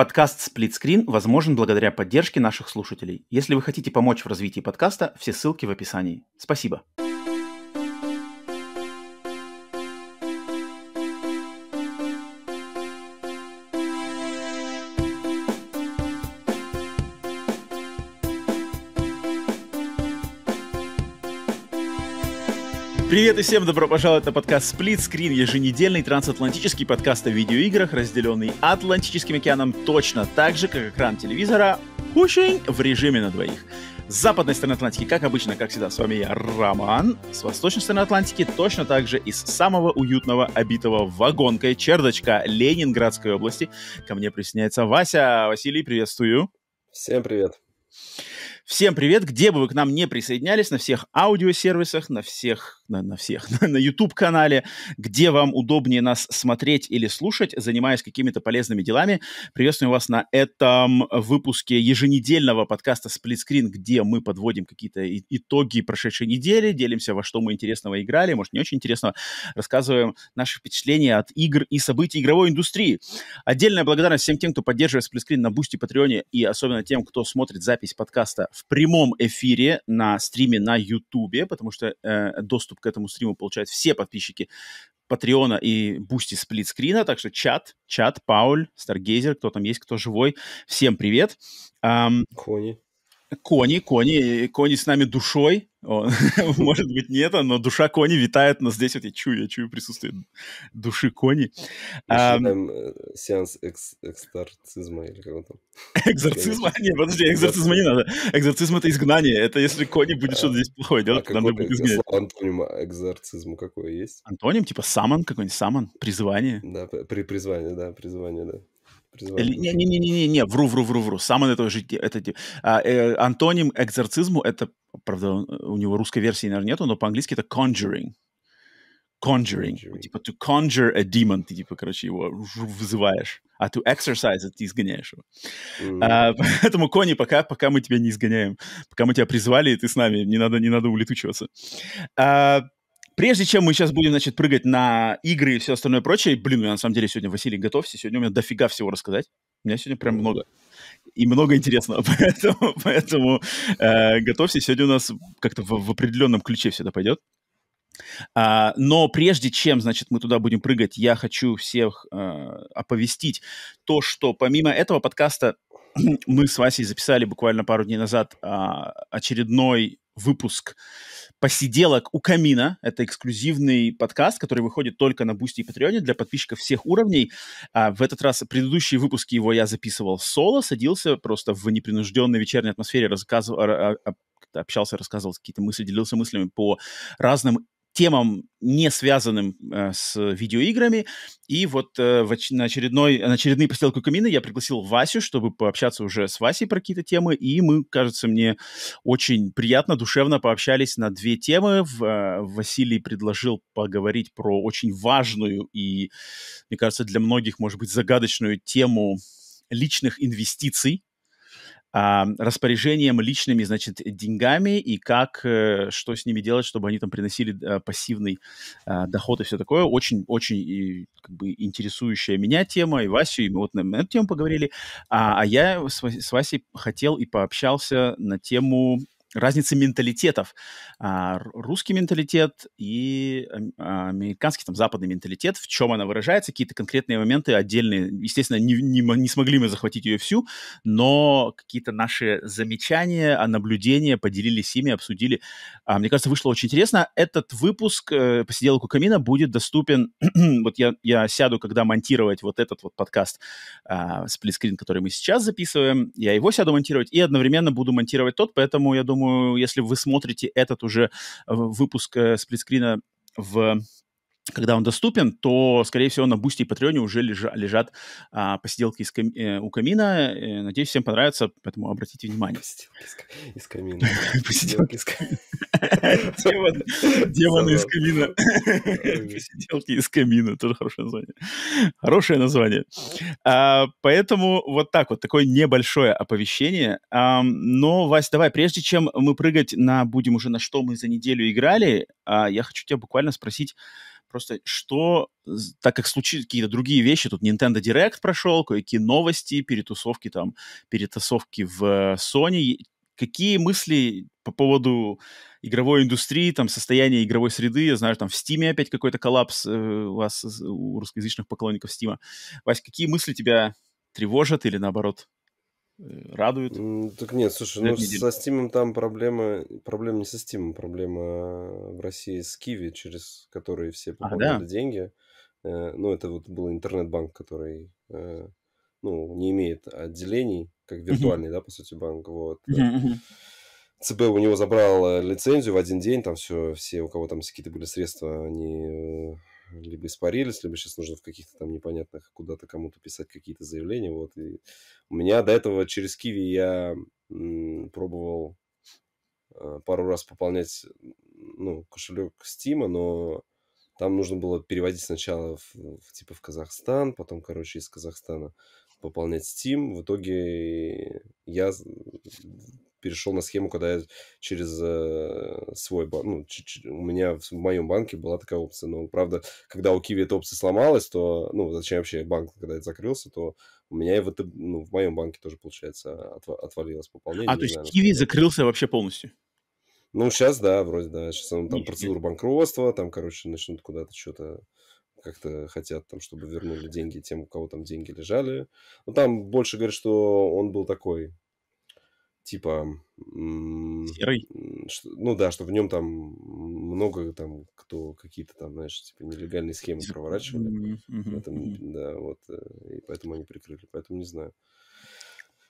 Подкаст Split Screen возможен благодаря поддержке наших слушателей. Если вы хотите помочь в развитии подкаста, все ссылки в описании. Спасибо. Привет и всем добро пожаловать на подкаст Split Screen, еженедельный трансатлантический подкаст о видеоиграх, разделенный Атлантическим океаном точно так же, как экран телевизора, хущень в режиме на двоих. С западной стороны Атлантики, как обычно, как всегда, с вами я, Роман. С восточной стороны Атлантики точно так же из самого уютного, обитого вагонкой чердочка Ленинградской области ко мне присоединяется Вася. Василий, приветствую. Всем привет. Всем привет, где бы вы к нам не присоединялись, на всех аудиосервисах, на всех на, на всех, на YouTube-канале, где вам удобнее нас смотреть или слушать, занимаясь какими-то полезными делами. Приветствуем вас на этом выпуске еженедельного подкаста Split Screen, где мы подводим какие-то итоги прошедшей недели, делимся, во что мы интересного играли, может, не очень интересного, рассказываем наши впечатления от игр и событий игровой индустрии. Отдельная благодарность всем тем, кто поддерживает Split Screen на Бусти, Патреоне, и особенно тем, кто смотрит запись подкаста в прямом эфире на стриме на YouTube, потому что э, доступ к этому стриму получают все подписчики Патреона и Бусти Сплитскрина, так что чат, чат, Пауль, Старгейзер, кто там есть, кто живой, всем привет. Um, Кони. Кони, Кони, Кони с нами душой, он, может быть, не это, но душа кони витает, но здесь вот я чую, я чую присутствие души кони. А, там э, сеанс экс, экстарцизма или как то там? Экзорцизма? Не, подожди, экзорцизма не надо. Экзорцизм — это изгнание. Это если кони будет а. что-то здесь плохое делать, когда а надо будет изгнать. антоним экзорцизму какой есть? Антоним? Типа саман какой-нибудь, саман Призвание? Да, при, призвание, да, призвание, да. Не-не-не-не, не, вру, вру, вру, вру. Сам он это же, Это, а, э, антоним экзорцизму, это, правда, у него русской версии, наверное, нету, но по-английски это conjuring. Conjuring. conjuring. Типа to conjure a demon, ты, типа, короче, его вызываешь. А to exercise это ты изгоняешь его. Mm-hmm. А, поэтому, Кони, пока, пока мы тебя не изгоняем, пока мы тебя призвали, ты с нами, не надо, не надо улетучиваться. А, Прежде чем мы сейчас будем, значит, прыгать на игры и все остальное прочее, блин, я на самом деле сегодня, Василий, готовься, сегодня у меня дофига всего рассказать. У меня сегодня прям ну много. И много интересного, поэтому, поэтому э, готовься. Сегодня у нас как-то в, в определенном ключе все это пойдет. А, но прежде чем, значит, мы туда будем прыгать, я хочу всех э, оповестить то, что помимо этого подкаста мы с Васей записали буквально пару дней назад э, очередной выпуск посиделок у камина. Это эксклюзивный подкаст, который выходит только на Бусти и Патреоне для подписчиков всех уровней. А в этот раз предыдущие выпуски его я записывал соло, садился просто в непринужденной вечерней атмосфере, рассказывал, а, а, общался, рассказывал какие-то мысли, делился мыслями по разным темам, не связанным э, с видеоиграми. И вот э, в оч- на, очередной, на очередные постелку камина я пригласил Васю, чтобы пообщаться уже с Васей про какие-то темы. И мы, кажется, мне очень приятно, душевно пообщались на две темы. В, э, Василий предложил поговорить про очень важную и, мне кажется, для многих, может быть, загадочную тему личных инвестиций распоряжением личными, значит, деньгами и как, э, что с ними делать, чтобы они там приносили э, пассивный э, доход и все такое. Очень, очень как бы интересующая меня тема, и Васю, и мы вот на, эту тему поговорили. А, а я с Васей хотел и пообщался на тему разницы менталитетов. А, русский менталитет и а, американский, там, западный менталитет, в чем она выражается, какие-то конкретные моменты отдельные. Естественно, не, не, не смогли мы захватить ее всю, но какие-то наши замечания, а, наблюдения поделились ими, обсудили. Мне кажется, вышло очень интересно. Этот выпуск э, «Посиделок у камина» будет доступен... вот я, я сяду, когда монтировать вот этот вот подкаст, сплитскрин, который мы сейчас записываем, я его сяду монтировать и одновременно буду монтировать тот, поэтому, я думаю, думаю, если вы смотрите этот уже э, выпуск э, сплитскрина в когда он доступен, то, скорее всего, на Бусти и Патреоне уже лежа, лежат а, посиделки из кам... э, у камина. Э, надеюсь, всем понравится, поэтому обратите внимание. Посиделки из камина. Посиделки из камина. Демоны из камина. Посиделки из камина. Тоже хорошее название. Хорошее название. А, поэтому вот так вот, такое небольшое оповещение. Но, Вась, давай, прежде чем мы прыгать на будем уже на что мы за неделю играли, а, я хочу тебя буквально спросить, Просто что, так как случились какие-то другие вещи, тут Nintendo Direct прошел, кое-какие новости, перетусовки там, перетасовки в э, Sony. Какие мысли по поводу игровой индустрии, там, состояния игровой среды? Я знаю, там в Steam опять какой-то коллапс э, у вас, э, у русскоязычных поклонников Steam. Вась, какие мысли тебя тревожат или наоборот радует. Так нет, слушай, ну со Steam там проблема, проблема не со Steam, проблема э, в России с Киви, через которые все а, пополняли а, да? деньги. Э, ну, это вот был интернет-банк, который, э, ну, не имеет отделений, как виртуальный, да, по сути, банк, вот. ЦБ у него забрал лицензию в один день, там все, все, у кого там какие-то были средства, они либо испарились, либо сейчас нужно в каких-то там непонятных куда-то кому-то писать какие-то заявления. Вот. И у меня до этого через Киви я пробовал а, пару раз пополнять ну, кошелек Стима, но там нужно было переводить сначала в, в, типа в Казахстан, потом, короче, из Казахстана пополнять Steam. В итоге я перешел на схему, когда я через э, свой банк, ну, ч- ч- у меня в, в моем банке была такая опция, но, правда, когда у Киви эта опция сломалась, то, ну, зачем вообще банк, когда это закрылся, то у меня и в, это, ну, в моем банке тоже, получается, отва- отвалилось пополнение. А, то есть знаю, Киви закрылся вообще полностью? Ну, сейчас, да, вроде, да. Сейчас он, там процедура банкротства, там, короче, начнут куда-то что-то как-то хотят, там, чтобы вернули деньги тем, у кого там деньги лежали. Ну там больше говорят, что он был такой типа... Серый? ну да, что в нем там много там кто какие-то там, знаешь, типа нелегальные схемы проворачивали. Мгм, да, вот, э, и поэтому они прикрыли, поэтому не знаю.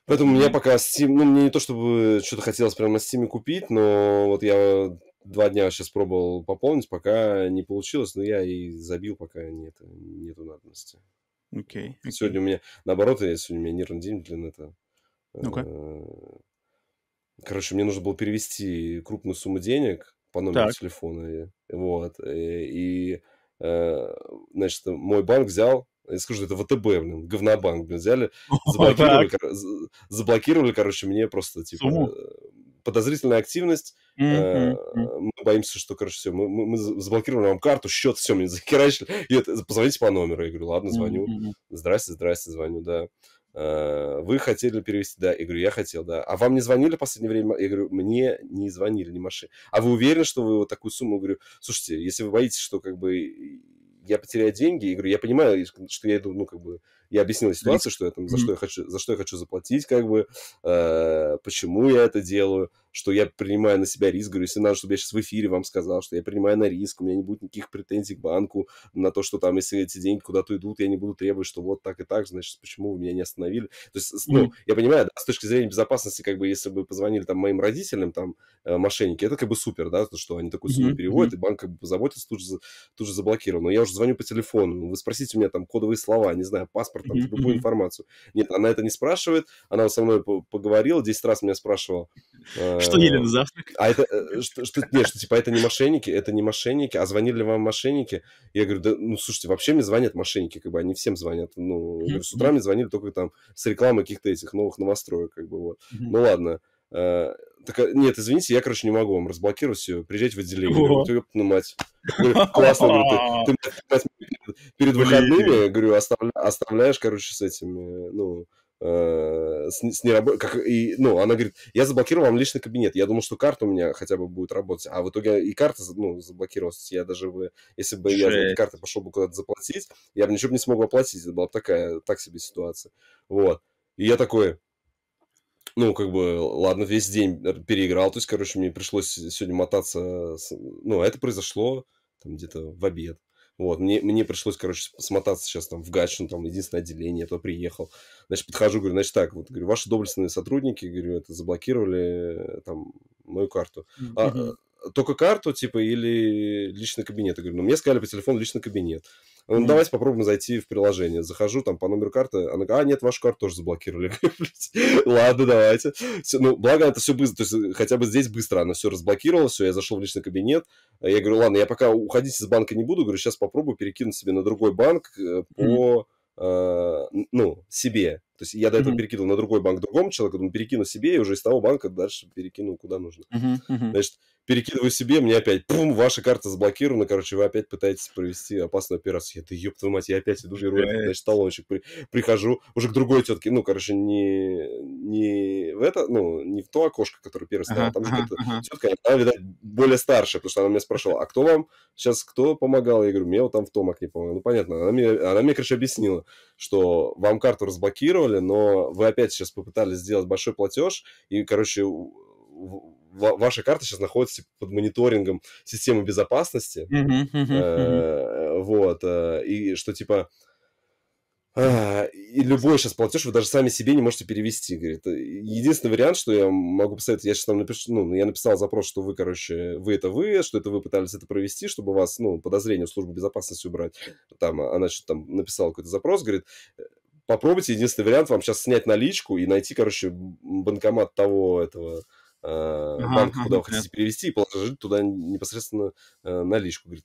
Поэтому у меня Мгм. пока Steam, ну, мне не то чтобы что-то хотелось прямо на Steam купить, но вот я два дня сейчас пробовал пополнить, пока не получилось, но я и забил, пока не нету надобности. Окей, окей. Сегодня у меня, наоборот, я сегодня у меня нервный день, блин, это... Ну-ка. Э, Короче, мне нужно было перевести крупную сумму денег по номеру Так. телефона. и- Вот. И, и, э, значит, мой банк взял, я скажу, что это ВТБ, блин, говнобанк, блин, взяли, заблокировали, кор- заблокировали, короче, мне просто, типа, Сумму? подозрительная активность. Э, Мгм, м. Мы боимся, что, короче, все, мы, мы- мы заблокировали вам карту, счет, все, мне закирачили. И это, Позвоните по номеру. Я говорю, ладно, звоню. м, м. Здрасте, здрасте, звоню, да. Э, вы хотели перевести, да, я говорю, я хотел, да. А вам не звонили в последнее время? Я говорю, мне не звонили, не маши. А вы уверены, что вы вот такую сумму? Я говорю, слушайте, если вы боитесь, что как бы я потеряю деньги, я говорю, я понимаю, что я иду, ну, как бы, я объяснил ситуацию, что я там, за что я хочу, за что я хочу заплатить, как бы, э, почему я это делаю, что я принимаю на себя риск, говорю, если надо, чтобы я сейчас в эфире вам сказал, что я принимаю на риск, у меня не будет никаких претензий к банку на то, что там, если эти деньги куда-то идут, я не буду требовать, что вот так и так, значит, почему вы меня не остановили. То есть, ну, mm-hmm. я понимаю, да, с точки зрения безопасности, как бы, если бы позвонили там моим родителям, там, э, мошенники, это как бы супер, да, то, что они такую сумму mm-hmm. переводят, и банк как бы позаботится, тут же, тут же заблокирован. Но я уже звоню по телефону, вы спросите у меня там кодовые слова, не знаю, паспорт, там, mm-hmm. любую информацию. Нет, она это не спрашивает, она со мной поговорила, 10 раз меня спрашивала, э, что ели на завтрак? А это, э, э, что, что, нет, что типа это не мошенники, это не мошенники, а звонили ли вам мошенники? Я говорю, да, ну, слушайте, вообще мне звонят мошенники, как бы они всем звонят. Ну, говорю, с утра мне звонили только там с рекламы каких-то этих новых новостроек, как бы вот. Ну, ладно. Э, так, нет, извините, я, короче, не могу вам разблокировать все, приезжать в отделение. Говорю, ты, на мать. классно, говорю, ты, ты, ты, перед выходными, говорю, оставля, оставляешь, короче, с этим, ну, Э, с, с нераб... как и ну она говорит я заблокировал вам личный кабинет я думал что карта у меня хотя бы будет работать а в итоге и карта ну заблокировалась я даже бы если бы Шесть. я этой карты пошел бы куда-то заплатить я бы ничего бы не смог оплатить это была такая так себе ситуация вот и я такой ну, как бы, ладно, весь день переиграл. То есть, короче, мне пришлось сегодня мотаться. С... Ну, а это произошло там где-то в обед. Вот, мне, мне пришлось, короче, смотаться сейчас там в Гатчину, там единственное отделение, то приехал. Значит, подхожу, говорю, значит так, вот, говорю, ваши доблестные сотрудники, говорю, это заблокировали э, там мою карту. А, э, только карту, типа, или личный кабинет? Я говорю, ну, мне сказали по телефону личный кабинет. Ну, давайте попробуем зайти в приложение. Захожу там по номеру карты, она говорит, а, нет, вашу карту тоже заблокировали. Ладно, давайте. Все, ну, благо это все быстро, то есть э, хотя бы здесь быстро она все разблокировала, все, я зашел в личный кабинет, я говорю, ладно, я пока уходить из банка не буду, говорю, сейчас попробую перекинуть себе на другой банк э, по, mm-hmm. э, ну, себе. То есть я до этого mm-hmm. перекидывал на другой банк другому человеку, думаю, перекину себе, и уже из того банка дальше перекину куда нужно. Mm-hmm. Mm-hmm. Значит, перекидываю себе, мне опять, пум, ваша карта заблокирована, короче, вы опять пытаетесь провести опасную операцию. Я, да ёб твою мать, я опять иду, беру, значит, талончик, при, прихожу, уже к другой тетке, ну, короче, не, не в это, ну, не в то окошко, которое первое стояло, там же ага, ага. тетка, она, видать, более старшая, потому что она меня спрашивала, а кто вам сейчас, кто помогал? Я говорю, мне вот там в том окне помогал. Ну, понятно, она мне, она мне короче, объяснила, что вам карту разблокировали, сделали, но вы опять сейчас попытались сделать большой платеж, и, короче, ваша карта сейчас находится под мониторингом системы безопасности. Э, вот. Э, и что типа... А, и любой сейчас платеж вы даже сами себе не можете перевести. Говорит. Единственный вариант, что я могу посоветовать, я сейчас там напишу, ну, ну, я написал запрос, что вы, короче, вы это вы, что это вы пытались это провести, чтобы вас, ну, подозрение в службу безопасности убрать. Там, она что-то там написала какой-то запрос, говорит, попробуйте, единственный вариант вам сейчас снять наличку и найти, короче, банкомат того этого э, ага, банка, ага, куда вы хотите перевести, и положить туда непосредственно э, наличку. Говорит,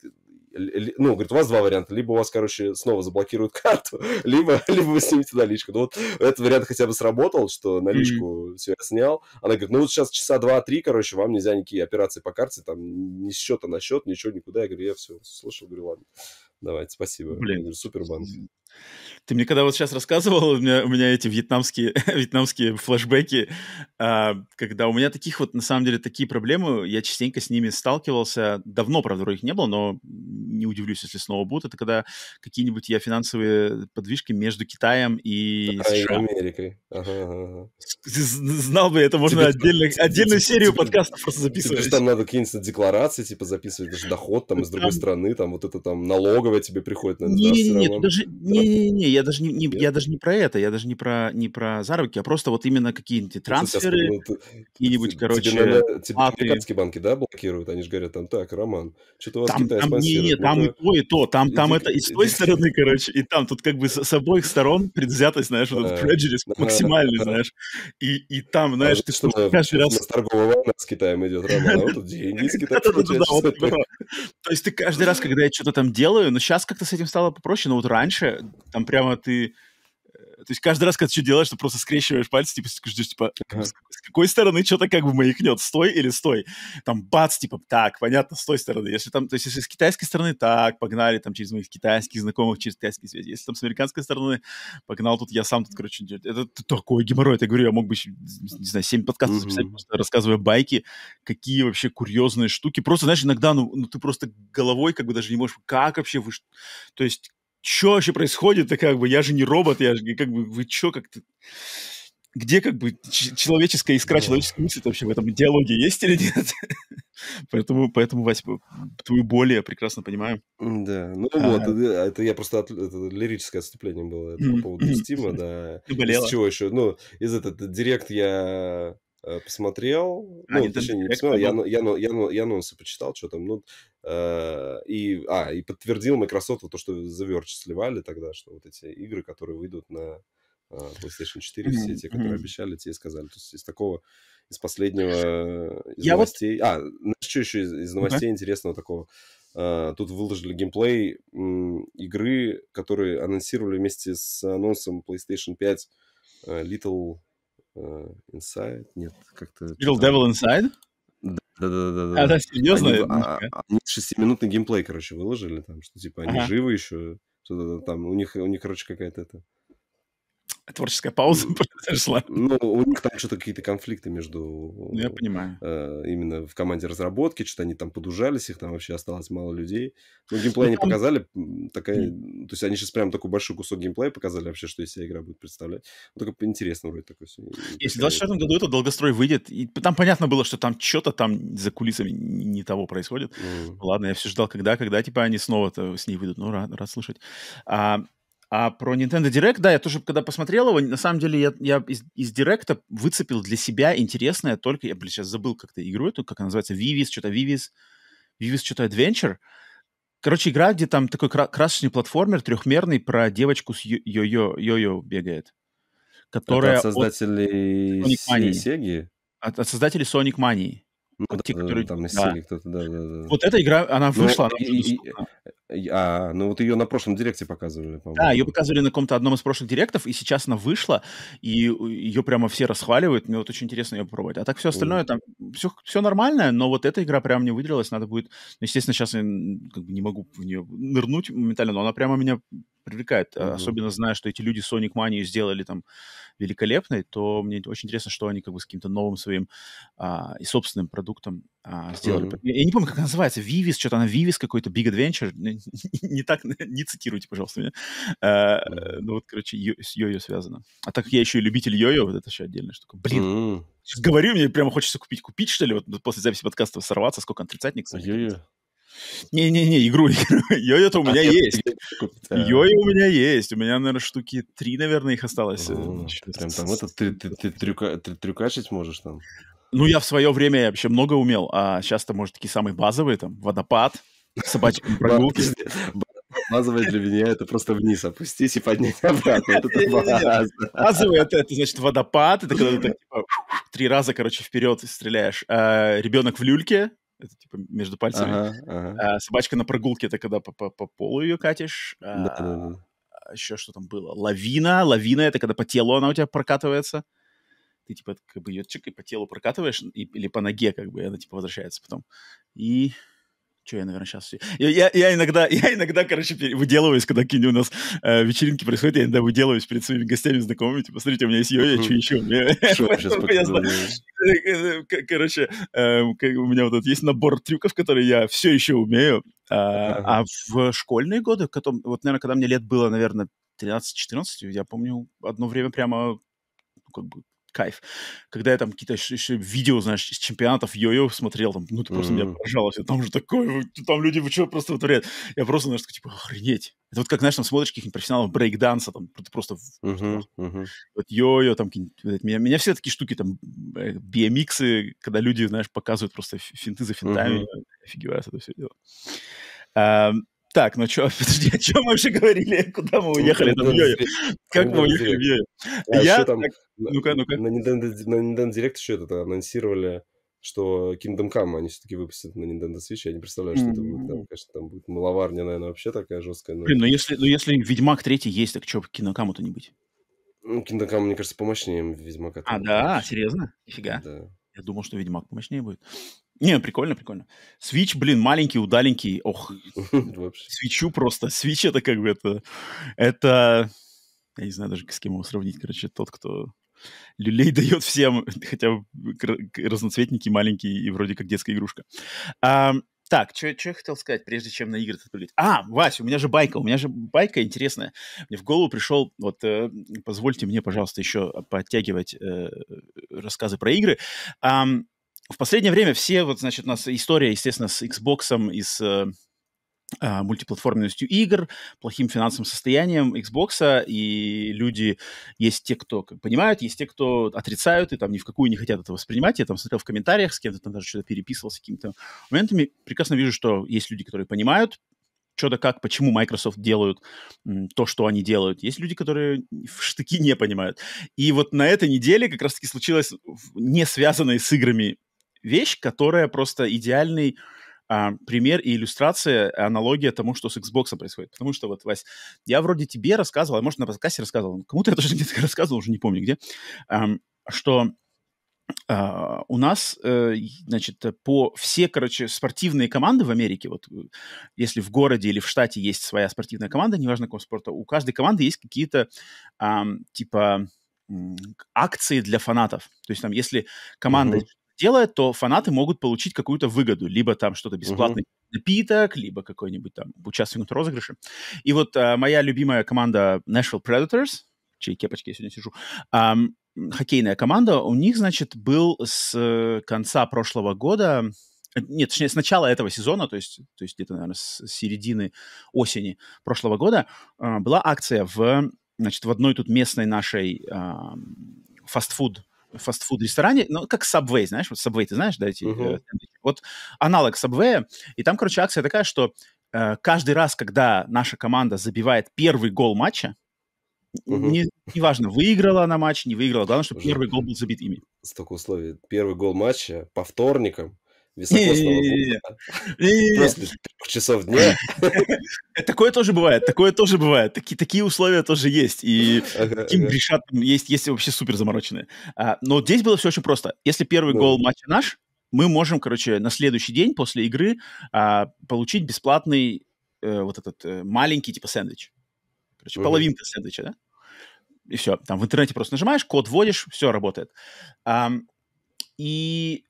ну, говорит, у вас два варианта. Либо у вас, короче, снова заблокируют карту, либо, либо вы снимете наличку. Ну, вот этот вариант хотя бы сработал, что наличку mm-hmm. все я снял. Она говорит, ну, вот сейчас часа два-три, короче, вам нельзя никакие операции по карте, там, ни с счета на счет, ничего, никуда. Я говорю, я все слышал, говорю, ладно, давайте, спасибо. Блин. Я говорю, ты мне когда вот сейчас рассказывал, у меня, у меня эти вьетнамские, вьетнамские флешбеки, а, когда у меня таких вот, на самом деле, такие проблемы, я частенько с ними сталкивался. Давно, правда, вроде их не было, но не удивлюсь, если снова будут. Это когда какие-нибудь я финансовые подвижки между Китаем и а, США. И Америкой. Ага, ага. Знал бы, это можно тебе, отдельно, тебе, отдельную тебе, серию тебе, подкастов просто записывать. Тебе там надо какие-нибудь декларации, типа, записывать, даже доход там из другой страны, там вот это там налоговая тебе приходит. Не-не-не, даже... Не, не-не-не, я даже не, не я даже не про это, я даже не про не про заработки, а просто вот именно какие-нибудь ну, а трансферы, ну, какие-нибудь, короче, тебе, наверное, тебе американские банки, да, блокируют, они же говорят там, так, Роман, что-то вас там, Китай там, не, не, ну, там и то, и то, там, там это и с той стороны, короче, и там, тут как бы с, обоих сторон предвзятость, знаешь, вот этот prejudice максимальный, знаешь, и, и там, а знаешь, ты что, каждый раз... С торгового война с Китаем идет, Роман, а вот тут деньги из Китая. То есть ты каждый раз, когда я что-то там делаю, но сейчас как-то с этим стало попроще, но вот раньше там прямо ты... Э, то есть каждый раз, когда ты что делаешь, ты просто скрещиваешь пальцы, типа, ждешь, типа, с какой стороны что-то как бы маякнет, стой или стой. Там бац, типа, так, понятно, с той стороны. Если там, то есть если с китайской стороны, так, погнали, там, через моих китайских знакомых, через китайские связи. Если там с американской стороны, погнал тут, я сам тут, короче, это такой геморрой. Я говорю, я мог бы, не знаю, 7 подкастов записать, просто рассказывая байки, какие вообще курьезные штуки. Просто, знаешь, иногда, ну, ну ты просто головой как бы даже не можешь, как вообще вы... То есть что вообще происходит-то, как бы, я же не робот, я же, как бы, вы что, как-то... Где, как бы, человеческая искра, да. человеческая мысль вообще в этом диалоге есть или нет? поэтому, поэтому, Вась, твою боль я прекрасно понимаю. Да, ну а... вот, а. Э, это я просто, от, это лирическое отступление было это по поводу Стима, да. Ты болела. Из чего еще? Ну, из этого, э, директ я Э, посмотрел, а, ну, нет, точнее, не посмотрел, я, я, я, я анонсы почитал, что там, ну, э, и, а, и подтвердил Microsoft то, что The сливали тогда, что вот эти игры, которые выйдут на а, PlayStation 4, все те, которые обещали, те сказали, то есть из такого, из последнего, э, из новостей, вот... а, что еще из, новостей интересного такого, э, тут выложили геймплей м, игры, которые анонсировали вместе с анонсом PlayStation 5 э, Little Э, inside, нет, как-то... Little Devil Inside? Да-да-да. А, да, серьезно? А, они, шестиминутный геймплей, короче, выложили там, что типа они живы еще, что-то там, у них, у них, короче, какая-то это творческая пауза произошла. Ну, у них там что-то какие-то конфликты между... Ну, я понимаю. Э, именно в команде разработки, что-то они там подужались, их там вообще осталось мало людей. Но ну, геймплей ну, они показали, такая... То есть они сейчас прям такой большой кусок геймплея показали вообще, что из себя игра будет представлять. только интересно вроде такое все. Если в 24 году это долгострой выйдет, и там понятно было, что там что-то там за кулисами не того происходит. Mm. Ладно, я все ждал, когда, когда, типа, они снова с ней выйдут. Ну, рад, рад слышать. А, а про Nintendo Direct, да, я тоже, когда посмотрел его, на самом деле я, я из, из Директа выцепил для себя интересное только... Я, блин, сейчас забыл как-то игру эту, как она называется, Vivis, что-то Vivis, Vivis что-то Adventure. Короче, игра, где там такой кра- красочный платформер трехмерный про девочку с йо-йо, йо-йо бегает. Которая от создателей от... Sonic Mania. Sega? От, от создателей Sonic Mania. Ну, вот те, э, да, Там насилие да. кто-то, да, да, да. Вот эта игра, она ну, вышла. Ну, она и, а, ну вот ее на прошлом директе показывали, по-моему. Да, ее показывали на каком-то одном из прошлых директов, и сейчас она вышла, и ее прямо все расхваливают. Мне вот очень интересно ее попробовать. А так все остальное, там все, все нормальное, но вот эта игра прям не выделилась, надо будет... Ну, естественно, сейчас я как бы не могу в нее нырнуть моментально, но она прямо меня привлекает, mm-hmm. особенно зная, что эти люди Sonic Mania сделали там великолепной, то мне очень интересно, что они как бы с каким-то новым своим а, и собственным продуктом а, сделали. Mm-hmm. Я, не помню, как называется, Vivis, что-то она Vivis какой-то, Big Adventure, не так, не цитируйте, пожалуйста, меня. А, mm-hmm. Ну вот, короче, йо, с йо-йо связано. А так как я еще и любитель йо-йо, вот это еще отдельная штука. Блин, mm-hmm. Сейчас говорю, мне прямо хочется купить. Купить, что ли, вот после записи подкаста сорваться, сколько он, тридцатник? А йо-йо. Не-не-не, игру, игру. Йо-йо-то у а меня а, есть. Йо-йо у меня есть. У меня, наверное, штуки три, наверное, их осталось. Ну, О, прям там это ты, ты, ты, трюка, ты трюкачить можешь там? Ну, я в свое время я вообще много умел, а сейчас-то, может, такие самые базовые, там, водопад, собачьи прогулки. Базовая для меня это просто вниз опустись и поднять обратно. Это база. Базовый это, это значит водопад, это когда ты так, типа, три раза, короче, вперед стреляешь. А, ребенок в люльке, это типа между пальцами. Ага, ага. А, собачка на прогулке, это когда по, по, по полу ее катишь. Да, да, да. Еще что там было? Лавина. Лавина это когда по телу она у тебя прокатывается. Ты типа как бы ее чик и по телу прокатываешь, и, или по ноге, как бы, и она типа возвращается потом. И Че, я, наверное, сейчас... Я, я, я, иногда, я иногда, короче, выделываюсь, когда какие нибудь у нас э, вечеринки происходят, я иногда выделываюсь перед своими гостями, знакомыми, типа, смотрите, у меня есть йоя, что еще? Короче, эм, у меня вот этот есть набор трюков, которые я все еще умею, а, а в школьные годы, вот, наверное, когда мне лет было, наверное, 13-14, я помню, одно время прямо ну, как бы кайф. Когда я там какие-то еще видео, знаешь, из чемпионатов йо-йо смотрел, там, ну, ты просто mm-hmm. меня поражало. Там же такое, там люди вы что просто вытворяют. Я просто, знаешь, такой, типа, охренеть. Это вот как, знаешь, там смотришь каких-нибудь профессионалов брейкданса, там, просто... Uh-huh, uh-huh. йо-йо, там, меня, меня все такие штуки, там, э, BMX, э, когда люди, знаешь, показывают просто финты за финтами. Uh-huh. Офигевает это все дело. Так, ну что, подожди, о чем мы вообще говорили? Куда мы уехали? Там, как мы уехали в Йо-Йо? А Я... Ну-ка, ну-ка. На Nintendo Nintendo Direct еще это анонсировали что Kingdom Come они все-таки выпустят на Nintendo Switch. Я не представляю, что mm-hmm. это будет. Там, конечно, там будет маловарня, наверное, вообще такая жесткая. Но... Блин, ну если, ну если Ведьмак 3 есть, так что Kingdom Come-то не быть? Ну, Kingdom Come, мне кажется, помощнее Ведьмака. А, да? Серьезно? Нифига. Да. Я думал, что Ведьмак помощнее будет. Не, прикольно, прикольно. Свич, блин, маленький, удаленький. Ох, свечу просто. Свич это как бы это... Это... Я не знаю даже, с кем его сравнить, короче, тот, кто люлей дает всем, хотя бы разноцветники маленькие и вроде как детская игрушка. А, так, что я хотел сказать, прежде чем на игры отвлечь? А, Вася, у меня же байка, у меня же байка интересная. Мне в голову пришел, вот, э, позвольте мне, пожалуйста, еще подтягивать э, рассказы про игры. Um, в последнее время все, вот, значит, у нас история, естественно, с Xbox и с э, а, мультиплатформенностью игр, плохим финансовым состоянием Xbox, и люди, есть те, кто понимают, есть те, кто отрицают и там ни в какую не хотят это воспринимать. Я там смотрел в комментариях, с кем-то там даже что-то переписывался какими-то моментами. Прекрасно вижу, что есть люди, которые понимают, что да как, почему Microsoft делают то, что они делают. Есть люди, которые в штыки не понимают. И вот на этой неделе как раз-таки случилось не связанное с играми вещь, которая просто идеальный а, пример и иллюстрация, э, аналогия тому, что с Xbox происходит. Потому что вот, Вась, я вроде тебе рассказывал, а может, на подкасте рассказывал, кому-то я тоже где-то рассказывал, уже не помню где, а, что а, у нас, а, значит, по все, короче, спортивные команды в Америке, вот э, если в городе или в штате есть своя спортивная команда, неважно какого спорта, у каждой команды есть какие-то, а, типа, акции для фанатов. То есть там, если команда mm-hmm делает, то фанаты могут получить какую-то выгоду, либо там что-то бесплатный uh-huh. напиток, либо какой-нибудь там участвует в розыгрыше. И вот э, моя любимая команда Nashville Predators, чьей кепочке я сегодня сижу, э, хоккейная команда, у них, значит, был с конца прошлого года э, нет, точнее, с начала этого сезона, то есть, то есть где-то, наверное, с середины осени прошлого года, э, была акция в, значит, в одной тут местной нашей э, фастфуд фастфуд-ресторане, ну, как Subway, знаешь, вот Subway, ты знаешь, да, эти... Uh-huh. вот аналог Subway, и там, короче, акция такая, что э, каждый раз, когда наша команда забивает первый гол матча, Угу. Не, неважно, выиграла она матч, не выиграла. Главное, чтобы Уже первый гол был забит ими. такой условием. Первый гол матча по вторникам. Високосного не, не, не, не часов дня. Такое тоже бывает, такое тоже бывает. Такие, такие условия тоже есть. И ага, Тим ага. решат, есть, есть вообще супер замороченные. А, но здесь было все очень просто. Если первый да. гол матча наш, мы можем, короче, на следующий день после игры а, получить бесплатный э, вот этот э, маленький типа сэндвич. Короче, ага. половинка сэндвича, да? И все. Там в интернете просто нажимаешь, код вводишь, все работает. А, и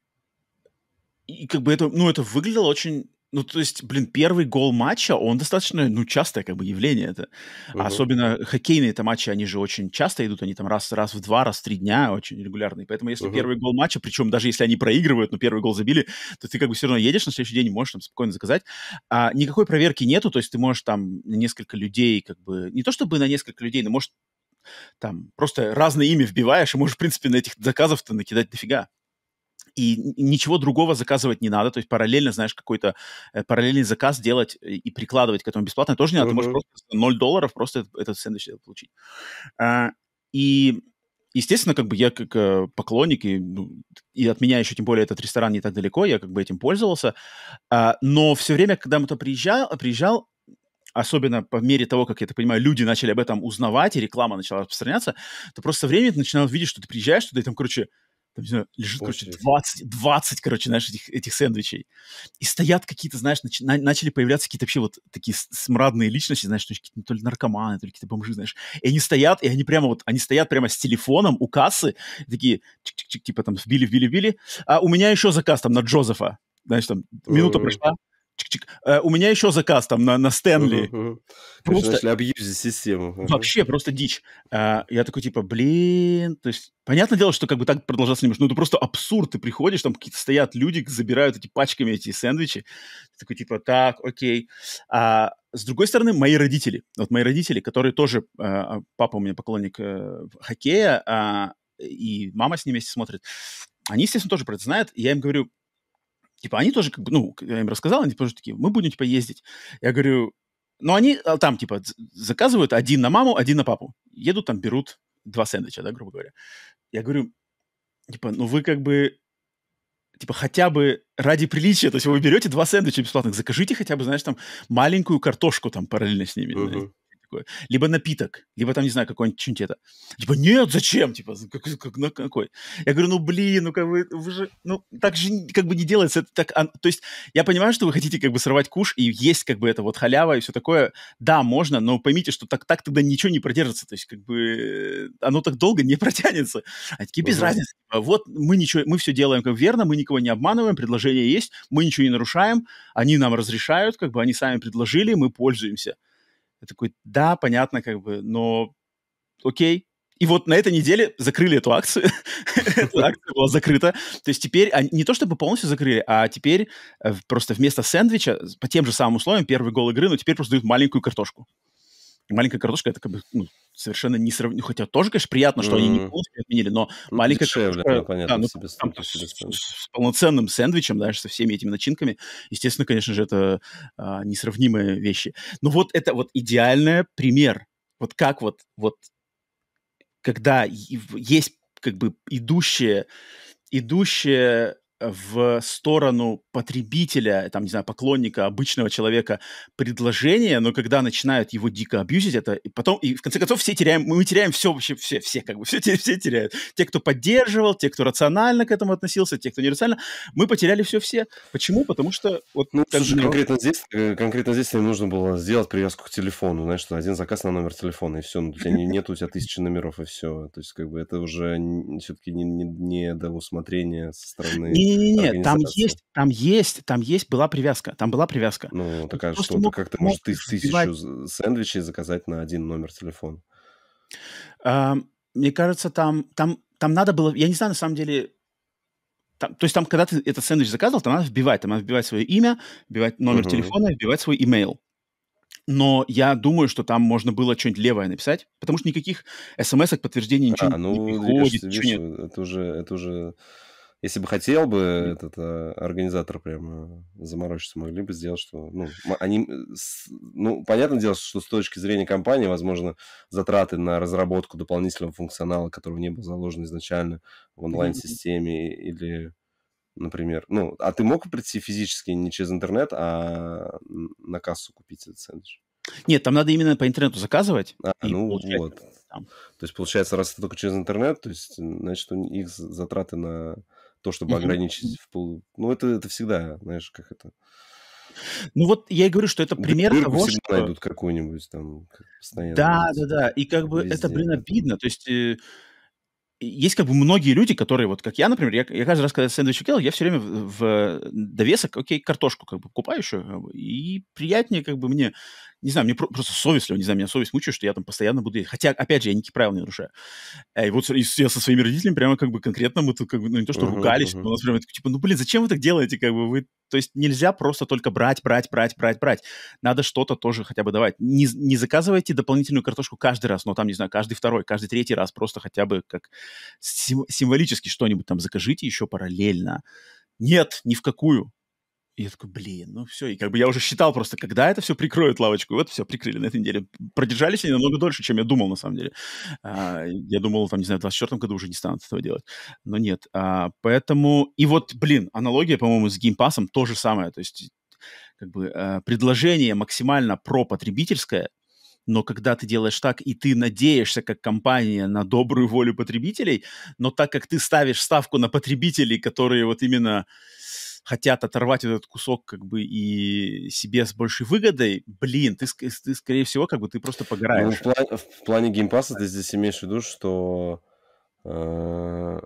и как бы это, ну, это выглядело очень ну, то есть, блин, первый гол матча, он достаточно, ну, частое как бы явление это. Угу. Особенно хоккейные это матчи, они же очень часто идут, они там раз, раз в два, раз в три дня очень регулярные. Поэтому если угу. первый гол матча, причем даже если они проигрывают, но первый гол забили, то ты как бы все равно едешь на следующий день, можешь там спокойно заказать. А, никакой проверки нету, то есть ты можешь там несколько людей как бы... Не то чтобы на несколько людей, но может там просто разные имя вбиваешь, и можешь, в принципе, на этих заказов-то накидать дофига и ничего другого заказывать не надо, то есть параллельно, знаешь, какой-то э, параллельный заказ делать э, и прикладывать к этому бесплатно тоже не надо, uh-huh. ты можешь просто 0 долларов просто этот, этот сэндвич получить. А, и естественно, как бы я как э, поклонник, и, ну, и от меня еще тем более этот ресторан не так далеко, я как бы этим пользовался. А, но все время, когда мы то приезжал, приезжал, особенно по мере того, как я это понимаю, люди начали об этом узнавать, и реклама начала распространяться, ты просто со временем начинал видеть, что ты приезжаешь туда, и там, короче, там, лежит, Очередь. короче, 20, 20, короче, знаешь, этих, этих сэндвичей. И стоят какие-то, знаешь, нач, на, начали появляться какие-то вообще вот такие смрадные личности, знаешь, то ли, то ли наркоманы, то ли какие-то бомжи, знаешь. И они стоят, и они прямо вот, они стоят прямо с телефоном у кассы, такие, чик-чик-чик, типа там вбили, вбили, вбили. А у меня еще заказ там на Джозефа. Знаешь, там минута прошла, Чик-чик. Э, у меня еще заказ там на, на Стэнли. Просто... Начали систему. Вообще просто дичь. Э, я такой типа, блин, то есть, понятное дело, что как бы так продолжаться не может. Ну это просто абсурд. Ты приходишь, там какие-то стоят люди, забирают эти пачками эти сэндвичи. Ты такой типа, так, окей. А с другой стороны, мои родители, вот мои родители, которые тоже, э, папа у меня поклонник хоккея, а, и мама с ним вместе смотрит, они, естественно, тоже про это знают. я им говорю, Типа, они тоже, как бы, ну, я им рассказал, они тоже такие, мы будем, типа, ездить. Я говорю, ну, они а, там, типа, заказывают один на маму, один на папу. Едут там, берут два сэндвича, да, грубо говоря. Я говорю, типа, ну вы как бы, типа, хотя бы ради приличия, то есть вы берете два сэндвича бесплатных, закажите хотя бы, знаешь, там, маленькую картошку там параллельно с ними. Uh-huh такое. Либо напиток, либо там, не знаю, какой-нибудь что-нибудь это. Типа, нет, зачем? Типа, как, как, на какой? Я говорю, ну, блин, ну, как бы, вы же, ну, так же как бы не делается. Это так, а, то есть я понимаю, что вы хотите как бы сорвать куш, и есть как бы это вот халява и все такое. Да, можно, но поймите, что так, так тогда ничего не продержится. То есть как бы э, оно так долго не протянется. А такие, без угу. разницы. Типа, вот мы ничего, мы все делаем как верно, мы никого не обманываем, предложение есть, мы ничего не нарушаем, они нам разрешают, как бы они сами предложили, мы пользуемся. Я такой, да, понятно, как бы, но окей, и вот на этой неделе закрыли эту акцию. Эта акция была закрыта. То есть теперь, не то чтобы полностью закрыли, а теперь э, просто вместо сэндвича, по тем же самым условиям, первый гол игры, но теперь просто дают маленькую картошку. И маленькая картошка это как бы ну, совершенно не сравнимо. Хотя тоже, конечно, приятно, что mm-hmm. они не полностью отменили, но ну, маленькая дешевле, картошка... Да, ну, понятно, да, ну, себе с, с, с полноценным сэндвичем, да, со всеми этими начинками, естественно, конечно же, это а, несравнимые вещи. Но ну, вот это вот идеальный пример. Вот как вот, вот когда есть как бы идущее, идущее в сторону потребителя, там, не знаю, поклонника, обычного человека предложение, но когда начинают его дико абьюзить, это и потом, и в конце концов все теряем, мы теряем все вообще, все, все как бы, все, все теряют. Те, кто поддерживал, те, кто рационально к этому относился, те, кто нерационально, мы потеряли все-все. Почему? Потому что... Вот, ну, как слушай, конкретно здесь, э, конкретно здесь мне нужно было сделать привязку к телефону, знаешь, что один заказ на номер телефона, и все, ну, у тебя нет у тебя тысячи номеров, и все. То есть, как бы, это уже все-таки не, не, не до усмотрения со стороны... И не-не-не, там есть, там есть, там есть, была привязка, там была привязка. Ну, такая Тут а что, как ты можешь тысячу убивать... сэндвичей заказать на один номер телефона? А, мне кажется, там, там, там надо было, я не знаю, на самом деле, там, то есть там, когда ты этот сэндвич заказывал, там надо вбивать, там надо вбивать свое имя, вбивать номер угу. телефона, вбивать свой имейл. Но я думаю, что там можно было что-нибудь левое написать, потому что никаких смс-ок, подтверждений, а, ничего а, ну, не приходит. Видишь, видишь, нет. Это, уже, это уже если бы хотел бы этот а, организатор прямо заморочиться, могли бы сделать, что... Ну, они... Э, ну, понятное дело, что с точки зрения компании, возможно, затраты на разработку дополнительного функционала, которого не было заложено изначально в онлайн-системе или например. Ну, а ты мог прийти физически не через интернет, а на кассу купить этот сэндвич? Нет, там надо именно по интернету заказывать. А, ну получать. вот. Там. То есть, получается, раз это только через интернет, то есть, значит, у них затраты на то, чтобы ограничить в пол... Ну, это, это всегда, знаешь, как это... Ну вот я и говорю, что это пример Дырку того, всегда что... найдут какую-нибудь там постоянно. Да, да, да. И как бы везде. это, блин, обидно. То есть э, есть как бы многие люди, которые вот, как я, например, я, я каждый раз, когда сэндвич делал, я все время в, в довесок, окей, картошку как бы покупаю еще, как э, бы, и приятнее как бы мне, не знаю, мне про- просто совесть, не знаю, меня совесть мучает, что я там постоянно буду есть. Хотя, опять же, я никакие правила не нарушаю. А, и вот я со своими родителями прямо как бы конкретно мы тут как бы, ну не то, что uh-huh, ругались, uh-huh. но у нас прямо типа, ну блин, зачем вы так делаете, как бы вы... То есть нельзя просто только брать, брать, брать, брать, брать. Надо что-то тоже хотя бы давать. Не, не заказывайте дополнительную картошку каждый раз, но там, не знаю, каждый второй, каждый третий раз просто хотя бы как сим- символически что-нибудь там закажите еще параллельно. Нет, ни в какую. И я такой, блин, ну все. И как бы я уже считал просто, когда это все прикроют лавочку. вот все, прикрыли на этой неделе. Продержались они намного дольше, чем я думал, на самом деле. А, я думал, там, не знаю, в 24 году уже не станут этого делать. Но нет. А, поэтому... И вот, блин, аналогия, по-моему, с геймпасом то же самое. То есть как бы э, предложение максимально про потребительское но когда ты делаешь так, и ты надеешься как компания на добрую волю потребителей, но так как ты ставишь ставку на потребителей, которые вот именно хотят оторвать этот кусок как бы и себе с большей выгодой, блин, ты, ты скорее всего как бы ты просто ну, погораешь. Ну, в, плане, в плане геймпаса ты здесь имеешь в виду, что... Э...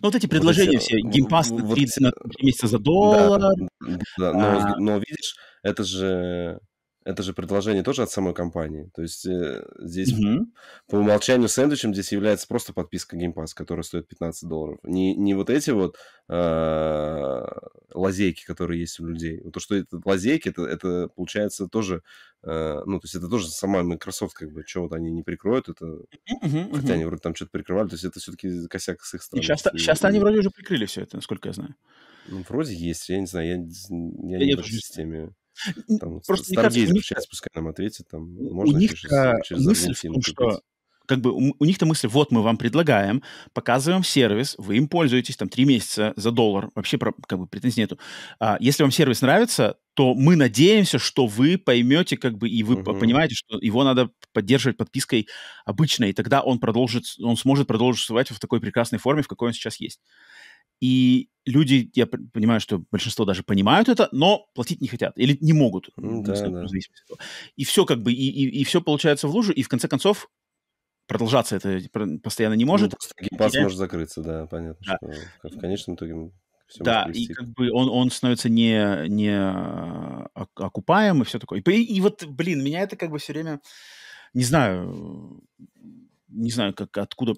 Ну, вот эти предложения вот эти, э, все, геймпас вот на 3 месяца за доллар. Да, да, да. А... Но, но видишь, это же это же предложение тоже от самой компании. То есть э, здесь угу. по умолчанию сэндвичем здесь является просто подписка Game Pass, которая стоит 15 долларов. Не, не вот эти вот а, лазейки, которые есть у людей. То, что это лазейки, это, это получается тоже... А, ну, то есть это тоже сама Microsoft, как бы, что вот они не прикроют. Это... Угу, угу. Хотя они вроде там что-то прикрывали. То есть это все-таки косяк с их стороны. И сейчас, и, сейчас и... они вроде уже прикрыли все это, насколько я знаю. Ну, вроде есть, я не знаю, я, я, я не в системе. Там, Просто Старгейзер них... сейчас пускай нам ответит, там ну, можно у них через, а, мысль в том, что как бы у, у них-то мысль, вот мы вам предлагаем, показываем сервис, вы им пользуетесь там три месяца за доллар, вообще про, как бы претензий нету. А, если вам сервис нравится, то мы надеемся, что вы поймете, как бы, и вы Uh -huh. понимаете, что его надо поддерживать подпиской обычной, и тогда он продолжит, он сможет продолжить существовать в такой прекрасной форме, в какой он сейчас есть. И люди, я понимаю, что большинство даже понимают это, но платить не хотят или не могут. да, да. И все как бы, и, и, и все получается в лужу, и в конце концов продолжаться это постоянно не ну, может. Ну, геймпас может закрыться, да, понятно. Да. Что в конечном итоге все да, и как бы он, он становится не, не а, окупаем и все такое. И, и вот, блин, меня это как бы все время, не знаю, не знаю, как откуда.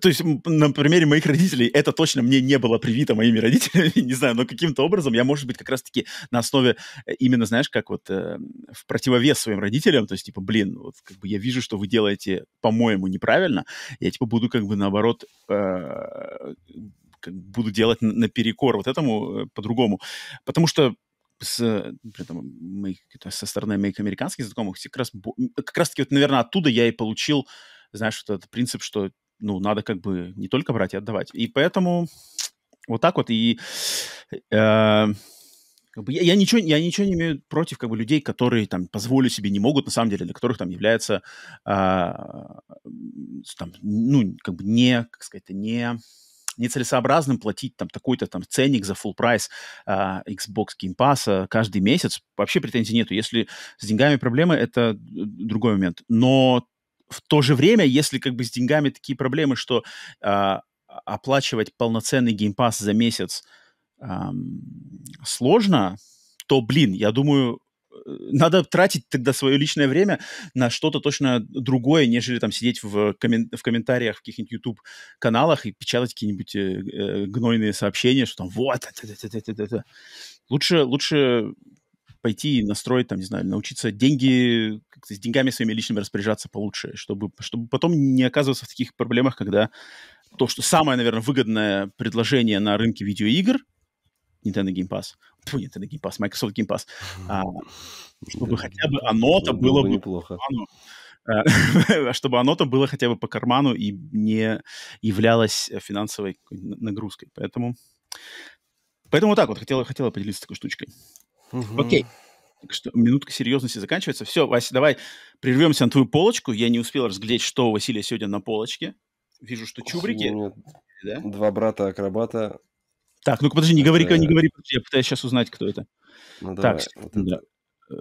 То есть, на примере моих родителей это точно мне не было привито моими родителями, не знаю, но каким-то образом я, может быть, как раз-таки на основе э, именно, знаешь, как вот э, в противовес своим родителям, то есть, типа, блин, вот как бы я вижу, что вы делаете, по-моему, неправильно, я, типа, буду как бы наоборот э, буду делать наперекор вот этому э, по-другому. Потому что с, э, при этом, моих, со стороны моих американских знакомых, как раз, как раз таки, вот, наверное, оттуда я и получил э, знаешь, вот этот принцип, что, ну, надо как бы не только брать и отдавать. И поэтому вот так вот и... Э, как бы я, я, ничего, я ничего не имею против как бы, людей, которые там позволю себе не могут, на самом деле, для которых там является а, там, ну, как бы не, как сказать, не нецелесообразным платить там такой-то там ценник за full прайс а, Xbox Game Pass а каждый месяц. Вообще претензий нету. Если с деньгами проблемы, это э, другой момент. Но в то же время, если как бы с деньгами такие проблемы, что а, оплачивать полноценный геймпас за месяц а, сложно, то, блин, я думаю, э, надо тратить тогда свое личное время на что-то точно другое, нежели там сидеть в, коммен- в комментариях в каких-нибудь YouTube-каналах и печатать какие-нибудь э, э, гнойные сообщения, что там вот, это, это, это, это. Лучше, лучше пойти и настроить, там, не знаю, научиться деньги, с деньгами своими личными распоряжаться получше, чтобы, чтобы потом не оказываться в таких проблемах, когда то, что самое, наверное, выгодное предложение на рынке видеоигр, Nintendo Game Pass, Фу, Nintendo Game Pass, Microsoft Game Pass, а, чтобы да, хотя бы оно-то было, было бы неплохо. Оно, а, чтобы оно-то было хотя бы по карману и не являлось финансовой нагрузкой. Поэтому, поэтому вот так вот хотела, хотела поделиться такой штучкой. Угу. Окей. Что, минутка серьезности заканчивается. Все, Вася, давай прервемся на твою полочку. Я не успел разглядеть, что у Василия сегодня на полочке. Вижу, что чубрики. Ну, да? Два брата-акробата. Так, ну-ка подожди, не говори, не говори, я пытаюсь сейчас узнать, кто это. Ну, так, давай. Вот да. Э,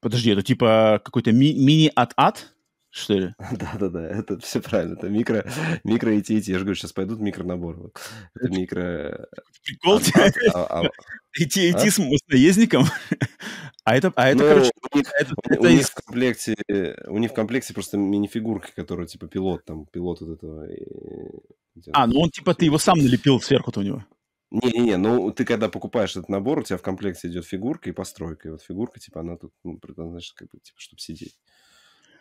подожди, это типа какой-то ми- мини-ат-ат? что ли? Да-да-да, это все правильно. Это микро, микро и те, и те. Я же говорю, сейчас пойдут микронаборы. Это микро... Прикол Идти, а, а, а, идти с наездником? А это, а это, ну, короче... У них, это, у, это у, них в комплекте, у них в комплекте просто мини-фигурка, которая типа пилот, там, пилот вот этого... Э, а, ну он типа, ты его сам налепил сверху-то у него? Не-не-не, ну ты когда покупаешь этот набор, у тебя в комплекте идет фигурка и постройка. И вот фигурка, типа, она тут ну, предназначена, как бы, типа, чтобы сидеть.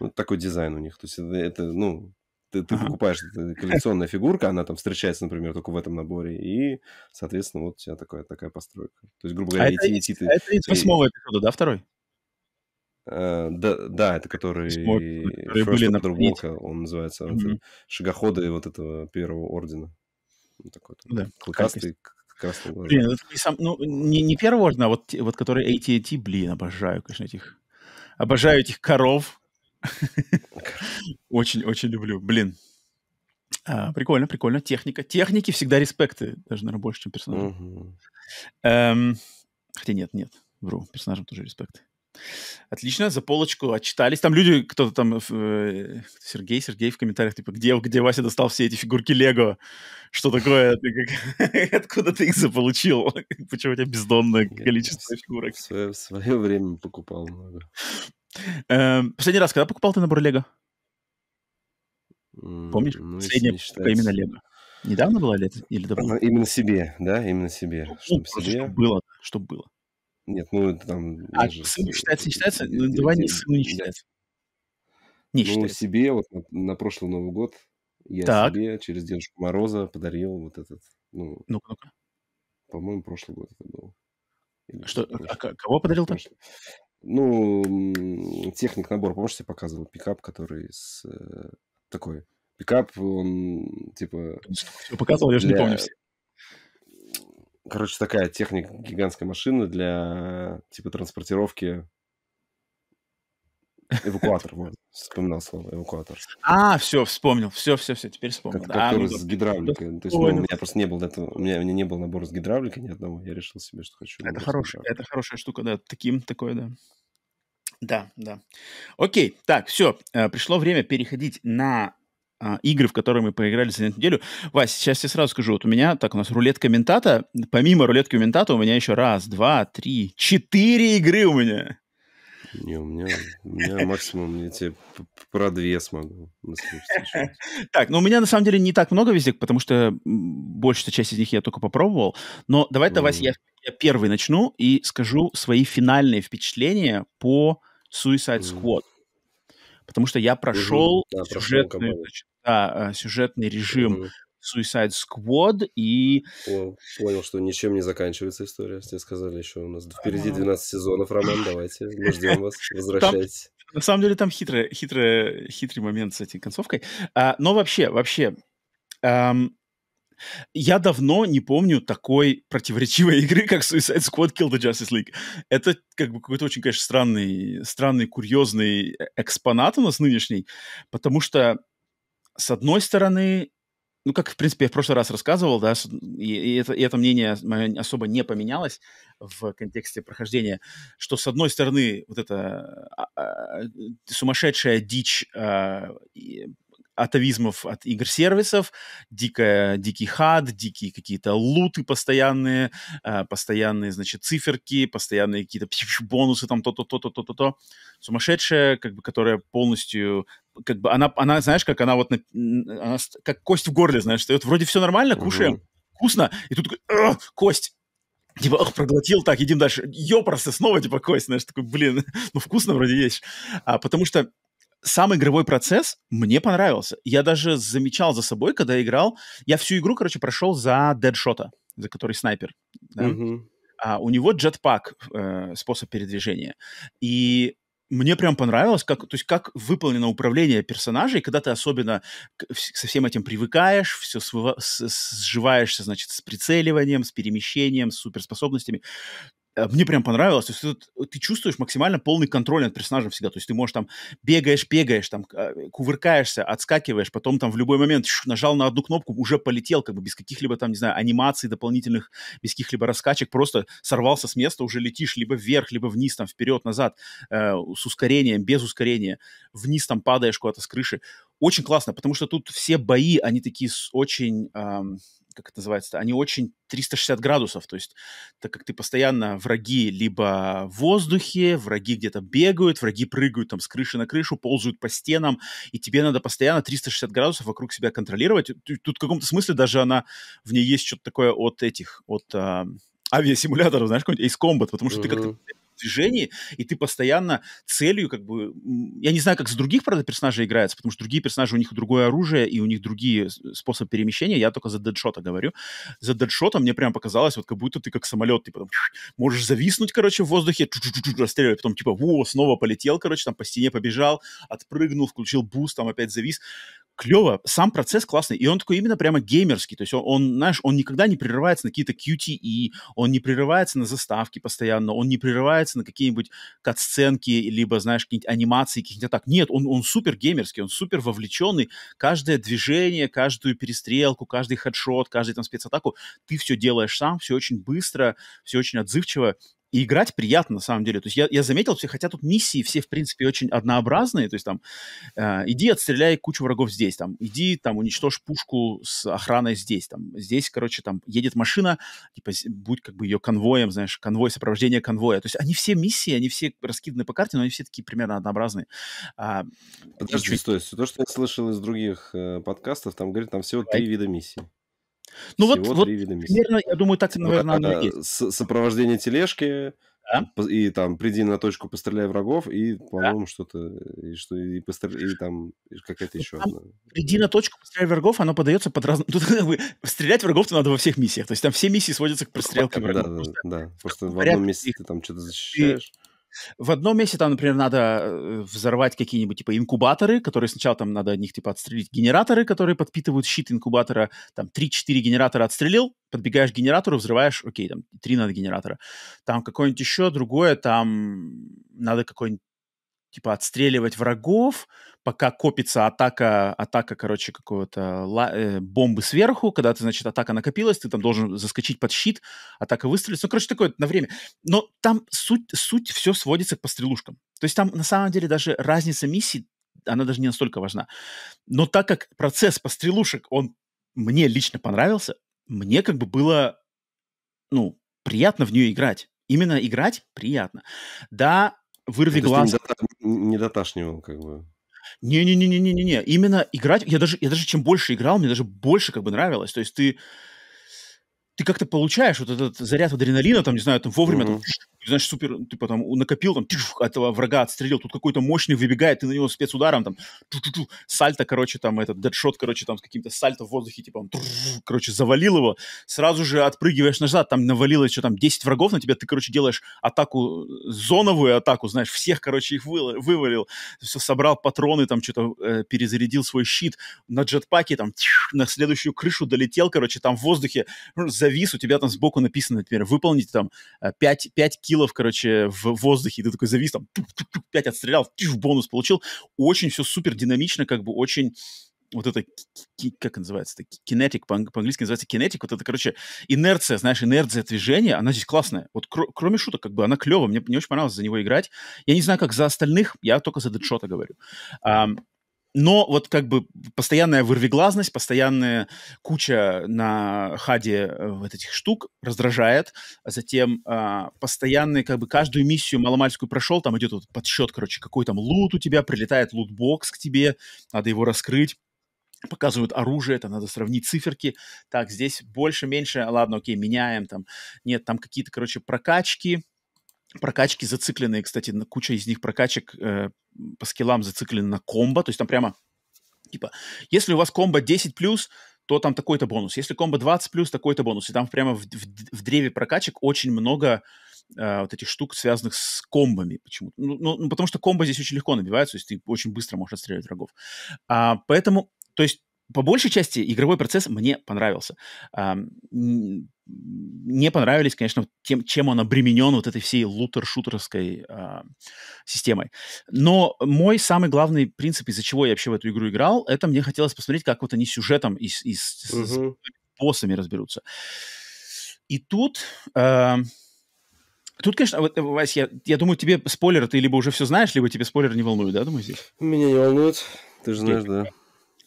Ну, такой дизайн у них. То есть это, ну, ты, ты покупаешь это коллекционная фигурка, она там встречается, например, только в этом наборе, и, соответственно, вот у тебя такая, такая постройка. То есть, грубо а говоря, а идти, это, ты... Это из восьмого эпизода, да, второй? Uh, да, да, это который, которые были на Walker, а, он называется, mm-hmm. шагоходы вот этого первого ордена. Вот такой ну, да, клыкастый, красный Блин, это не, сам, ну, не, не первого ордена, а вот, вот который AT&T, блин, обожаю, конечно, этих... Обожаю этих коров, очень-очень люблю. Блин. А, прикольно, прикольно. Техника. Техники всегда респекты. Даже, наверное, больше, чем персонажам. Эм, хотя нет, нет. Вру. Персонажам тоже респекты. Отлично, за полочку отчитались. Там люди, кто-то там, э, Сергей, Сергей в комментариях, типа, где, где Вася достал все эти фигурки Лего? Что такое? Ты как, откуда ты их заполучил? Почему у тебя бездонное количество фигурок? В свое, в свое время покупал много. Эм, последний раз, когда покупал ты набор Лего? Помнишь? Ну, Последняя покупка именно Лего. Недавно было лет или давно? Именно себе, да, именно себе. Ну, чтобы себе... Чтобы было, чтобы было. Нет, ну это там... А даже... сын считается, не считается? Ну, давай не сыну не считается. Не ну, считается. себе вот на, на прошлый Новый год я так. себе через Дедушку Мороза подарил вот этот, ну... Ну-ка, По-моему, прошлый год это был. Или Что, а кого подарил-то? ну, техник набор, помнишь, я показывал пикап, который с э, такой пикап, он типа... Что показывал, я же для... не помню все. Короче, такая техника, гигантская машина для типа транспортировки Эвакуатор, вспоминал слово, эвакуатор. А, все, вспомнил, все, все, все, теперь вспомнил. Как, а, с гидравликой. То есть, ну, у меня просто не было этого, у меня, у меня не был набор с гидравликой ни одного, я решил себе, что хочу. Это, хорошая, это хорошая штука, да, таким, такое, да. Да, да. Окей, так, все, э, пришло время переходить на а, игры, в которые мы поиграли за неделю. Вась, сейчас я сразу скажу, вот у меня, так, у нас рулетка комментата. помимо рулетки комментата, у меня еще раз, два, три, четыре игры у меня. Не, у меня, у меня максимум, я тебе про две смогу. Так, ну у меня на самом деле не так много везде, потому что большая часть из них я только попробовал. Но давай, давай, я, я первый начну и скажу свои финальные впечатления по Suicide Squad. Потому что я прошел сюжетный, да, а, сюжетный режим Suicide Squad и... Понял, понял, что ничем не заканчивается история. Тебе сказали еще у нас впереди 12 сезонов, Роман, давайте, мы ждем вас, возвращайтесь. Там, на самом деле там хитрый, хитрый, хитрый момент с этой концовкой. А, но вообще, вообще, эм, я давно не помню такой противоречивой игры, как Suicide Squad Kill the Justice League. Это как бы какой-то очень, конечно, странный, странный, курьезный э, экспонат у нас нынешний, потому что, с одной стороны, ну, как, в принципе, я в прошлый раз рассказывал, да, и, это, и это мнение мое особо не поменялось в контексте прохождения, что, с одной стороны, вот эта а, а, сумасшедшая дичь а, атовизмов от игр-сервисов, дикая, дикий хад, дикие какие-то луты постоянные, э, постоянные, значит, циферки, постоянные какие-то бонусы, там то-то, то-то, то-то, то. Сумасшедшая, как бы, которая полностью как бы она, она, знаешь, как она вот, она, как кость в горле, знаешь, стоит, вроде все нормально, кушаем, угу. вкусно, и тут кость, Типа, ох, проглотил, так, едим дальше. Ёпросы, снова, типа, кость, знаешь, такой, блин, ну, вкусно вроде есть. А, потому что сам игровой процесс мне понравился. Я даже замечал за собой, когда играл. Я всю игру, короче, прошел за дедшота, за который снайпер. Да? Угу. А у него джетпак, э, способ передвижения. И мне прям понравилось, как, то есть как выполнено управление персонажей, когда ты особенно со всем этим привыкаешь, все свыва, с, сживаешься, значит, с прицеливанием, с перемещением, с суперспособностями. Э, мне прям понравилось. То есть ты, ты чувствуешь максимально полный контроль над персонажем всегда. То есть ты можешь там бегаешь, бегаешь, там а, кувыркаешься, отскакиваешь, потом там в любой момент шу, нажал на одну кнопку, уже полетел, как бы без каких-либо там, не знаю, анимаций дополнительных, без каких-либо раскачек, просто сорвался с места, уже летишь либо вверх, либо вниз, там вперед, назад, э, с ускорением, без ускорения, вниз там падаешь куда-то с крыши. Очень классно, потому что тут все бои, они такие очень... Э, как это называется, они очень 360 градусов, то есть так как ты постоянно враги либо в воздухе, враги где-то бегают, враги прыгают там с крыши на крышу, ползают по стенам, и тебе надо постоянно 360 градусов вокруг себя контролировать. Тут в каком-то смысле даже она, в ней есть что-то такое от этих, от а, авиасимуляторов, знаешь, какой-нибудь Ace Combat, потому что uh-huh. ты как-то движении, и ты постоянно целью как бы... Я не знаю, как с других, правда, персонажей играется, потому что другие персонажи, у них другое оружие, и у них другие э, способы перемещения. Я только за дедшота говорю. За дедшота мне прям показалось, вот как будто ты как самолет, ты типа, потом можешь зависнуть, короче, в воздухе, расстреливать, потом типа, во, снова полетел, короче, там по стене побежал, отпрыгнул, включил буст, там опять завис клево, сам процесс классный, и он такой именно прямо геймерский, то есть он, он знаешь, он никогда не прерывается на какие-то QTE, он не прерывается на заставки постоянно, он не прерывается на какие-нибудь кат-сценки, либо, знаешь, какие-нибудь анимации, какие-то так. Нет, он, он супер геймерский, он супер вовлеченный, каждое движение, каждую перестрелку, каждый хедшот, каждый там спецатаку, ты все делаешь сам, все очень быстро, все очень отзывчиво, и играть приятно, на самом деле. То есть я, я заметил, все, хотя тут миссии все, в принципе, очень однообразные. То есть там э, иди отстреляй кучу врагов здесь, там иди там уничтожь пушку с охраной здесь, там здесь, короче, там едет машина, типа будь как бы ее конвоем, знаешь, конвой, сопровождение конвоя. То есть они все миссии, они все раскиданы по карте, но они все такие примерно однообразные. А, Подожди, чуть... стой, то, что я слышал из других э, подкастов, там, говорит, там всего Давай. три вида миссий. Ну вот, вот примерно, я думаю, так, ну, наверное, да, оно и есть. А, сопровождение тележки, да? и там приди на точку, постреляй врагов, и, по-моему, да. что-то, и, что, и, постр... и там какая-то ну, еще там, одна. Приди на точку, постреляй врагов, оно подается под разным... Тут как бы стрелять врагов-то надо во всех миссиях, то есть там все миссии сводятся к пристрелке врагов. Да, да, да, просто в одном месте ты там что-то защищаешь. В одном месте там, например, надо э, взорвать какие-нибудь типа инкубаторы, которые сначала там надо от них типа отстрелить генераторы, которые подпитывают щит инкубатора. Там 3-4 генератора отстрелил, подбегаешь к генератору, взрываешь, окей, там 3 надо генератора. Там какое-нибудь еще другое, там надо какой-нибудь типа отстреливать врагов, пока копится атака, атака, короче, какого-то э, бомбы сверху, когда ты, значит, атака накопилась, ты там должен заскочить под щит, атака выстрелится. Ну, короче, такое на время. Но там суть, суть все сводится к пострелушкам. То есть там, на самом деле, даже разница миссий, она даже не настолько важна. Но так как процесс пострелушек, он мне лично понравился, мне как бы было, ну, приятно в нее играть. Именно играть приятно. Да, вырви ну, глаз. Не, дота... не доташнивал, как бы. Не-не-не-не-не-не. Именно играть... Я даже, я даже чем больше играл, мне даже больше как бы нравилось. То есть ты ты как-то получаешь вот этот заряд адреналина, там, не знаю, там вовремя, mm-hmm. там, знаешь, супер, ну, ты там накопил, там, тиш, этого врага отстрелил, тут какой-то мощный выбегает, ты на него спецударом, там, сальто, короче, там, этот, дедшот, короче, там, с каким-то сальто в воздухе, типа, он, короче, завалил его, сразу же отпрыгиваешь назад, там навалилось еще, там, 10 врагов на тебя, ты, короче, делаешь атаку, э, зоновую атаку, знаешь, всех, короче, их вы, вывалил, все, собрал патроны, там, что-то э, перезарядил свой щит на джетпаке, там, тиш, на следующую крышу долетел, короче, там в воздухе завис, у тебя там сбоку написано, например, выполнить там 5, 5 килов, короче, в воздухе, и ты такой завис, там 5 отстрелял, в бонус получил. Очень все супер динамично, как бы очень вот это, как называется, это кинетик, по-английски называется кинетик, вот это, короче, инерция, знаешь, инерция движения, она здесь классная. Вот кр кроме шуток, как бы, она клевая, мне, мне очень понравилось за него играть. Я не знаю, как за остальных, я только за дедшота говорю. Um, но вот как бы постоянная вырвиглазность, постоянная куча на хаде э, вот этих штук раздражает, а затем а, постоянный как бы каждую миссию маломальскую прошел, там идет вот подсчет, короче, какой там лут у тебя, прилетает лутбокс к тебе, надо его раскрыть, показывают оружие, это надо сравнить циферки, так, здесь больше, меньше, ладно, окей, меняем, там, нет, там какие-то, короче, прокачки, прокачки зацикленные, кстати, куча из них прокачек э, по скиллам зациклена на комбо, то есть там прямо, типа, если у вас комбо 10+, плюс, то там такой-то бонус, если комбо 20+, плюс, такой-то бонус, и там прямо в, в, в древе прокачек очень много э, вот этих штук, связанных с комбами почему-то, ну, ну, ну, потому что комбо здесь очень легко набивается, то есть ты очень быстро можешь отстреливать врагов, а, поэтому, то есть по большей части игровой процесс мне понравился. Не понравились, конечно, тем, чем он обременен вот этой всей лутер-шутерской а, системой. Но мой самый главный принцип, из-за чего я вообще в эту игру играл, это мне хотелось посмотреть, как вот они сюжетом и, и с, угу. с боссами разберутся. И тут... А, тут, конечно, вот, Вась, я, я думаю, тебе спойлер, ты либо уже все знаешь, либо тебе спойлер не волнует, да, думаю, здесь? Меня не волнует, ты же знаешь, Нет. да.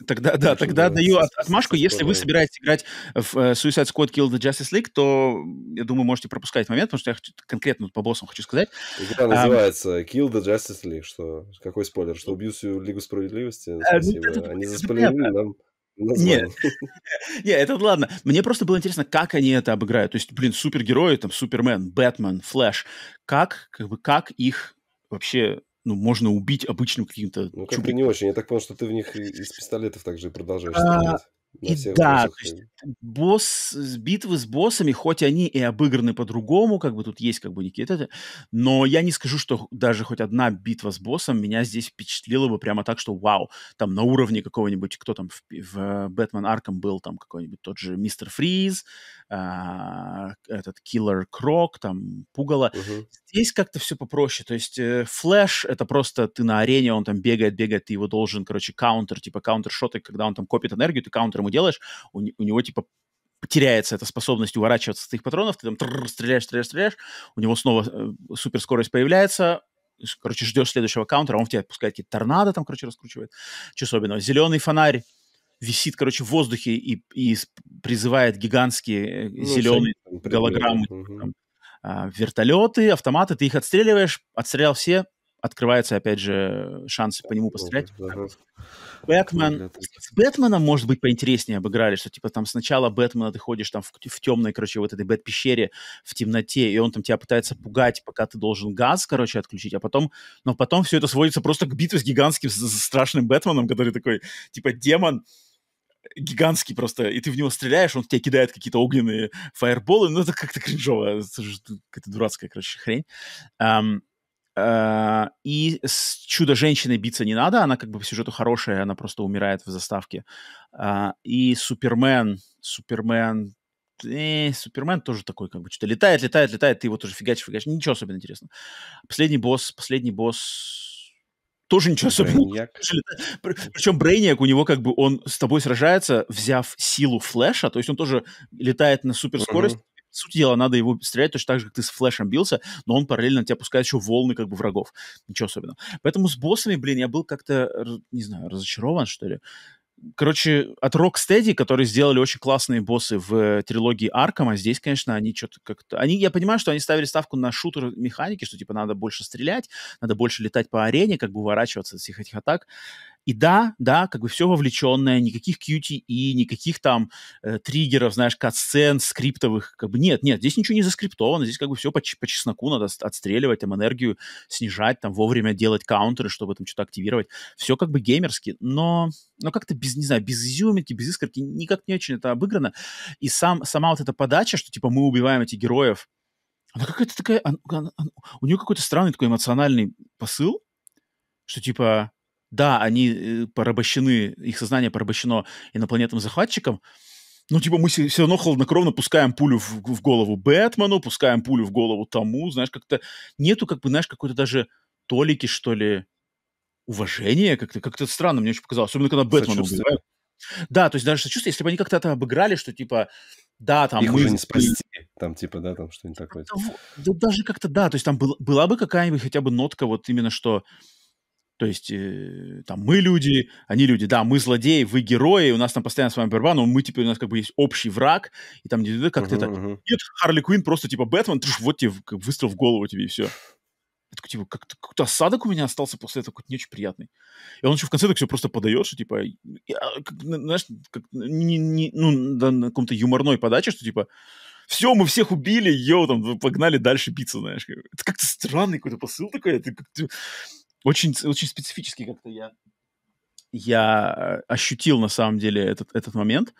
Тогда, да, тогда даю отмашку. Если вы собираетесь играть в э, Suicide Squad Kill the Justice League, то, я думаю, можете пропускать момент, потому что я хочу, конкретно по боссам хочу сказать. Игра называется Kill the Justice League. Что, какой спойлер? Что убью всю Лигу Справедливости? Э, ну, спасибо. Они заспойлерили нам Нет, нет, это ладно. Мне просто было интересно, как они это обыграют. То есть, блин, супергерои, там, Супермен, Бэтмен, Флэш, как, как бы, как их вообще ну, можно убить обычным каким-то... Ну, как-то не очень. Я так понял, что ты в них из пистолетов также продолжаешь а, стрелять. И да, то есть босс, битвы с боссами, хоть они и обыграны по-другому, как бы тут есть как бы какие-то, но я не скажу, что даже хоть одна битва с боссом меня здесь впечатлила бы прямо так, что вау, там на уровне какого-нибудь, кто там в, э, Бэтмен Арком был, там какой-нибудь тот же Мистер Фриз, а, этот Killer Croc, там, Пугало. Угу. Здесь как-то все попроще, то есть э, Флэш — это просто ты на арене, он там бегает, бегает, ты его должен, короче, каунтер, типа каунтер-шоты, когда он там копит энергию, ты каунтер ему делаешь, у, у него, типа, теряется эта способность уворачиваться от твоих патронов, ты там стреляешь, стреляешь, стреляешь, у него снова э, суперскорость появляется, короче, ждешь следующего каунтера, он в тебя пускает какие-то торнадо там, короче, раскручивает. Что особенного? Зеленый фонарь, висит, короче, в воздухе и, и призывает гигантские э, ну, зеленые шаг, голограммы. Угу. Там, а, вертолеты, автоматы, ты их отстреливаешь, отстрелял все, открываются, опять же, шансы по нему пострелять. Ага. Бэтмен. С Бэтменом, может быть, поинтереснее обыграли, что, типа, там сначала Бэтмена ты ходишь там в, в темной, короче, вот этой Бэт-пещере в темноте, и он там тебя пытается пугать, пока ты должен газ, короче, отключить, а потом, но потом все это сводится просто к битве с гигантским с, с страшным Бэтменом, который такой, типа, демон, гигантский просто, и ты в него стреляешь, он в тебя кидает какие-то огненные фаерболы, ну это как-то кринжово, это же какая-то дурацкая, короче, хрень. Um, uh, и с Чудо-женщиной биться не надо, она как бы по сюжету хорошая, она просто умирает в заставке. Uh, и Супермен, Супермен э, Супермен тоже такой, как бы что-то летает, летает, летает, ты его тоже фигачишь, фигачишь. Ничего особенно интересного. Последний босс, последний босс тоже ничего особенного. Причем Брейниак у него как бы он с тобой сражается, взяв силу Флэша, то есть он тоже летает на суперскорость, uh-huh суть дела, надо его стрелять точно так же, как ты с флешем бился, но он параллельно тебя пускает еще волны как бы врагов. Ничего особенного. Поэтому с боссами, блин, я был как-то, не знаю, разочарован, что ли короче, от Rocksteady, которые сделали очень классные боссы в э, трилогии Аркама, здесь, конечно, они что-то как-то... Они, я понимаю, что они ставили ставку на шутер механики, что, типа, надо больше стрелять, надо больше летать по арене, как бы уворачиваться от всех этих атак. И да, да, как бы все вовлеченное, никаких QTE, никаких там э, триггеров, знаешь, кат скриптовых, как бы нет, нет, здесь ничего не заскриптовано, здесь как бы все по, по чесноку надо отстреливать, там энергию снижать, там вовремя делать каунтеры, чтобы там что-то активировать. Все как бы геймерски, но, но как-то без, не знаю, без изюминки, без искорки, никак не очень это обыграно. И сам, сама вот эта подача, что типа мы убиваем этих героев, она какая-то такая, она, она, у нее какой-то странный такой эмоциональный посыл, что типа да, они э, порабощены, их сознание порабощено инопланетным-захватчиком, ну, типа, мы все равно холоднокровно пускаем пулю в, в голову Бэтмену, пускаем пулю в голову тому, знаешь, как-то нету, как бы, знаешь, какой-то даже толики, что ли, уважения, как-то как то странно мне очень показалось, особенно когда Бэтмен убивает. Да, то есть даже сочувствие, если бы они как-то это обыграли, что, типа, да, там... Их мы... уже не спасти, там, типа, да, там что-нибудь такое. да даже как-то, да, то есть там был, была бы какая-нибудь хотя бы нотка вот именно, что то есть э, там мы люди, они люди, да, мы злодеи, вы герои, у нас там постоянно с вами борьба, но мы теперь типа, у нас как бы есть общий враг, и там как-то uh-huh, это... Uh-huh. Нет, Харли Квинн просто типа Бэтмен, ты ж вот тебе выстрел в голову тебе и все. Я такой, типа, как-то какой-то осадок у меня остался после этого, какой-то не очень приятный. И он еще в конце так все просто подает, что, типа, я, а, как, знаешь, как, не, не, ну, да, на каком-то юморной подаче, что, типа, все, мы всех убили, йоу, там, погнали дальше биться, знаешь. Это как-то странный какой-то посыл такой. Это а как-то очень, очень специфически как-то я, я э, ощутил на самом деле этот, этот момент.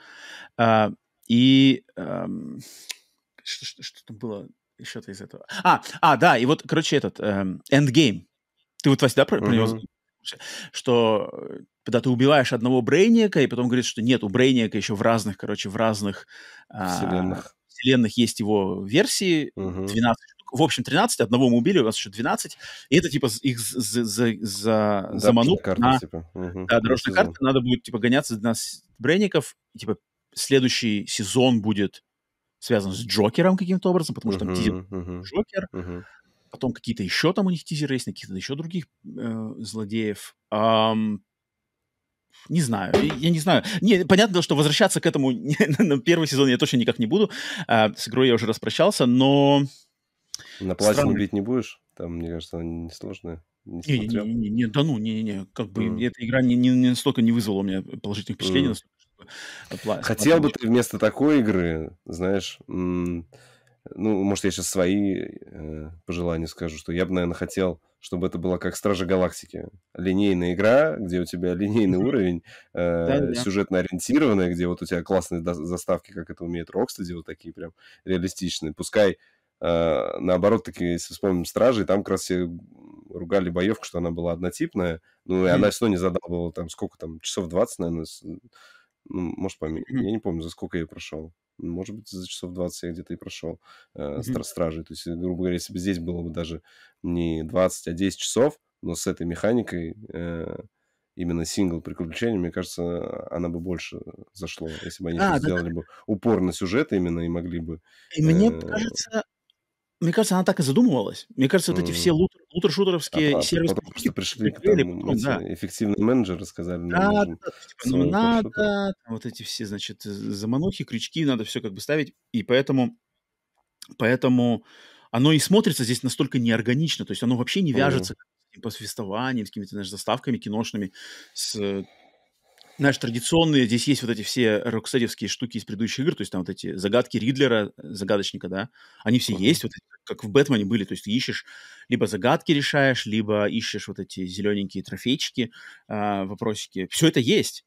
А, и а, что, что, что там было еще-то из этого? А, а, да, и вот, короче, этот эм, Endgame. Ты вот, Вася, да, про, про mm-hmm. него что э, когда ты убиваешь одного Брейника, и потом говорит, что нет, у Брейника еще в разных, короче, в разных а, вселенных, а, вселенных есть его версии, угу. 12 в общем, 13, одного мы убили, у нас еще 12, и это, типа, их за, за, за, да, заманут карта, на... Типа. Угу. Да, дорожная карта, надо будет, типа, гоняться 12 Бренников. и, типа, следующий сезон будет связан с Джокером каким-то образом, потому что там тизер uh Джокер, uh потом какие-то еще там у них тизеры есть, на каких-то еще других э, злодеев. Um, не знаю, я не знаю. Не, понятно, что возвращаться к этому на первый сезон я точно никак не буду. Э, с игрой я уже распрощался, но на плате страны. бить не будешь? Там, мне кажется, она несложная. Не, не, не, не, не, да ну, не-не-не, как бы mm. эта игра не, не, не настолько не вызвала у меня положительных впечатлений. Mm. Настолько, Хотел бы ты вместо такой игры, знаешь, м- ну, может, я сейчас свои э, пожелания скажу, что я бы, наверное, хотел, чтобы это была как Стражи Галактики. Линейная игра, где у тебя линейный уровень, э, да, сюжетно ориентированная, где вот у тебя классные до- заставки, как это умеет Рокстеди, вот такие прям реалистичные. Пускай а, наоборот, таки, если вспомним «Стражи», там как раз все ругали боевку, что она была однотипная. Ну, и она все равно не задалбывала там сколько там, часов 20, наверное, ну, может, поменьше. Я не помню, за сколько я прошел. Может быть, за часов 20 я где-то и прошел э, mm стражей. То есть, грубо говоря, если бы здесь было бы даже не 20, а 10 часов, но с этой механикой э, именно сингл приключения, мне кажется, она бы больше зашло, если бы они а, сделали да. бы упор на сюжет именно и могли бы... И мне э, кажется, мне кажется, она так и задумывалась. Мне кажется, вот эти все лутер, лутер-шутеровские а, сервисы... Потому что пришли к тому, потом, да. эффективные менеджеры, сказали, «Ну, да, да, типа, ну, надо, там, вот эти все, значит, заманухи, крючки, надо все как бы ставить. И поэтому, поэтому оно и смотрится здесь настолько неорганично, то есть оно вообще не вяжется mm. с повествованием, с какими-то, знаешь, заставками киношными, с э, Наши традиционные, здесь есть вот эти все роксетевские штуки из предыдущих игр, то есть там вот эти загадки Ридлера, э, загадочника, да, они все есть, вот как в Бэтмене были, то есть ты ищешь, либо загадки решаешь, либо ищешь вот эти зелененькие трофейчики, э, вопросики, все это есть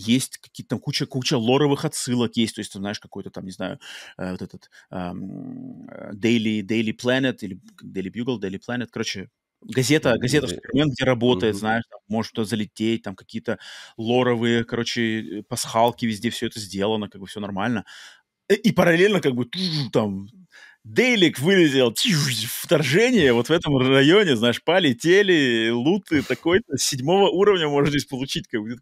есть какие-то там куча, куча лоровых отсылок есть, то есть ты знаешь какой-то там, не знаю, э, вот этот э, Daily, Daily Planet или Daily Bugle, Daily Planet, короче, Газета, газета инструмент, э, где работает, mm-hmm. знаешь, там, может что залететь, там какие-то лоровые, короче, э, пасхалки, везде все это сделано, как бы все нормально. Э, и, параллельно как бы там Дейлик вылетел, вторжение вот в этом районе, знаешь, полетели, луты такой-то, седьмого уровня можно здесь получить. Как бы,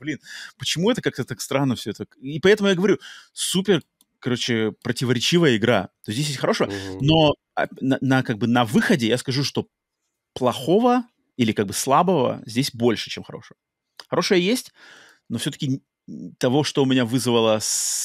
блин, почему это как-то так странно все это? И поэтому я говорю, супер, короче, противоречивая игра. То есть здесь есть хорошего, угу. но а, на, на, как бы на выходе я скажу, что плохого или как бы слабого здесь больше, чем хорошего. Хорошее есть, но все-таки того, что у меня вызвало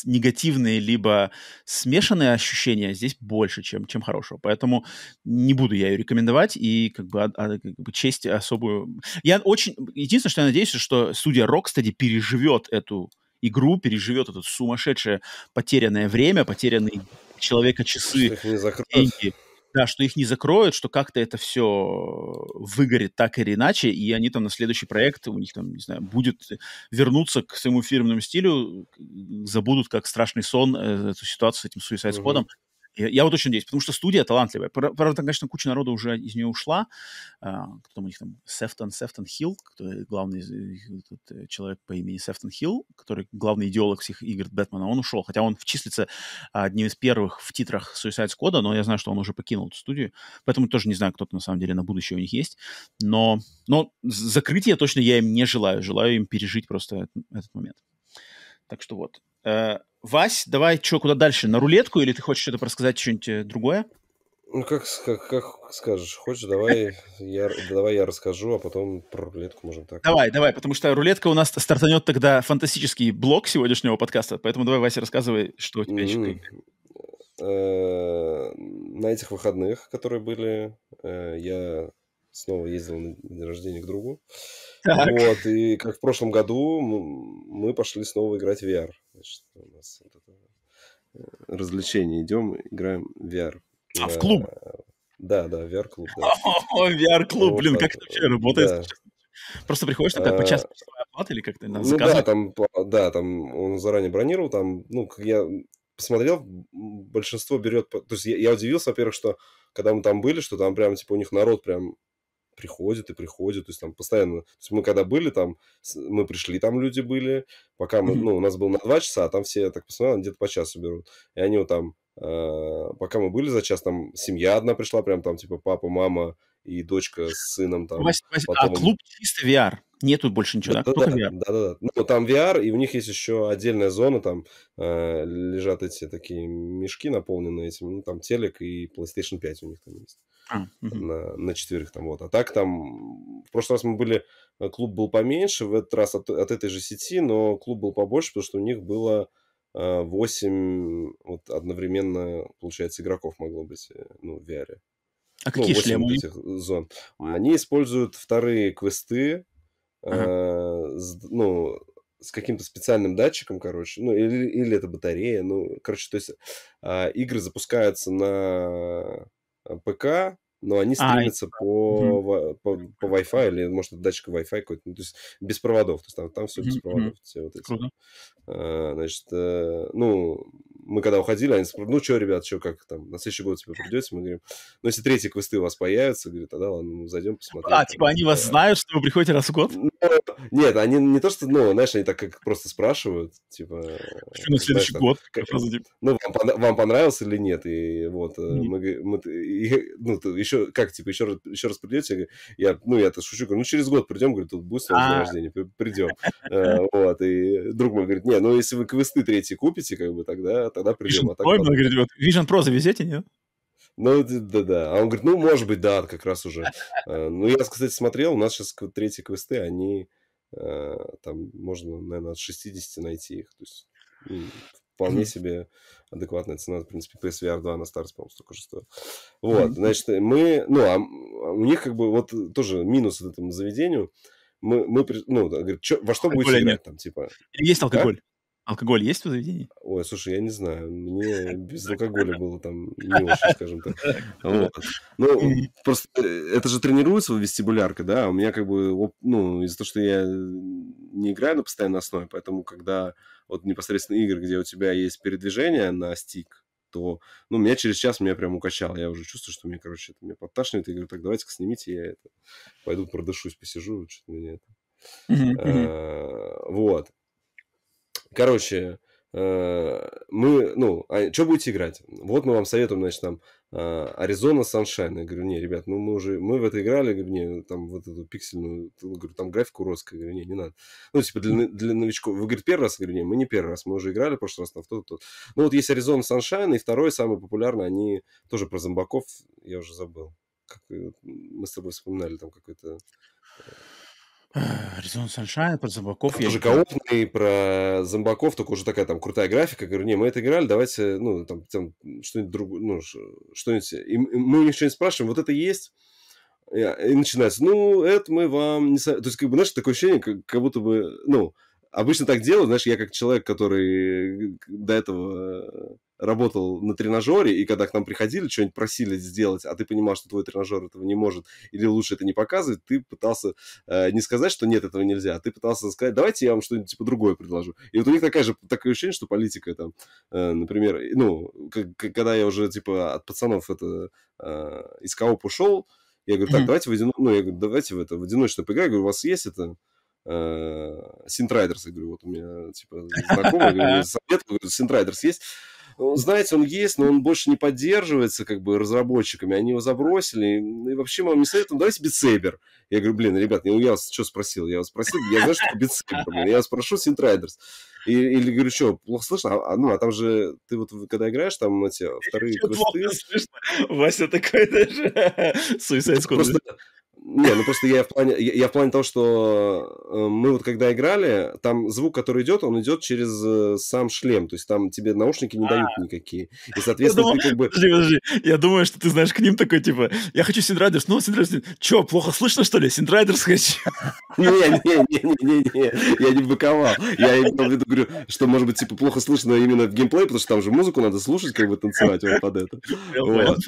негативные либо смешанные ощущения, здесь больше, чем, чем хорошего. Поэтому не буду я ее рекомендовать и как бы, а, а, как бы честь особую... Я очень... Единственное, что я надеюсь, что студия Rocksteady переживет эту игру, переживет это сумасшедшее потерянное время, потерянные человека часы, деньги да, что их не закроют, что как-то это все выгорит так или иначе, и они там на следующий проект, у них там, не знаю, будет э, вернуться к своему фирменному стилю, забудут как страшный сон э, эту ситуацию с этим Suicide Squad, mm я, вот очень надеюсь, потому что студия талантливая. Правда, там, конечно, куча народа уже из нее ушла. А, кто там у них там? Сефтон, Сефтон Хилл, кто, э, главный э, этот, э, человек по имени Сефтон Хилл, который главный идеолог всех игр Бэтмена, он ушел. Хотя он числится одним из первых в титрах Suicide Squad, но я знаю, что он уже покинул эту студию. Поэтому тоже не знаю, кто-то на самом деле на будущее у них есть. Но, но закрытие точно я им не желаю. Желаю им пережить просто этот момент. Так что вот. Э, Вась, давай что, куда дальше? На рулетку или ты хочешь что-то рассказать, что-нибудь э, другое? Ну, как, как, как скажешь. Хочешь, давай я, давай я расскажу, а потом про рулетку можем так. Давай, давай, потому что рулетка у нас стартанет тогда фантастический блок сегодняшнего подкаста, поэтому давай, Вася, рассказывай, что у тебя еще. Э, на этих выходных, которые были, я снова ездил на день рождения к другу. Так. Вот, и как в прошлом году мы пошли снова играть в VR. Значит, у нас вот это э, развлечение. Идем, играем в VR. А, в э, клуб? Да, да, VR-клуб. Да. О, VR-клуб, вот блин, так. как это вообще работает? Да. Просто приходишь такая по часу оплата или как-то надо ну, да, там, да, там он заранее бронировал, там, ну, как я посмотрел, большинство берет... То есть я, я удивился, во-первых, что когда мы там были, что там прям, типа, у них народ прям приходит и приходит, то есть там постоянно, то есть мы когда были там, мы пришли, там люди были, пока мы, ну, у нас было на два часа, а там все, так посмотрел, где-то по часу берут, и они вот там, э, пока мы были за час, там семья одна пришла, прям там типа папа, мама и дочка с сыном там. Вась, Вась, а потом... А клуб чисто VR? Нету больше ничего, да? Да, да, да, да, да. Ну, там VR, и у них есть еще отдельная зона, там э, лежат эти такие мешки, наполненные этим, ну, там телек и PlayStation 5 у них там есть. А, на, на четверых там вот. А так там... В прошлый раз мы были... Э, клуб был поменьше, в этот раз от, от этой же сети, но клуб был побольше, потому что у них было 8 э, вот одновременно, получается, игроков могло быть э, ну, в VR. А ну, какие шлемы? Этих зон. Они используют вторые квесты ага. с, ну, с каким-то специальным датчиком, короче, ну, или, или это батарея, ну, короче, то есть э, игры запускаются на ПК, но они а, стримятся а, по, угу. по, по Wi-Fi, или, может, это датчик Wi-Fi какой-то, ну, то есть без проводов, то есть там, там все без проводов, все вот эти. Круто. А, значит, э, ну, мы когда уходили, они спрашивали, ну что, ребят, что, как там, на следующий год тебе придете? Мы говорим, ну если третьи квесты у вас появятся, говорит, тогда ладно, мы зайдем посмотрим. А, типа они вас знают, что вы приходите раз в год? Ну, нет, они не то, что, ну, знаешь, они так как просто спрашивают, типа... А что на следующий год? Ну, вам, вам понравился или нет? И вот, э, мы, ну, еще, как, типа, еще раз, раз придете? Я, ну, я-то шучу, говорю, ну, через год придем, говорит, тут будет свой рождение, а. рождения, придем. Э, вот, и друг мой говорит, не, ну, если вы квесты третьи купите, как бы, тогда тогда придем. Vision а он говорит, вот, Vision Pro завезете, нет? Ну, да-да. А он говорит, ну, может быть, да, как раз уже. А, ну, я, кстати, смотрел, у нас сейчас третьи квесты, они а, там можно, наверное, от 60 найти их. То есть вполне себе адекватная цена, в принципе, PSVR 2 на старте, по-моему, столько же стоит. Вот, значит, мы, ну, а, а у них как бы вот тоже минус этому заведению. Мы, мы ну, говорит, чё, во что будете играть там, типа? Есть алкоголь. Алкоголь есть в заведении? Ой, слушай, я не знаю. Мне без алкоголя было там не очень, скажем так. Ну, просто э, это же тренируется вестибулярка, да? У меня как бы, ну, из-за того, что я не играю на постоянной основе, поэтому когда вот непосредственно игры, где у тебя есть передвижение на стик, то, ну, меня через час меня прям укачало. Я уже чувствую, что мне, короче, это меня подташнивает. Я говорю, так, давайте-ка снимите, я это пойду продышусь, посижу, что-то меня это... А, вот. Короче, э, мы, ну, а, что будете играть? Вот мы вам советуем, значит, там, Аризона Саншайн. Я говорю, не, ребят, ну мы уже, мы в это играли, я говорю, не, там вот эту пиксельную, я говорю, там графику уродская, я говорю, не, не надо. Ну, типа для, для новичков. Вы, говорит, первый раз? Я говорю, не, мы не первый раз, мы уже играли в прошлый раз там, тот, тот. Ну, вот есть Аризона Саншайн, и второй, самый популярный, они тоже про зомбаков, я уже забыл. Как, мы с тобой вспоминали там какой-то э, Э, Резон Саншайн, про зомбаков. Про я... про зомбаков, только уже такая там крутая графика. говорю, не, мы это играли, давайте, ну, там, там что-нибудь другое, ну, что-нибудь. И мы у них что-нибудь спрашиваем, вот это есть? А, и, начинается, ну, это мы вам не... То есть, как бы, знаешь, такое ощущение, как, как будто бы, ну, обычно так делают, знаешь, я как человек, который э, до этого э, работал на тренажере, и когда к нам приходили, что-нибудь просили сделать, а ты понимал, что твой тренажер этого не может, или лучше это не показывать, ты пытался э, не сказать, что нет, этого нельзя, а ты пытался сказать, давайте я вам что-нибудь типа другое предложу. И вот у них такая же, такое ощущение, что политика там, э, например, ну, как, когда я уже типа от пацанов это э, из коопа ушел, я говорю, так, давайте в, одино... ну, я говорю, давайте в, это, в одиночную поиграем, я говорю, у вас есть это, э, Синтрайдерс, я говорю, вот у меня, типа, знакомый, говорю, совет, говорю, Синтрайдерс есть, знаете, он есть, но он больше не поддерживается как бы разработчиками. Они его забросили. И, ну, вообще мы вам не советуем, давайте битсейбер. Я говорю, блин, ребят, ну я вас что спросил? Я вас спросил, я знаю, что битсейбер, я вас прошу Синтрайдерс. или говорю, что, плохо слышно? А, а, ну, а там же, ты вот когда играешь, там эти вторые квесты... Вася такой даже... Просто, не, ну просто я в плане, я, я в плане того, что э, мы вот когда играли, там звук, который идет, он идет через э, сам шлем, то есть там тебе наушники не а. дают никакие. И, соответственно, думал, ты как бы... Подожди, подожди, я думаю, что ты знаешь к ним такой, типа, я хочу Синдрайдерс, ну, Синдрайдерс, чё, плохо слышно, что ли? Синдрайдерс хочу. Не-не-не-не-не, я не быковал. Я имел в виду, говорю, что, может быть, типа, плохо слышно именно в геймплее, потому что там же музыку надо слушать, как бы танцевать вот под это. Вот.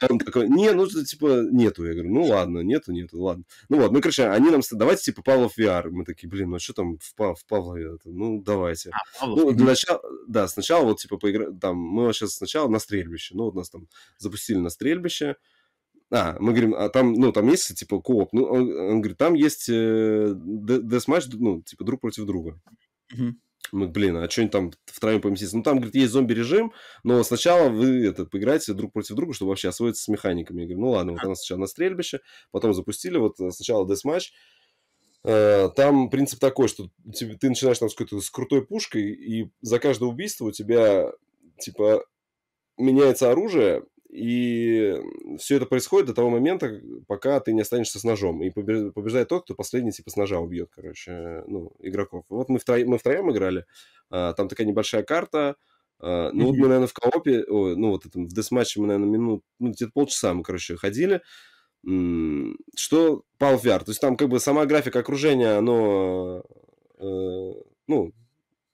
Он такой, не, ну, типа, нету. Я говорю, ну, ладно, нету, нету, ладно. Ну, вот, ну, короче, они нам, сказали давайте, типа, Павлов VR. Мы такие, блин, ну, а что там в, Пав, в Павлове? Ну, давайте. А, Павлов, ну, для начала, да, сначала вот, типа, поиграть, там, мы сейчас сначала на стрельбище. Ну, вот нас там запустили на стрельбище. А, мы говорим, а там, ну, там есть, типа, кооп. Ну, он, он говорит, там есть э, deathmatch, ну, типа, друг против друга. Mm-hmm. Мы, блин, а что-нибудь там втроем поместиться? Ну, там, говорит, есть зомби-режим, но сначала вы это, поиграете друг против друга, чтобы вообще освоиться с механиками. Я говорю, ну ладно, вот она сначала на стрельбище, потом запустили, вот э, сначала десматч, э, там принцип такой, что ты начинаешь там с какой-то с крутой пушкой, и за каждое убийство у тебя, типа, меняется оружие, и все это происходит до того момента, пока ты не останешься с ножом. И побеждает тот, кто последний типа с ножа убьет, короче, э, ну, игроков. Вот мы, втро... мы втроем играли, а, там такая небольшая карта, Uh, ну, вот мы, наверное, в коопе, ну, вот этом, в десматче мы, наверное, минут, ну, где-то полчаса мы, короче, ходили, что пал VR. То есть там как бы сама графика окружения, оно, э, ну,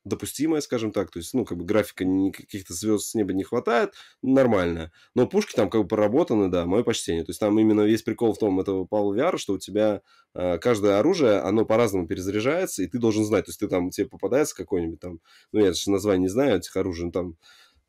допустимая, скажем так, то есть, ну, как бы графика каких-то звезд с неба не хватает, нормально. Но пушки там как бы поработаны, да, мое почтение. То есть там именно весь прикол в том этого Павла Виара, что у тебя э, каждое оружие, оно по-разному перезаряжается, и ты должен знать, то есть ты там, тебе попадается какой-нибудь там, ну, я же название не знаю этих оружий, ну, там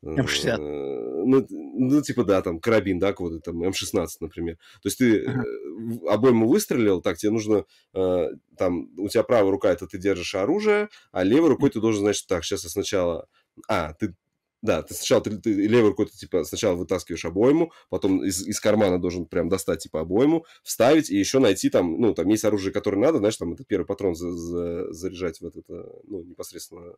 М60. Э, ну, ну, типа, да, там, карабин, да, какой-то там, М16, например. То есть ты uh-huh. обойму выстрелил, так, тебе нужно, э, там, у тебя правая рука, это ты держишь оружие, а левой рукой ты должен, значит, так, сейчас я сначала... А, ты да, ты сначала ты, ты левой рукой ты, типа сначала вытаскиваешь обойму, потом из, из кармана должен прям достать типа обойму, вставить и еще найти там, ну там есть оружие, которое надо, знаешь, там это первый патрон за, за, заряжать вот это, ну непосредственно,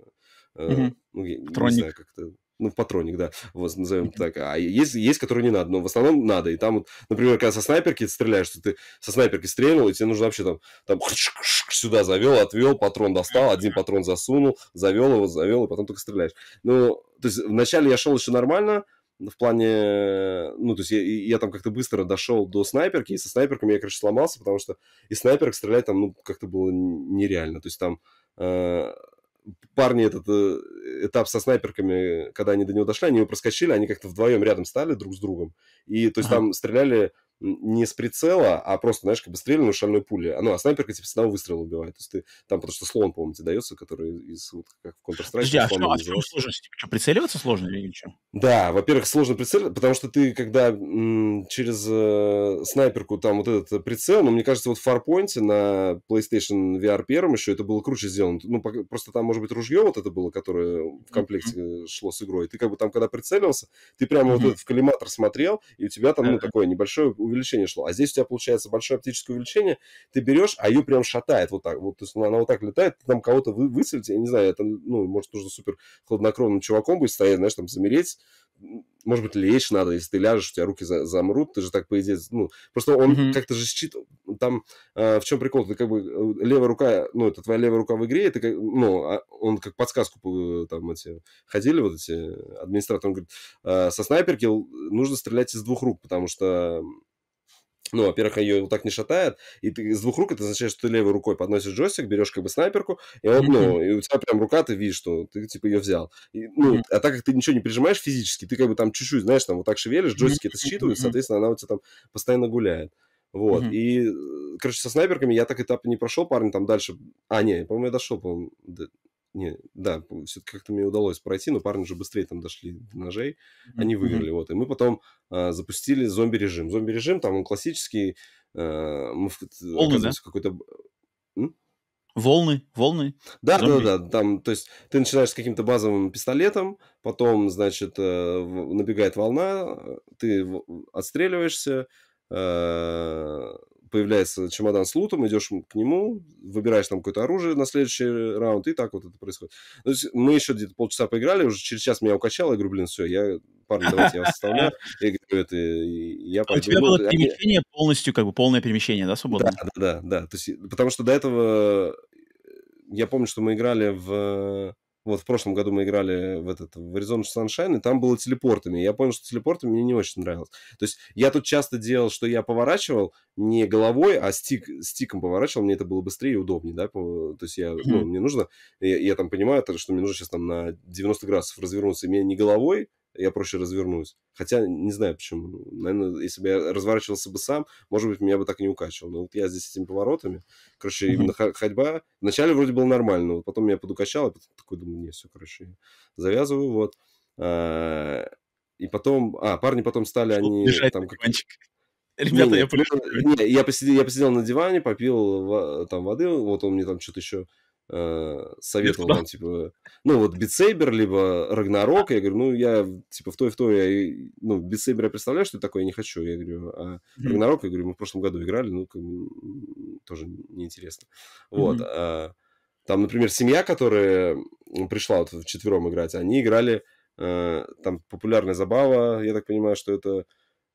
э, угу. ну я не знаю как это, ну, патроник, да, вот, назовем так. А есть, есть, которые не надо, но в основном надо. И там, вот, например, когда со снайперки стреляешь, что ты со снайперки стрельнул, и тебе нужно вообще там, там сюда завел, отвел, патрон достал, один патрон засунул, завел его, завел, и потом только стреляешь. Ну, то есть вначале я шел еще нормально, ну, в плане, ну, то есть я, я там как-то быстро дошел до снайперки, и со снайперками я, короче, сломался, потому что и снайперок стрелять там, ну, как-то было нереально. То есть там э, парни этот э, этап со снайперками, когда они до него дошли, они его проскочили, они как-то вдвоем рядом стали друг с другом. И то есть ага. там стреляли не с прицела, а просто, знаешь, как бы стрельнул шальной пули. Ну, а снайперка типа с одного выстрела убивает. То есть ты там, потому что слон, по-моему, тебе дается, который из, вот, как в Counter-Strike. Подожди, а, что, а что чем сложность? Что, прицеливаться сложно или ничего? Да, во-первых, сложно прицеливаться, потому что ты, когда м- через э, снайперку там вот этот э, прицел, ну, мне кажется, вот в Farpoint на PlayStation VR первом еще это было круче сделано. Ну, по- просто там, может быть, ружье вот это было, которое в комплекте mm-hmm. шло с игрой. Ты как бы там, когда прицеливался, ты прямо mm-hmm. вот этот в коллиматор смотрел, и у тебя там, ну, такое небольшое увеличение шло. А здесь у тебя получается большое оптическое увеличение, ты берешь, а ее прям шатает вот так. Вот, то есть она, она вот так летает, ты там кого-то вы, выцелите, я не знаю, это, ну, может, нужно супер хладнокровным чуваком быть стоять, знаешь, там замереть, может быть, лечь надо, если ты ляжешь, у тебя руки замрут, ты же так, по идее, ну, просто он mm-hmm. как-то же счит, там, э, в чем прикол, ты как бы, э, левая рука, ну, это твоя левая рука в игре, это как, ну, а он как подсказку, э, там, эти, ходили вот эти администраторы, он говорит, э, со снайперки нужно стрелять из двух рук, потому что ну, во-первых, ее вот так не шатает, и ты с двух рук это означает, что ты левой рукой подносишь джойстик, берешь как бы снайперку, и он, ну, и у тебя прям рука, ты видишь, что ты типа ее взял. И, ну, а так как ты ничего не прижимаешь физически, ты как бы там чуть-чуть, знаешь, там вот так шевелишь, джойстики это считывают, соответственно, она у тебя там постоянно гуляет. Вот. Mm-hmm. И, э, короче, со снайперками я так этап не прошел, парни там дальше... А, не, по-моему, я дошел, по-моему, не, да, все-таки как-то мне удалось пройти, но парни же быстрее там дошли до ножей, они выиграли, mm-hmm. вот. И мы потом э, запустили зомби-режим. Зомби-режим, там он классический, э, мы в, Волны, да? какой-то... М? Волны, волны. Да, зомби. да, да, там, то есть ты начинаешь с каким-то базовым пистолетом, потом, значит, э, набегает волна, э, ты отстреливаешься, а, появляется чемодан с лутом, идешь к нему, выбираешь там какое-то оружие на следующий раунд, и так вот это происходит. То есть мы еще где-то полчаса поиграли, уже через час меня укачало, я говорю, блин, все, я, парни, давайте я вас оставляю. Я говорю, это я а пойду. У тебя ну, было перемещение полностью, как бы полное перемещение, да, свободно да, да, да. То есть, потому что до этого я помню, что мы играли в вот в прошлом году мы играли в этот в Arizona Sunshine, и там было телепортами. Я понял, что телепортами мне не очень нравилось. То есть я тут часто делал, что я поворачивал не головой, а стик, стиком поворачивал, мне это было быстрее и удобнее, да, то есть я, ну, мне нужно, я, я там понимаю, что мне нужно сейчас там на 90 градусов развернуться, и мне не головой, я проще развернусь. Хотя не знаю почему. Ну, Наверное, если бы я разворачивался бы сам, может быть, меня бы так не укачивал. Но вот я здесь с этими поворотами. Короче, mm-hmm. именно ходьба. Вначале вроде было нормально, но потом меня подукачало, потом такой думаю, не, все, короче, завязываю, вот. А, и потом... А, парни потом стали, они... Бежать, там, как... Ребята, не, я, не, я, посидел, я посидел на диване, попил там воды, вот он мне там что-то еще Э, советовал ну там, типа, ну, вот Битсейбер, либо Рагнарок. Я говорю, ну, я, типа, в той, в той, я, ну, Битсейбер я представляю, что это такое, я не хочу. Я говорю, а mm-hmm. Рагнарок, я говорю, мы в прошлом году играли, ну, как, тоже неинтересно. Mm-hmm. Вот. А, там, например, семья, которая пришла вот в четвером играть, они играли, а, там, популярная забава, я так понимаю, что это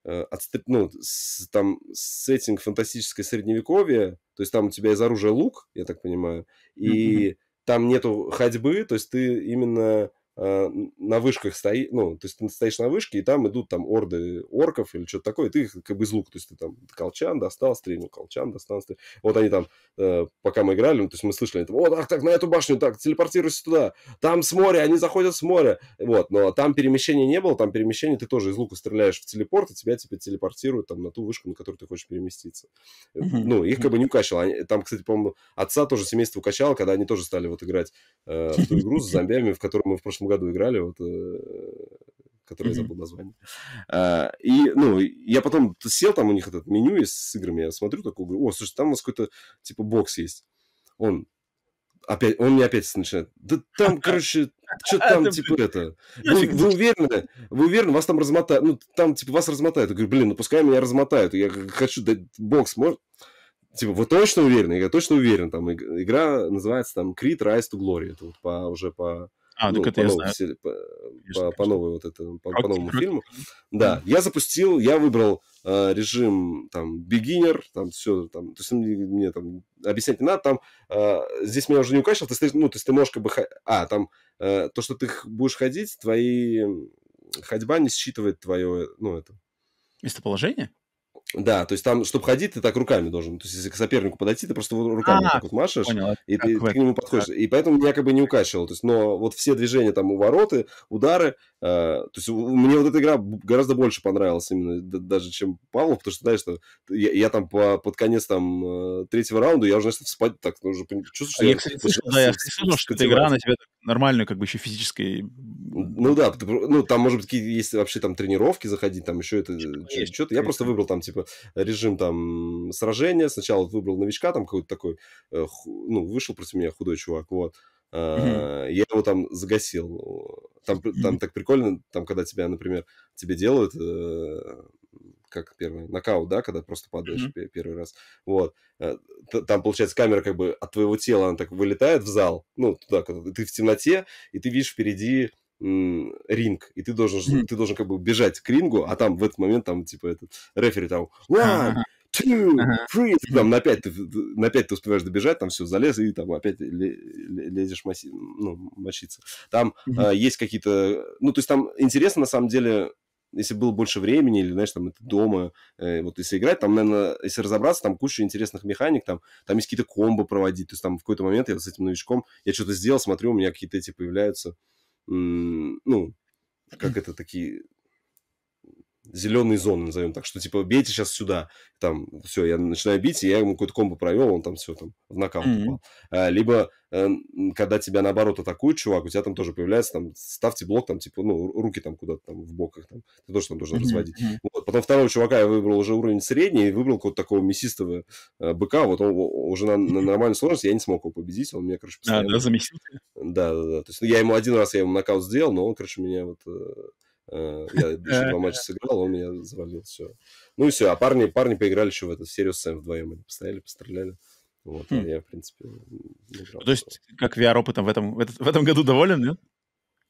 Э, отстып, ну, с, там сеттинг фантастическое средневековья, то есть там у тебя из оружия лук, я так понимаю, и mm-hmm. там нету ходьбы, то есть ты именно Э, на вышках стоит, ну, то есть ты стоишь на вышке, и там идут там орды орков или что-то такое, и ты их как бы из лука, то есть ты там колчан достал, стрельнул, колчан достал, стрельнул. Вот они там, э, пока мы играли, ну, то есть мы слышали, там, о, так, так, на эту башню, так, телепортируйся туда, там с моря, они заходят с моря, вот, но там перемещения не было, там перемещение, ты тоже из лука стреляешь в телепорт, и тебя теперь телепортируют там на ту вышку, на которую ты хочешь переместиться. Э, ну, их как бы не укачало, они, там, кстати, по-моему, отца тоже семейство укачало, когда они тоже стали вот играть э, в ту игру с зомбями, в которую мы в прошлом прошлом году играли, вот э, который я забыл название. А, и, ну, я потом сел там у них этот меню с играми, я смотрю, такой, о, слушай, там у нас какой-то, типа, бокс есть. Он опять, он мне опять начинает, да там, короче, что а, там, типа, это, вы, вы уверены, вы уверены, вас там размотают, ну, там, типа, вас размотают. Я говорю, блин, ну, пускай меня размотают, я хочу дать бокс, может? Типа, вы точно уверены? Я точно уверен. Там игра называется там Creed Rise to Glory. Это вот по, уже по а, ну, так это по, я новой, знаю. по, по, по новой вот это, по, okay. по новому фильму. Да, я запустил, я выбрал э, режим там beginner, там все, там, то есть мне, мне там объяснять не надо, там э, здесь меня уже не укачивало, то есть ну, то есть ты можешь как бы, а, там э, то, что ты будешь ходить, твои ходьба не считывает твое, ну, это... Местоположение? Да, то есть там, чтобы ходить, ты так руками должен. То есть если к сопернику подойти, ты просто руками а, так вот машешь, понял, и ты, ты к нему подходишь. И поэтому меня как бы не укачивало. То есть, но вот все движения, там, увороты, удары, э, то есть мне вот эта игра гораздо больше понравилась именно даже, чем Павлов, потому что, знаешь, что я, я там по, под конец там э, третьего раунда, я уже, знаешь, спать так, ну, уже чувствую, что а я... кстати, слышал, да, я слышал, что эта игра на тебя нормальную, как бы еще физической... Ну да, ну там, может быть, есть вообще там тренировки заходить, там еще это... Что-то. Я просто выбрал там, типа, типа режим там сражения, сначала выбрал новичка, там какой-то такой, э, ну, вышел против меня худой чувак, вот. А, я его там загасил. Там, там так прикольно, там, когда тебя, например, тебе делают, э, как первый, нокаут, да, когда просто падаешь mm-hmm. первый раз. Вот. Э, там, получается, камера как бы от твоего тела, она так вылетает в зал, ну, туда, когда ты в темноте, и ты видишь впереди ринг, и ты должен, хм. ты должен как бы бежать к рингу, а там в этот момент там типа этот рефери там one, two, three, ты, там на пять, ты, на пять ты успеваешь добежать, там все, залез и там опять лезешь маси, ну, мочиться. Там mm есть какие-то, ну то есть там интересно на самом деле если было больше времени, или, знаешь, там, это дома, э, вот если играть, там, наверное, если разобраться, там куча интересных механик, там, там есть какие-то комбо проводить, то есть там в какой-то момент я вот с этим новичком, я что-то сделал, смотрю, у меня какие-то эти появляются, ну, как это такие зеленые зоны, назовем так, что типа бейте сейчас сюда, там, все, я начинаю бить, и я ему какой-то комбо провел, он там все, там, в нокаут mm-hmm. упал. А, либо, э, когда тебя наоборот атакует чувак, у тебя там тоже появляется, там, ставьте блок, там, типа, ну, руки там куда-то там в боках, там, ты тоже там должен mm-hmm. разводить. Вот, потом второго чувака я выбрал уже уровень средний, и выбрал какого-то такого мясистого э, быка, вот он уже на, на нормальной сложности, я не смог его победить, он меня, короче, постоянно... А, да, заместитель? Да, да, да, то есть ну, я ему один раз, я ему нокаут сделал, но он, короче, меня вот... Э, Э, я еще два матча сыграл, он меня завалил, все. Ну и все, а парни, парни поиграли еще в этот сериус сами вдвоем. Они постояли, постреляли. Вот, хм. я, в принципе, играл. Ну, то есть, как VR-опытом в этом, в этом году доволен, нет?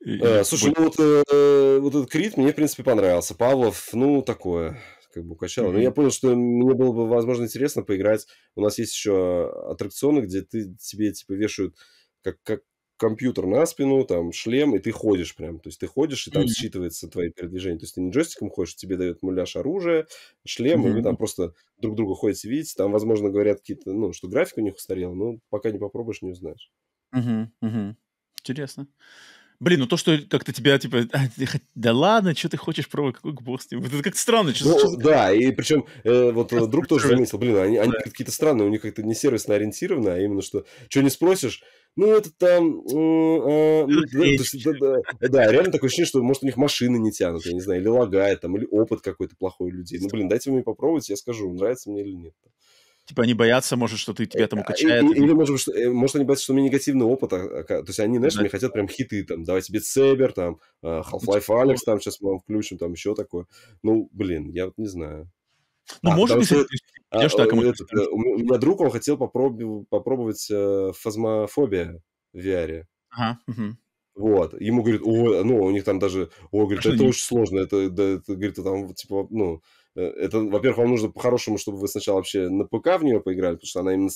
И, э, слушай, будет... ну вот, э, вот этот Крит мне, в принципе, понравился. Павлов, ну, такое, как бы укачало. Mm-hmm. Ну, Но я понял, что мне было бы, возможно, интересно поиграть. У нас есть еще аттракционы, где ты, тебе, типа, вешают как, как, компьютер на спину, там шлем, и ты ходишь прям. То есть ты ходишь, и там mm-hmm. считывается твои передвижения. То есть ты не джойстиком ходишь, а тебе дают муляж оружие, шлем, mm-hmm. и вы там просто друг друга ходите, видите. Там, возможно, говорят какие-то, ну, что график у них устарел, но пока не попробуешь, не узнаешь. Mm-hmm. Mm-hmm. Интересно. Блин, ну то, что как-то тебя, типа, «А, да ладно, что ты хочешь пробовать, какой бог с ним? Это как-то странно. Что, ну, что да, и причем э, вот э, Сейчас друг тоже заметил, блин, они, они да. какие-то странные, у них как-то не сервисно ориентировано, а именно, что что не спросишь, ну, это там... А, ну, ну, да, реально такое ощущение, что, может, у них машины не тянут, я не знаю, или лагает, там, или опыт какой-то плохой у людей. Ну, блин, дайте мне попробовать, я скажу, нравится мне или нет. Типа они боятся, может, что ты тебя там укачает. Э, а, или, или может, что, э, может, они боятся, что у меня негативный опыт. А, а то есть они, знаешь, да. они хотят прям хиты, там, тебе Битсейбер, там, э, Half-Life алекс типа там, сейчас мы вам включим, там, еще такое. Ну, блин, я вот не знаю. Ну, а, может быть, что... а, идешь, этот, у меня друг, он хотел попробовать, попробовать э, фазмофобия в VR. Ага, угу. Вот. Ему говорит, о, ну, у них там даже, о, говорит, а это очень сложно, это, да, это, говорит, там, типа, ну, Э, это, во-первых, вам нужно по-хорошему, чтобы вы сначала вообще на ПК в нее поиграли, потому что она именно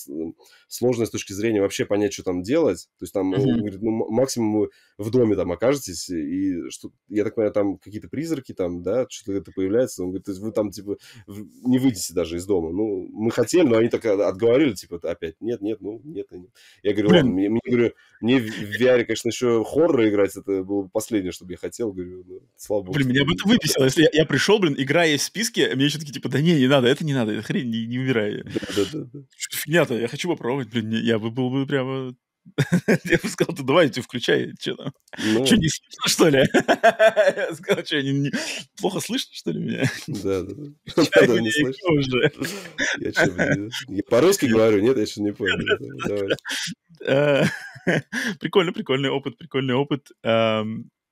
сложная с точки зрения вообще понять, что там делать. То есть там, mm-hmm. Э, он говорит, ну, максимум вы в доме там окажетесь, э, и что, я так понимаю, там какие-то призраки там, да, что-то это появляется. Он говорит, то есть вы там, типа, не выйдете даже из дома. Ну, мы хотели, но они так отговорили, типа, опять, нет, нет, ну, нет, нет. Я говорю, ладно, мне, мне, говорю, мне в VR, конечно, еще хоррор играть, это было последнее, чтобы я хотел. Говорю, ну, слава богу. Блин, меня бы это выписало, если я, я пришел, блин, играя в списке, мне еще такие, типа, да не, не надо, это не надо, это хрень, не, не умирай. Да-да-да. Фигня-то, я хочу попробовать, блин, я бы был бы прямо... Я бы сказал, ты давай, ты типа, включай, что там? Ну... Что, не слышно, что ли? Я сказал, что, не, плохо слышно, что ли, меня? Да-да-да. Я не слышу Я что, по-русски говорю, нет, я еще не понял. Э, Прикольно, прикольный опыт, прикольный опыт.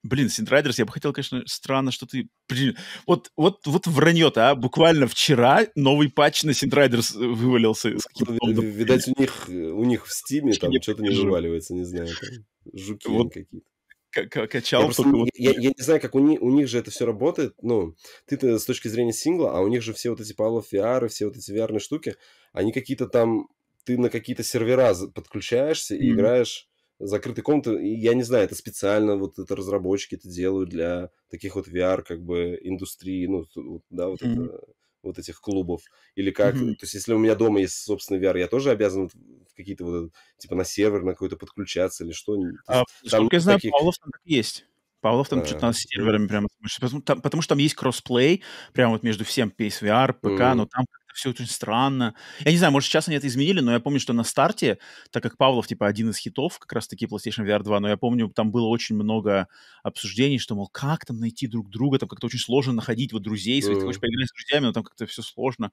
Блин, Синдрайдерс, я бы хотел, конечно, странно, что ты... Блин, вот, вот, вот вранье-то, а? Буквально вчера новый патч на Синдрайдерс э, вывалился. С Видать, у них, э, у них в Стиме там что-то не вываливается, не знаю. Там, жуки вот. какие-то качал. Я, просто, я, я не знаю, как у, ни, у них же это все работает. Ну, ты-то с точки зрения сингла, а у них же все вот эти Павлов VR, все вот эти VR штуки, они какие-то там... Ты на какие-то сервера подключаешься и mm-hmm. играешь закрытой комнаты, я не знаю, это специально, вот это разработчики это делают для таких вот VR, как бы, индустрии, ну, да, вот mm-hmm. это вот этих клубов, или как, mm-hmm. то есть если у меня дома есть собственный VR, я тоже обязан какие-то вот, типа на сервер на какой-то подключаться или что. А, там сколько я знаю, таких... Павлов там так есть. Павлов там э, что-то с серверами прямо... Потому, там, потому что там есть кроссплей, прямо вот между всем PSVR, ПК, mm. но там как-то все очень странно. Я не знаю, может, сейчас они это изменили, но я помню, что на старте, так как Павлов, типа, один из хитов как раз-таки PlayStation VR 2, но я помню, там было очень много обсуждений, что, мол, как там найти друг друга, там как-то очень сложно находить вот друзей своих, mm. ты хочешь поиграть с друзьями, но там как-то все сложно.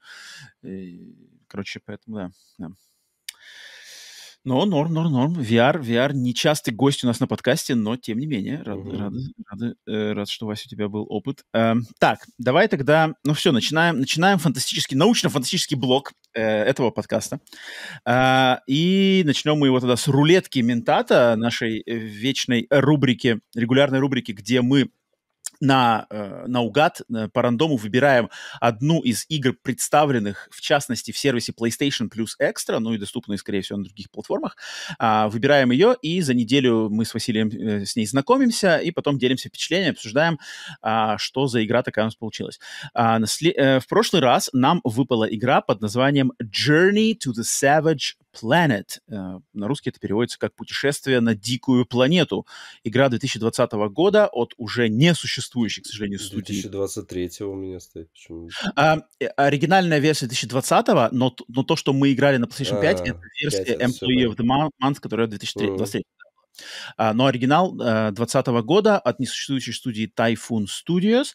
И, короче, поэтому, да. да. Но норм, норм, норм. VR, VR не частый гость у нас на подкасте, но тем не менее, рад, угу. рад, рад, э, рад, что, Вася, у тебя был опыт. Э, так, давай тогда, ну все, начинаем, начинаем фантастический, научно-фантастический блок э, этого подкаста. Э, и начнем мы его тогда с рулетки Ментата, нашей э, вечной рубрики, регулярной рубрики, где мы на, э, наугад, э, по рандому выбираем одну из игр, представленных, в частности, в сервисе PlayStation Plus Extra, ну и доступные, скорее всего, на других платформах. А, выбираем ее, и за неделю мы с Василием э, с ней знакомимся, и потом делимся впечатлениями, обсуждаем, а, что за игра такая у нас получилась. А, в прошлый раз нам выпала игра под названием Journey to the Savage Planet. Э, на русский это переводится как «Путешествие на дикую планету». Игра 2020 года от уже не существующей, к сожалению, студии. 2023 у меня стоит. Почему? А, э, оригинальная версия 2020, но, но то, что мы играли на PlayStation 5, а, это версия Employee of the Month, которая 2023. Mm. А, но оригинал 2020 э, года от несуществующей студии Typhoon Studios.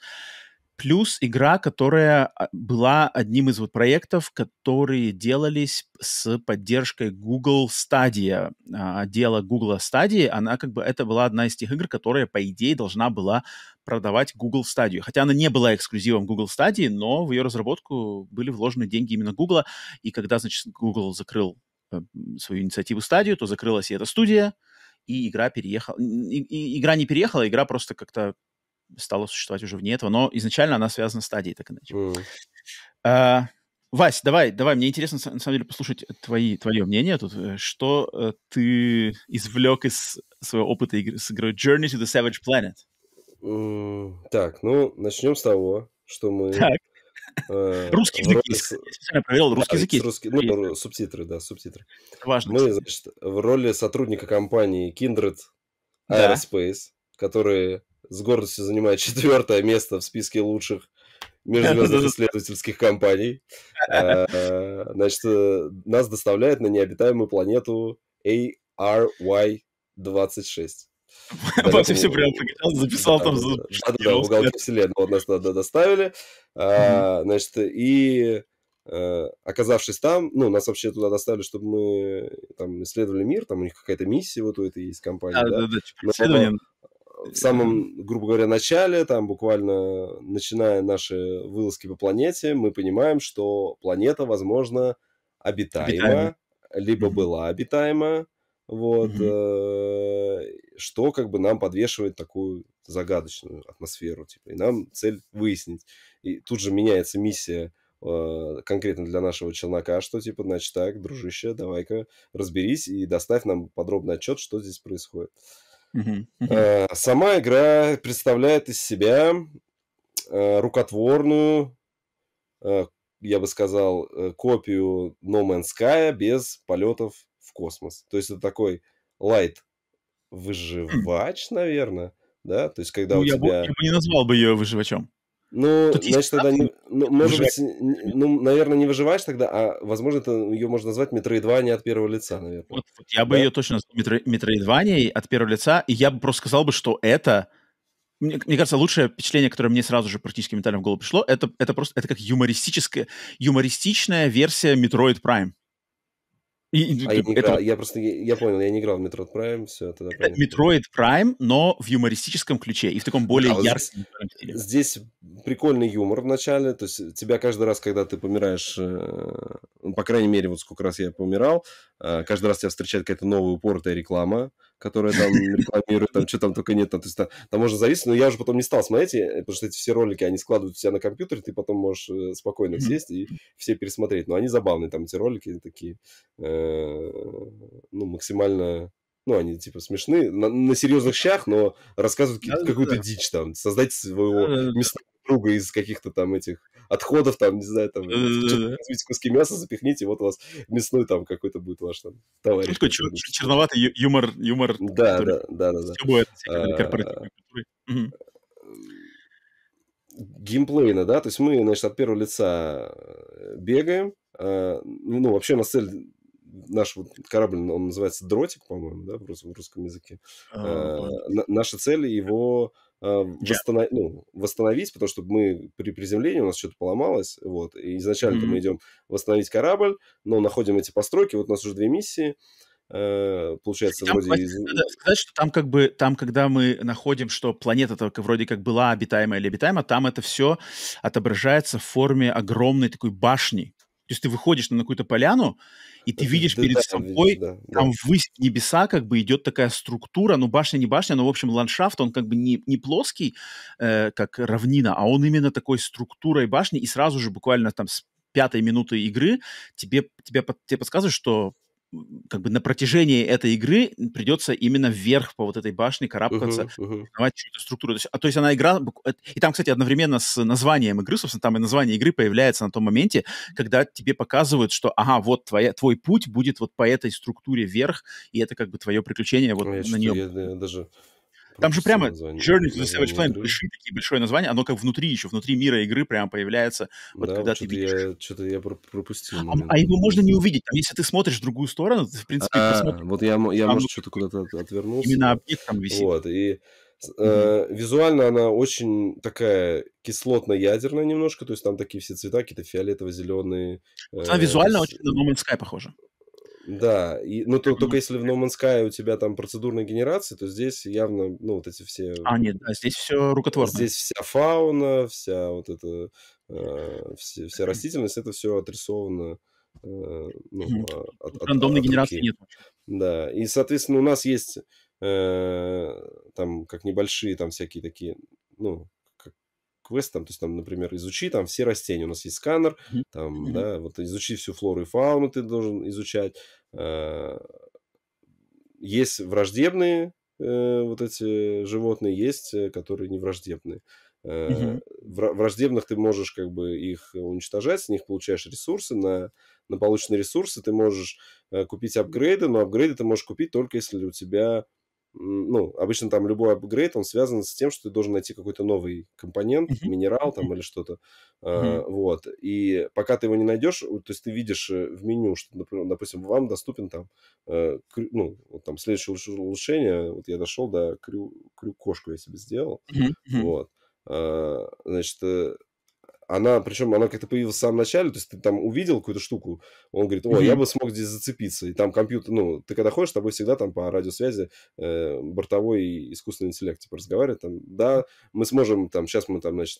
Плюс игра, которая а, была одним из вот проектов, которые делались с поддержкой Google Stadia, а, дело Google Stadia. Она как бы, это была одна из тех игр, которая, по идее, должна была продавать Google Stadia. Хотя она не была эксклюзивом Google Stadia, но в ее разработку были вложены деньги именно Google. И когда, значит, Google закрыл э, свою инициативу Stadia, то закрылась и эта студия, и игра переехала. И, и, игра не переехала, а игра просто как-то стала существовать уже вне этого, но изначально она связана с стадией, так иначе. Mm. А, Вась, давай, давай, мне интересно, на самом деле, послушать твои, твое мнение тут. Э, что э, ты извлек из своего опыта игры, с игрой Journey to the Savage Planet? Mm, так, ну, начнем с того, что мы... Так. Э, русский язык с... Я проверил, русский да, язык русский, Ну, субтитры, да, субтитры. Это важно. Мы, значит, в роли сотрудника компании Kindred Aerospace, да. которые с гордостью занимает четвертое место в списке лучших межзвездных исследовательских компаний. А, значит, э, нас доставляет на необитаемую планету ARY-26. Вообще все прям записал там. Да, в уголке вселенной вот нас доставили. А, значит, и э, оказавшись там, ну, нас вообще туда доставили, чтобы мы там исследовали мир, там у них какая-то миссия вот у этой есть компании, да? Да, да, да, в самом, грубо говоря, начале, там буквально начиная наши вылазки по планете, мы понимаем, что планета, возможно, обитаема, обитаема. либо mm-hmm. была обитаема, вот, mm-hmm. э, что как бы нам подвешивает такую загадочную атмосферу, типа, и нам цель выяснить. И тут же меняется миссия э, конкретно для нашего челнока, что типа, значит так, дружище, давай-ка разберись и доставь нам подробный отчет, что здесь происходит. mm Э, сама игра представляет из себя э, рукотворную, э, я бы сказал, копию No Man's Sky без полетов в космос. То есть это такой лайт хм. выживач, наверное, да? То есть когда ну, у я тебя... Бы, я бы не назвал бы ее выживачом. Ну, Тут значит, тогда, не, ну, может быть, ну, наверное, не выживаешь тогда, а, возможно, это, ее можно назвать метроидвания от первого лица, наверное. Вот, вот я да? бы ее точно назвал метро, метроидванией от первого лица, и я бы просто сказал бы, что это... Мне, мне кажется, лучшее впечатление, которое мне сразу же практически ментально в голову пришло, это, это просто это как юмористическая, юмористичная версия Metroid Prime. И, а это... я, не играл, я просто, я понял, я не играл в Metroid Prime, все, тогда э, понятно. Metroid Prime, но в юмористическом ключе и в таком более а ярком стиле. Здесь прикольный юмор в начале, то есть тебя каждый раз, когда ты помираешь, э, ну, по крайней мере, вот сколько раз я помирал, э, каждый раз тебя встречает какая-то новая упоротая реклама, которая там рекламирует, там что там только нет, там, то есть там, можно зависеть, но я уже потом не стал смотреть, э, потому что эти все ролики, они складывают все на компьютер, ты потом можешь э, спокойно сесть и все пересмотреть, но они забавные, там эти ролики такие, э, ну, максимально ну, они, типа, смешны на, на серьезных щах, но рассказывают да, какую-то да. дичь там, создать своего да, э, да, мясного друга из каких-то там этих отходов, там, не знаю, там, э, возьмите куски мяса, запихните, вот у вас мясной там какой-то будет ваш там товарищ. Ну, такой чер- черноватый юмор, юмор. Да, да, да, да. да. Любой а, Геймплейно, да, то есть мы, значит, от первого лица э, бегаем, а, ну, вообще у нас цель наш вот корабль, он называется «Дротик», по-моему, да, в, рус, в русском языке. А, а, наша цель его э, восстанов... ну, восстановить, потому что мы при приземлении у нас что-то поломалось, вот, и изначально mm-hmm. мы идем восстановить корабль, но находим эти постройки, вот у нас уже две миссии, э, получается, там, вроде... Из... сказать, что там как бы, там, когда мы находим, что планета только вроде как была обитаемая или обитаема, там это все отображается в форме огромной такой башни. То есть ты выходишь на какую-то поляну, и ты видишь перед собой, да, там да. ввысь небеса как бы идет такая структура, ну башня не башня, но в общем ландшафт, он как бы не, не плоский, э, как равнина, а он именно такой структурой башни, и сразу же буквально там с пятой минуты игры тебе, тебе, тебе подсказывают, что как бы на протяжении этой игры придется именно вверх по вот этой башне карабкаться, uh-huh, uh-huh. то структуру. То есть, а, то есть она игра... Э, и там, кстати, одновременно с названием игры, собственно, там и название игры появляется на том моменте, когда тебе показывают, что, ага, вот твоя, твой путь будет вот по этой структуре вверх, и это как бы твое приключение вот Ой, ну, на нее. Я, я даже там же прямо название, Journey to the Savage Planet, большие, такие, большое название, оно как внутри еще, внутри мира игры прямо появляется. Вот да, когда вот ты видишь... что-то я пропустил. А, момент. а его можно не увидеть. Там, если ты смотришь в другую сторону, ты, в принципе, а, посмотришь. Вот я, я может, что-то куда-то отвернулся. Именно объект там висит. Вот, и Uh-huh. Визуально она очень такая кислотно-ядерная немножко, то есть там такие все цвета, какие-то фиолетово-зеленые. Она э- визуально с... очень на No Man's Sky похожа. Да, и, ну то, только если в No Man's Sky у тебя там процедурная генерация, то здесь явно, ну вот эти все... А, нет, да, здесь все рукотворно. Здесь вся фауна, вся вот эта, э, вся, вся растительность, это все отрисовано. Э, ну, а, от, от, Рандомной от, генерации нет. Да, и, соответственно, у нас есть э, там как небольшие там всякие такие, ну, там, то есть там, например, изучи там все растения, у нас есть сканер, там, mm-hmm. да, вот изучи всю флору и фауну ты должен изучать. Э, есть враждебные э, вот эти животные, есть, э, которые не враждебные. Угу. Враждебных ты можешь как бы их уничтожать, с них получаешь ресурсы. На, на полученные ресурсы ты можешь купить апгрейды, но апгрейды ты можешь купить только если у тебя ну, обычно там любой апгрейд, он связан с тем, что ты должен найти какой-то новый компонент, uh-huh. минерал там или что-то, uh-huh. вот, и пока ты его не найдешь, то есть ты видишь э, в меню, что, например, допустим, вам доступен там, э, ну, вот там следующее улучшение, вот я дошел до крю, крюкошку я себе сделал, uh-huh. вот, а, значит, э, она, причем она как-то появилась в самом начале, то есть ты там увидел какую-то штуку, он говорит, о, я бы смог здесь зацепиться, и там компьютер, ну, ты когда ходишь, с тобой всегда там по радиосвязи э, бортовой искусственный интеллект, типа, разговаривает, там, да, мы сможем, там, сейчас мы там, значит,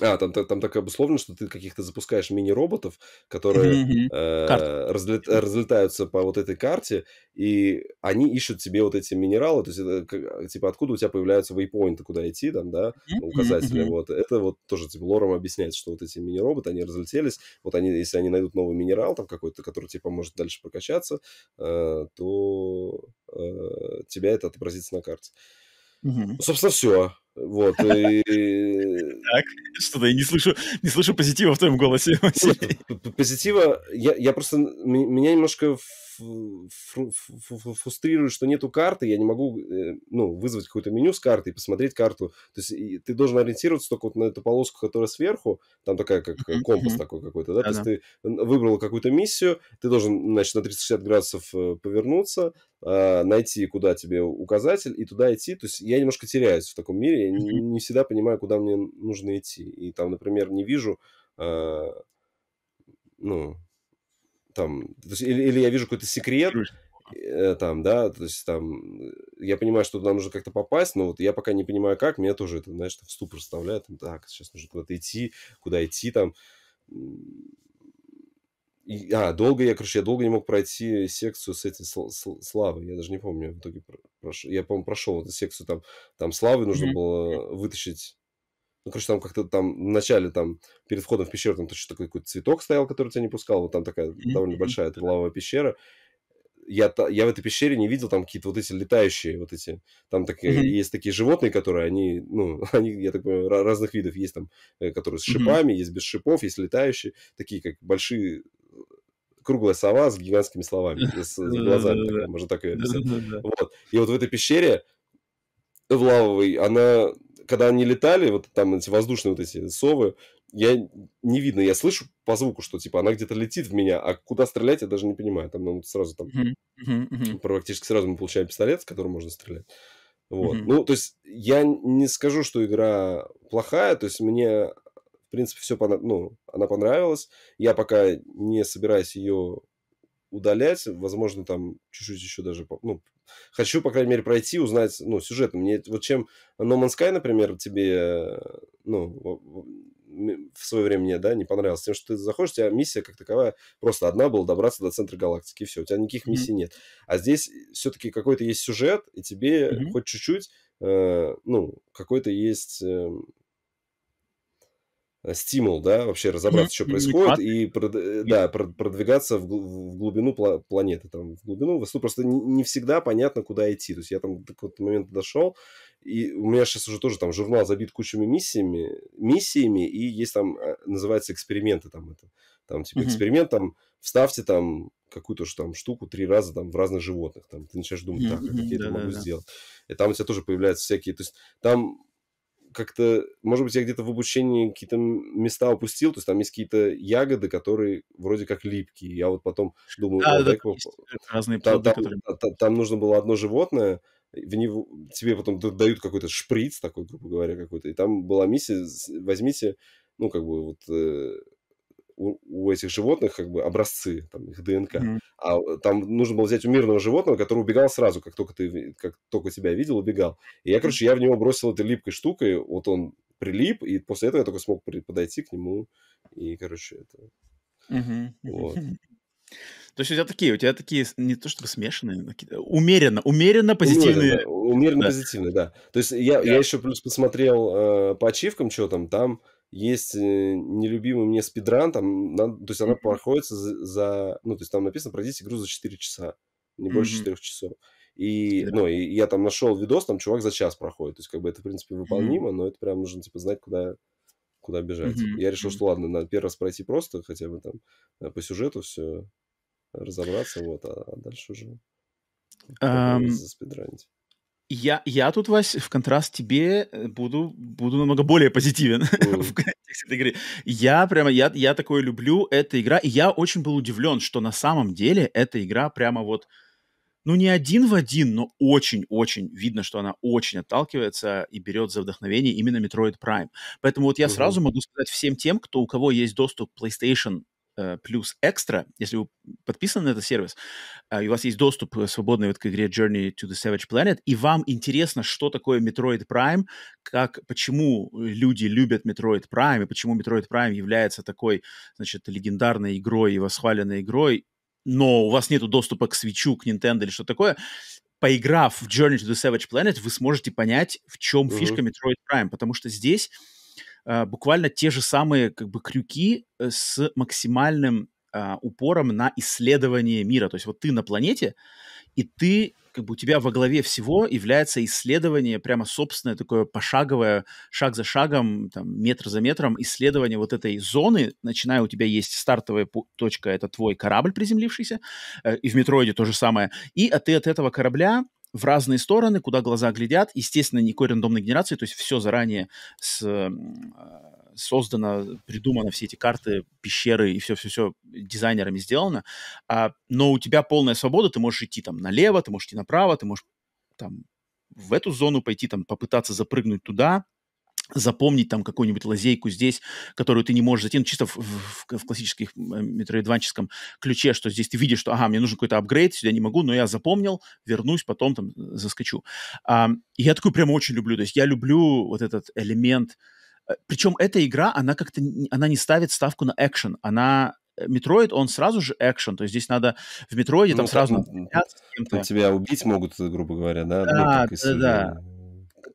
а, там, там, там так обусловлено, что ты каких-то запускаешь мини-роботов, которые э, разлет, разлетаются по вот этой карте, и они ищут себе вот эти минералы, то есть это, как, типа откуда у тебя появляются вейпоинты, куда идти там, да, указатели, вот. Это вот тоже типа лором объясняет, что вот эти мини-роботы, они разлетелись, вот они, если они найдут новый минерал там какой-то, который типа может дальше прокачаться, э, то э, тебя это отобразится на карте. собственно, все. Вот, и... Так, что-то я не слышу, не слышу позитива в твоем голосе. Ну, позитива, я, я просто, меня немножко фрустрирует, что нету карты, я не могу, э, ну, вызвать какое-то меню с карты и посмотреть карту. То есть ты должен ориентироваться только вот на эту полоску, которая сверху, там такая, как компас такой какой-то, да? То есть ты выбрал какую-то миссию, ты должен, значит, на 360 градусов э, повернуться, а, найти, куда тебе указатель, и туда идти. То есть я немножко теряюсь в таком мире, я не, не всегда понимаю, куда мне нужно идти. И там, например, не вижу, э, ну, там, то есть, или, или я вижу какой-то секрет, э, там, да, то есть там, э, я понимаю, что туда нужно как-то попасть, но вот я пока не понимаю, как, меня тоже это, знаешь, в ступор вставляет, там, так, сейчас нужно куда-то идти, куда идти, там, а, долго я, короче, я долго не мог пройти секцию с этой сл- славой. Я даже не помню. В итоге прошел. Я, по-моему, прошел эту секцию там. Там славы нужно было вытащить. Ну, короче, там как-то там в начале, там, перед входом в пещеру, там что такой какой-то цветок стоял, который тебя не пускал. Вот там такая довольно большая это лавовая пещера я, я в этой пещере не видел там какие-то вот эти летающие, вот эти, там так, mm-hmm. есть такие животные, которые они, ну, они, я так понимаю, разных видов есть там, э, которые с шипами, mm-hmm. есть без шипов, есть летающие, такие как большие э, круглая сова с гигантскими словами, с, с глазами, так, можно так ее описать. Вот. И вот в этой пещере в лавовой, она, когда они летали, вот там эти воздушные вот эти совы, я не видно, я слышу по звуку, что типа она где-то летит в меня, а куда стрелять, я даже не понимаю. Там ну, сразу там uh практически сразу мы получаем пистолет, с которым можно стрелять. Вот. Ну, то есть я не скажу, что игра плохая, то есть мне в принципе все пона... ну, она понравилась. Я пока не собираюсь ее удалять, возможно, там чуть-чуть еще даже, ну, хочу, по крайней мере, пройти, узнать, ну, сюжет. Мне вот чем No Man's Sky, например, тебе, э, ну, в свое время мне, да, не понравилось. Тем, что ты заходишь, у тебя миссия как таковая просто одна была добраться до центра галактики, и все, у тебя никаких mm-hmm. миссий нет. А здесь э, все-таки какой-то есть сюжет, и тебе mm-hmm. хоть чуть-чуть, э, ну, какой-то есть... Эм, э, стимул, да, вообще разобраться, что происходит, и э, да, продвигаться в глубину планеты, там, в глубину, просто не всегда понятно, куда идти. То есть я там до какого-то момента дошел, и у меня сейчас уже тоже там журнал забит кучами миссиями, миссиями и есть там, э, называется, эксперименты там это. Там, типа, эксперимент, там, вставьте там какую-то там штуку три раза там в разных животных. Там, ты начинаешь думать, mm-hmm. как я это могу сделать. И там у тебя тоже появляются всякие... То есть там как-то, может быть, я где-то в обучении какие-то места упустил, то есть там есть какие-то ягоды, которые вроде как липкие. Я вот потом думаю, да, да, разные плоды, там, которые... там нужно было одно животное, в него, тебе потом дают какой-то шприц такой, грубо говоря, какой-то, и там была миссия, возьмите, ну, как бы вот э, у, у этих животных как бы образцы, там, их ДНК, mm-hmm. а э, там нужно было взять у мирного животного, который убегал сразу, как только ты, как только тебя видел, убегал. И я, короче, я в него бросил этой липкой штукой, вот он прилип, и после этого я только смог подойти к нему, и, короче, это... Mm-hmm. Вот. То есть у тебя такие, у тебя такие не то чтобы смешанные, но умеренно, умеренно позитивные. Умеренно, умеренно да. позитивные, да. То есть я, да. я еще плюс посмотрел э, по ачивкам, что там, там есть э, нелюбимый мне спидран, там, надо, то есть она mm-hmm. проходится за, за, ну, то есть там написано пройдите игру за 4 часа, не больше mm-hmm. 4 часов. И, да. ну, и я там нашел видос, там чувак за час проходит, то есть как бы это, в принципе, выполнимо, mm-hmm. но это прям нужно, типа, знать, куда, куда бежать. Mm-hmm. Я решил, что ладно, надо первый раз пройти просто, хотя бы там э, по сюжету все, разобраться, вот, а, а дальше уже um, заспидранить. Я, я тут, Вась, в контраст тебе э, буду, буду намного более позитивен в контексте этой игры. Я прямо, я, я такое люблю, эта игра, и я очень был удивлен, что на самом деле эта игра прямо вот, ну, не один в один, но очень-очень видно, что она очень отталкивается и берет за вдохновение именно Metroid Prime. Поэтому вот я mm сразу могу сказать всем тем, кто, у кого есть доступ PlayStation Э, плюс extra, если вы подписаны на этот сервис, э, и у вас есть доступ э, свободный вот к игре Journey to the Savage Planet, и вам интересно, что такое Metroid Prime, как, почему люди любят Metroid Prime, и почему Metroid Prime является такой, значит, легендарной игрой и восхваленной игрой, но у вас нет доступа к свечу, к Nintendo или что такое, поиграв в Journey to the Savage Planet, вы сможете понять, в чем mm-hmm. фишка Metroid Prime, потому что здесь Э, буквально те же самые как бы крюки э, с максимальным а, упором на исследование мира. То есть вот ты на планете, и ты как бы у тебя во главе всего является исследование, прямо собственное такое пошаговое, шаг за шагом, там, метр за метром, исследование вот этой зоны, начиная у тебя есть стартовая точка, это твой корабль приземлившийся, э, и в метроиде то же самое, и а ты от этого корабля в разные стороны, куда глаза глядят. Естественно, никакой рандомной генерации, то есть все заранее с, э, создано, придумано, все эти карты, пещеры и все-все-все дизайнерами сделано. А, но у тебя полная свобода, ты можешь идти там налево, ты можешь идти направо, ты можешь там в эту зону пойти, там попытаться запрыгнуть туда, запомнить там какую-нибудь лазейку здесь, которую ты не можешь затянуть, чисто в, в, в классических э, метроидванческом ключе, что здесь ты видишь, что, ага, мне нужен какой-то апгрейд, сюда не могу, но я запомнил, вернусь, потом там э, заскочу. А, я такой прям очень люблю, то есть я люблю вот этот элемент, э, причем эта игра, она как-то, она не ставит ставку на экшен, она Метроид, он сразу же экшен, то есть здесь надо в Метроиде ну, там сразу... Ну, там тебя убить могут, грубо говоря, да? Да, ну, да, да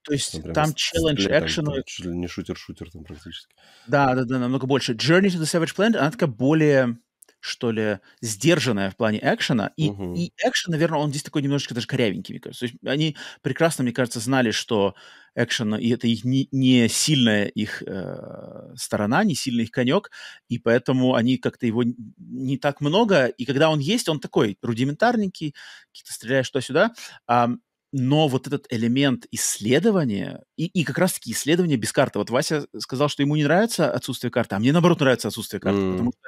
то есть ну, там, там челлендж экшена... Не шутер-шутер там практически. Да, да, да, намного больше. Journey to the Savage Planet, она такая более что ли, сдержанная в плане экшена. И, угу. и экшен, наверное, он здесь такой немножечко даже корявенький, мне кажется. То есть они прекрасно, мне кажется, знали, что экшен и это их не, не сильная их э, сторона, не сильный их конек, и поэтому они как-то его не так много. И когда он есть, он такой рудиментарненький, какие-то стреляешь что сюда А, но вот этот элемент исследования, и, и как раз-таки исследования без карты. Вот Вася сказал, что ему не нравится отсутствие карты, а мне, наоборот, нравится отсутствие карты, mm. потому что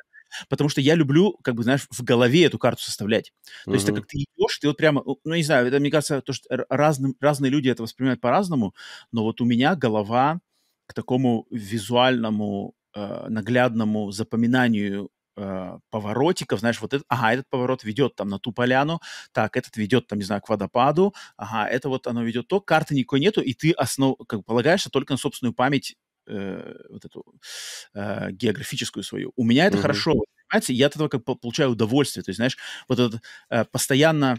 потому что я люблю, как бы, знаешь, в голове эту карту составлять. То uh-huh. есть, так как ты идешь, ты вот прямо, ну, не знаю, это, мне кажется, то, что разным, разные люди это воспринимают по-разному, но вот у меня голова к такому визуальному, э, наглядному запоминанию э, поворотиков, знаешь, вот этот, ага, этот поворот ведет там на ту поляну, так, этот ведет там, не знаю, к водопаду, ага, это вот оно ведет то, карты никакой нету, и ты основ, как полагаешься только на собственную память э, вот эту э, географическую свою. У меня это mm-hmm. хорошо, понимаете, я от этого как получаю удовольствие, то есть, знаешь, вот этот э, постоянно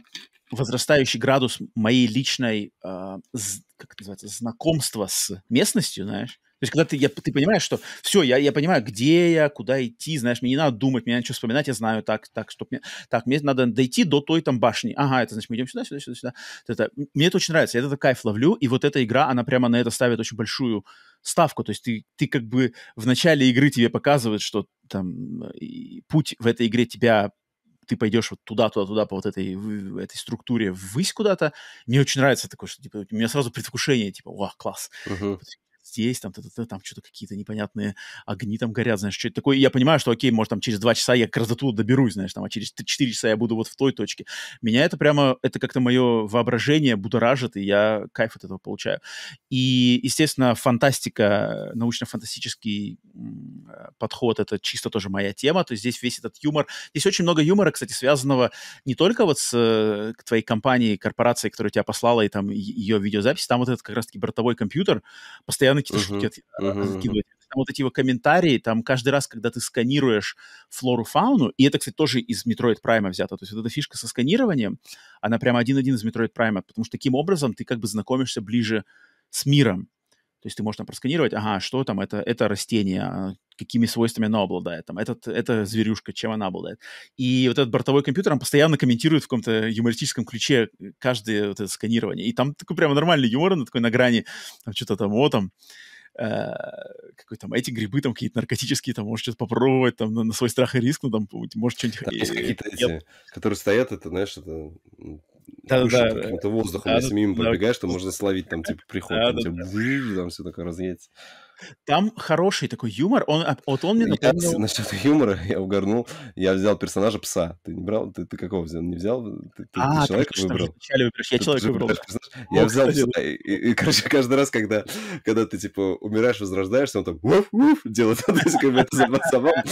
возрастающий градус моей личной, э, з, как это называется, знакомства с местностью, знаешь, то есть, когда ты, я, ты понимаешь, что все, я, я понимаю, где я, куда идти, знаешь, мне не надо думать, мне надо что вспоминать, я знаю, так, так, чтобы мне, так, мне надо дойти до той там башни. Ага, это значит, мы идем сюда, сюда, сюда, сюда. Это, мне это очень нравится, я этот кайф ловлю, и вот эта игра, она прямо на это ставит очень большую ставку, то есть ты, ты как бы в начале игры тебе показывают, что там э, путь в этой игре тебя ты пойдешь вот туда, туда, туда по вот этой, в, этой структуре ввысь куда-то. Мне очень нравится такое, что типа, у меня сразу предвкушение, типа, вау, класс. Uh-huh здесь, там, т -т -т, там что-то какие-то непонятные огни там горят, знаешь, что-то такое. И я понимаю, что, окей, может, там через два часа я как раз до доберусь, знаешь, там, а через четыре часа я буду вот в той точке. Меня это прямо, это как-то мое воображение будоражит, и я кайф от этого получаю. И, естественно, фантастика, научно-фантастический а, подход, это чисто тоже моя тема, то есть здесь весь этот юмор. Здесь очень много юмора, кстати, связанного не только вот с э, твоей компанией, корпорацией, которая тебя послала, и там ее видеозапись, там вот этот как раз-таки бортовой компьютер постоянно постоянно какие-то uh-huh. шутки откидывать. Там вот эти его комментарии, там каждый раз, когда ты сканируешь флору, фауну, и это, кстати, тоже из Metroid Prime взято, то есть вот эта фишка со сканированием, она прямо один-один из Metroid Prime, потому что таким образом ты как бы знакомишься ближе с миром. То есть ты можешь там просканировать, ага, что там это, это растение, а, какими свойствами оно обладает, там, этот, эта зверюшка, чем она обладает. И вот этот бортовой компьютер, он постоянно комментирует в каком-то юмористическом ключе каждое вот это сканирование. И там такой прямо нормальный юмор, он такой на грани, там, что-то там, вот там, э, какой там, эти грибы там какие-то наркотические, там, может, что-то попробовать там на, на свой страх и риск, ну, там, может, что-нибудь... Да, э, какие-то эти, которые стоят, это, знаешь, это да, дышит да, каким-то воздухом. Да, Если мимо да, пробегаешь, да, то можно словить там, типа, приход, да, там, да, тебя да. Типа, там все такое разъедется. Там хороший такой юмор, он, вот он мне напомнил... Я, насчет юмора я угорнул, я взял персонажа пса. Ты не брал? Ты, ты какого взял? Не взял? Ты, а, ты человека ты, выбрал? Вначале Я ты, человека выбрал. Да. Я О, взял пса. И, и, и, короче, каждый раз, когда, когда ты, типа, умираешь, возрождаешься, он там уф, уф, делает. То есть, как бы это забавно.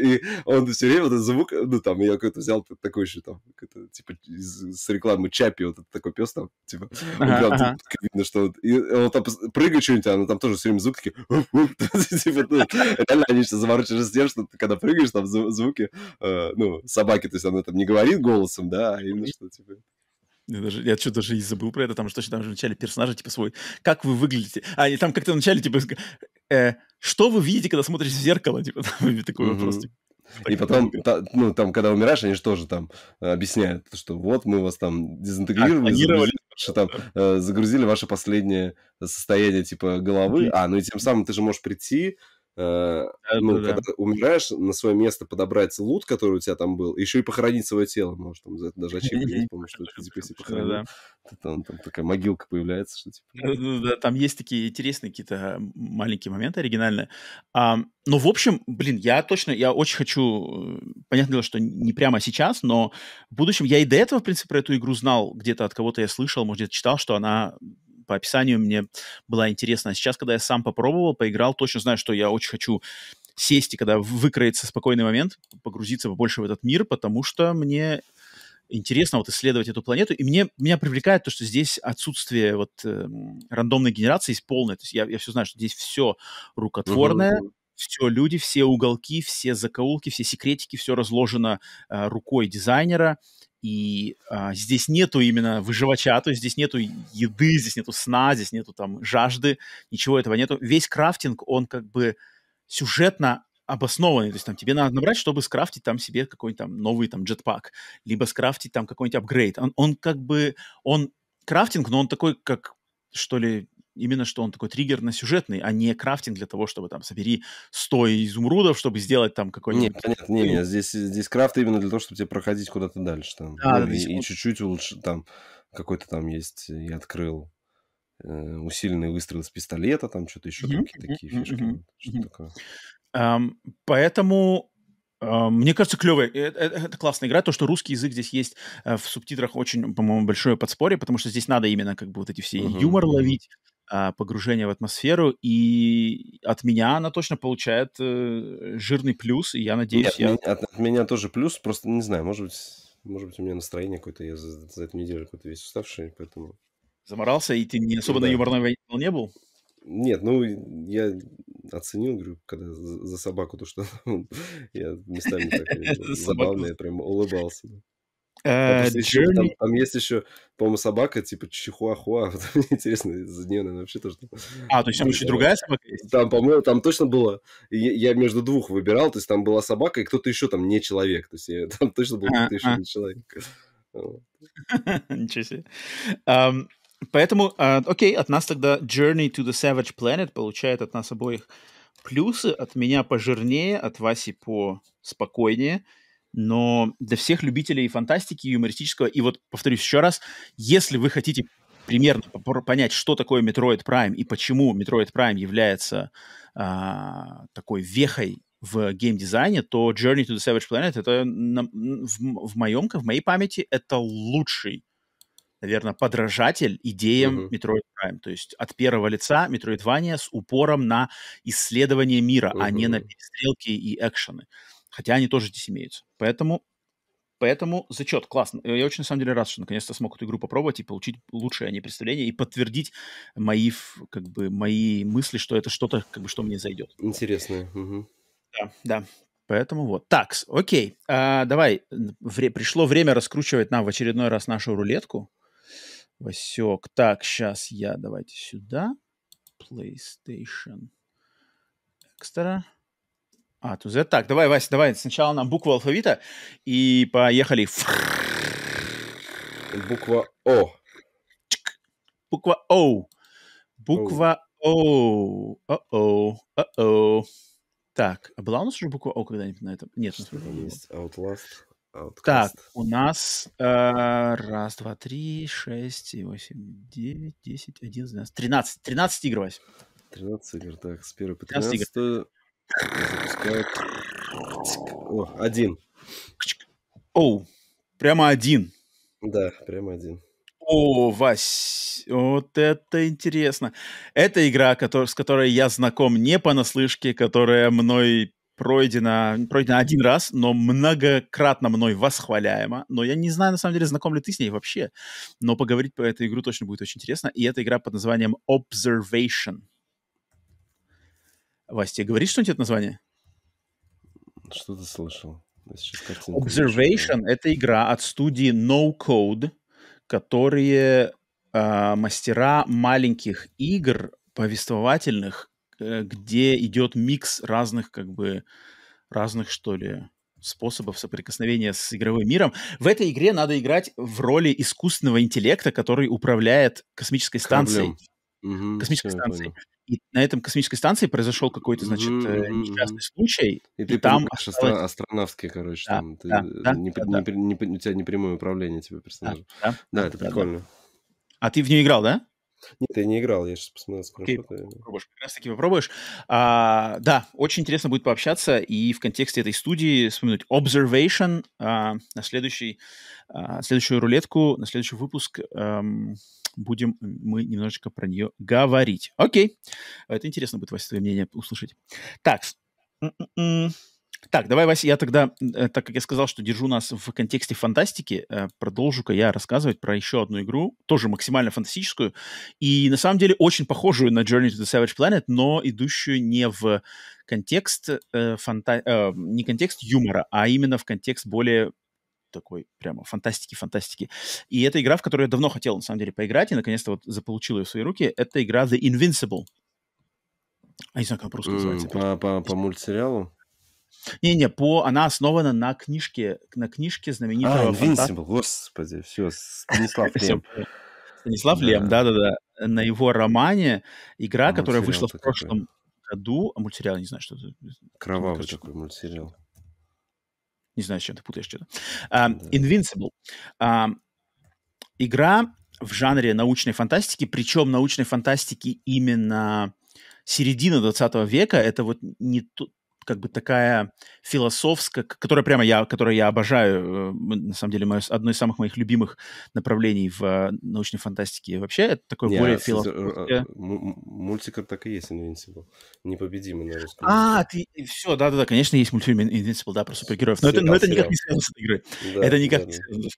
и он все время этот звук, ну, там, я какой-то взял такой еще, там, типа, с рекламы Чапи, вот такой пес там, типа, видно, что он там прыгает что-нибудь, а оно там тоже все время звук такие... Типа, ну, реально они сейчас заморочены с тем, что ты когда прыгаешь, там звуки, э, ну, собаки, то есть она там не говорит голосом, да, а именно что, типа... Я, даже, я что даже и забыл про это, там что там же в начале персонажа, типа, свой, как вы выглядите. А, и там как-то в начале, типа, э, что вы видите, когда смотришь в зеркало, типа, там, такой угу. вопрос, типа. И потом, та, ну, там, когда умираешь, они же тоже там э, объясняют, что вот мы вас там дезинтегрировали, что там э, загрузили ваше последнее состояние типа головы, а, ну и тем самым ты же можешь прийти, Э, ну, когда умираешь, на свое место подобрать лут, который у тебя там был, еще и похоронить свое тело, может, там за это даже ачивка есть, помню, что ты типа если похоронил, там, там такая могилка появляется, что типа... Ну, ну да, там есть такие интересные какие-то маленькие моменты оригинальные. А, ну, в общем, блин, я точно, я очень хочу, э, понятное дело, что не прямо сейчас, но в будущем я и до этого, в принципе, про эту игру знал, где-то от кого-то я слышал, может, где-то читал, что она по описанию мне было интересно. А сейчас, когда я сам попробовал, поиграл, точно знаю, что я очень хочу сесть и когда выкроется спокойный момент, погрузиться больше в этот мир, потому что мне интересно вот исследовать эту планету. И мне, меня привлекает то, что здесь отсутствие вот э, рандомной генерации есть полное. То есть я, я все знаю, что здесь все рукотворное, все люди, все уголки, все закоулки, все секретики, все разложено э, рукой дизайнера. И а, здесь нету именно выживача, то есть здесь нету еды, здесь нету сна, здесь нету там жажды, ничего этого нету. Весь крафтинг, он как бы сюжетно обоснованный. То есть там тебе надо набрать, чтобы скрафтить там себе какой-нибудь там новый там джетпак, либо скрафтить там какой-нибудь апгрейд. Он, он как бы, он крафтинг, но он такой, как что ли, именно что он такой триггерно-сюжетный, а не крафтинг для того, чтобы там собери 100 изумрудов, чтобы сделать там какой-нибудь... Нет, нет, нет, Здесь, здесь крафт именно для того, чтобы тебе проходить куда-то дальше. Там. Да, ну, и, и чуть-чуть лучше там какой-то там есть, э, я открыл э, усиленный выстрел с пистолета, там что-то еще, mm-hmm, какие-то такие mm-hmm, фишки. Mm-hmm, что то еще mm hmm какие то такие mm hmm фишки mm hmm что то такое. Um, поэтому а, мне кажется, клевая. Э, э, это классная игра. То, что русский язык здесь есть в субтитрах, очень, по-моему, большое подспорье, потому что здесь надо именно как бы вот эти все uh-huh. юмор ловить, а, погружение в атмосферу, и от меня она точно получает э, жирный плюс, и я надеюсь... От, я... От, от меня тоже плюс, просто не знаю, может быть, может быть у меня настроение какое-то, я за, за эту неделю какой-то весь уставший, поэтому... Заморался, и ты не особо да. на юморной не был? Нет, ну, я оценил, говорю, когда за собаку то, что я местами так э, забавно, я прям улыбался. Э, еще, там, там есть еще, по-моему, собака, типа Чихуахуа. Вот, мне интересно, из-за нее, наверное, вообще тоже... А, то есть там еще другая собака есть? Там, по-моему, там точно было... Я между двух выбирал, то есть там была собака и кто-то еще там не человек. То есть я, там точно был а, кто-то еще а. не человек. Ничего себе. Поэтому, а, окей, от нас тогда Journey to the Savage Planet получает от нас обоих плюсы, от меня пожирнее, от Васи по спокойнее – но для всех любителей фантастики, юмористического, и вот повторюсь еще раз, если вы хотите примерно понять, что такое Metroid Prime и почему Metroid Prime является а, такой вехой в геймдизайне, то Journey to the Savage Planet это на, в, в моем, в моей памяти это лучший, наверное, подражатель идеям uh-huh. Metroid Prime. То есть от первого лица Metroidvania с упором на исследование мира, uh-huh. а не на перестрелки и экшены. Uh, Хотя они тоже здесь имеются. Поэтому, поэтому зачет, классно. Я очень, на самом деле, рад, что наконец-то смог эту игру попробовать и получить лучшее о ней представление и подтвердить мои, как бы, мои мысли, что это что-то, как бы, что мне зайдет. Интересно. Угу. Да, да. Поэтому вот. Так, окей. А, давай, вре- пришло время раскручивать нам в очередной раз нашу рулетку. Васек. Так, сейчас я, давайте сюда. PlayStation Extra. А, to Z. Так, давай, Вася, давай сначала нам букву алфавита и поехали. Буква О. Буква О. Буква О. О-о. О-о. Так, а была у нас уже буква О когда-нибудь на этом? Нет, у нас есть. Outlast. Outcast. Так, у нас э, раз, два, три, шесть, восемь, девять, десять, одиннадцать, двенадцать. Тринадцать. Тринадцать игр, Вася. Тринадцать игр, так, с первой по тринадцатую. Запускает. О, один. Оу, прямо один. Да, прямо один. О, Вась, вот это интересно. Это игра, который, с которой я знаком не понаслышке, которая мной пройдена, пройдена один раз, но многократно мной восхваляема. Но я не знаю, на самом деле, знаком ли ты с ней вообще. Но поговорить по этой игру точно будет очень интересно. И это игра под названием Observation. Вась, тебе говорит что-нибудь это название? Что то слышал? Observation — это игра от студии No Code, которые э, мастера маленьких игр повествовательных, э, где идет микс разных как бы разных что ли способов соприкосновения с игровым миром. В этой игре надо играть в роли искусственного интеллекта, который управляет космической станцией. Угу, космической станцией. И на этом космической станции произошел какой-то, значит, э, несчастный случай. И, и ты там осталось... астронавтский, короче, да, там. Ты да, не, э, да, не, да. Не, не, у тебя непрямое управление тебе персонажем. Да, да, да это да, прикольно. Да. А ты в нее играл, да? Нет, я не играл, я сейчас посмотрел скриншоты. Ты попробуешь, как раз таки попробуешь. А, да, очень интересно будет пообщаться и в контексте этой студии вспомнить Observation а, на следующий, а, следующую рулетку, на следующий выпуск. Ам, эм, будем мы немножечко про нее говорить. Окей. Это интересно будет, Вася, твое мнение услышать. Так. М-м-м. Так, давай, Вася, я тогда, э, так как я сказал, что держу нас в контексте фантастики, э, продолжу-ка я рассказывать про еще одну игру, тоже максимально фантастическую, и на самом деле очень похожую на Journey to the Savage Planet, но идущую не в контекст, э, фанта... э, не контекст юмора, а именно в контекст более такой прямо фантастики, фантастики. И это игра, в которую я давно хотел, на самом деле, поиграть, и наконец-то вот заполучил ее в свои руки. Это игра The Invincible. А не знаю, как по-русски называется. По, по, мультсериалу? Не-не, по, она основана на книжке, на книжке знаменитого... А, фанта... господи, все, Станислав Лем. Станислав Лем, да-да-да. На его романе игра, а которая вышла в прошлом году, а мультсериал, не знаю, что это. Кровавый такой мультсериал. Не знаю, с чем ты путаешь что-то. Uh, Invincible. Uh, игра в жанре научной фантастики, причем научной фантастики именно середины 20 века. Это вот не, то как бы такая философская, которая прямо я, которую я обожаю, э, на самом деле, мое, одно из самых моих любимых направлений в э, научной фантастике вообще, это такой не, более а, э, философское. мультик, так и есть Invincible, непобедимый на русском. А, ты, все, да-да-да, конечно, есть мультфильм Invincible, да, про супергероев, но, это, но это никак не связано с этой игрой. Да, это никак да, не связано с этой игрой.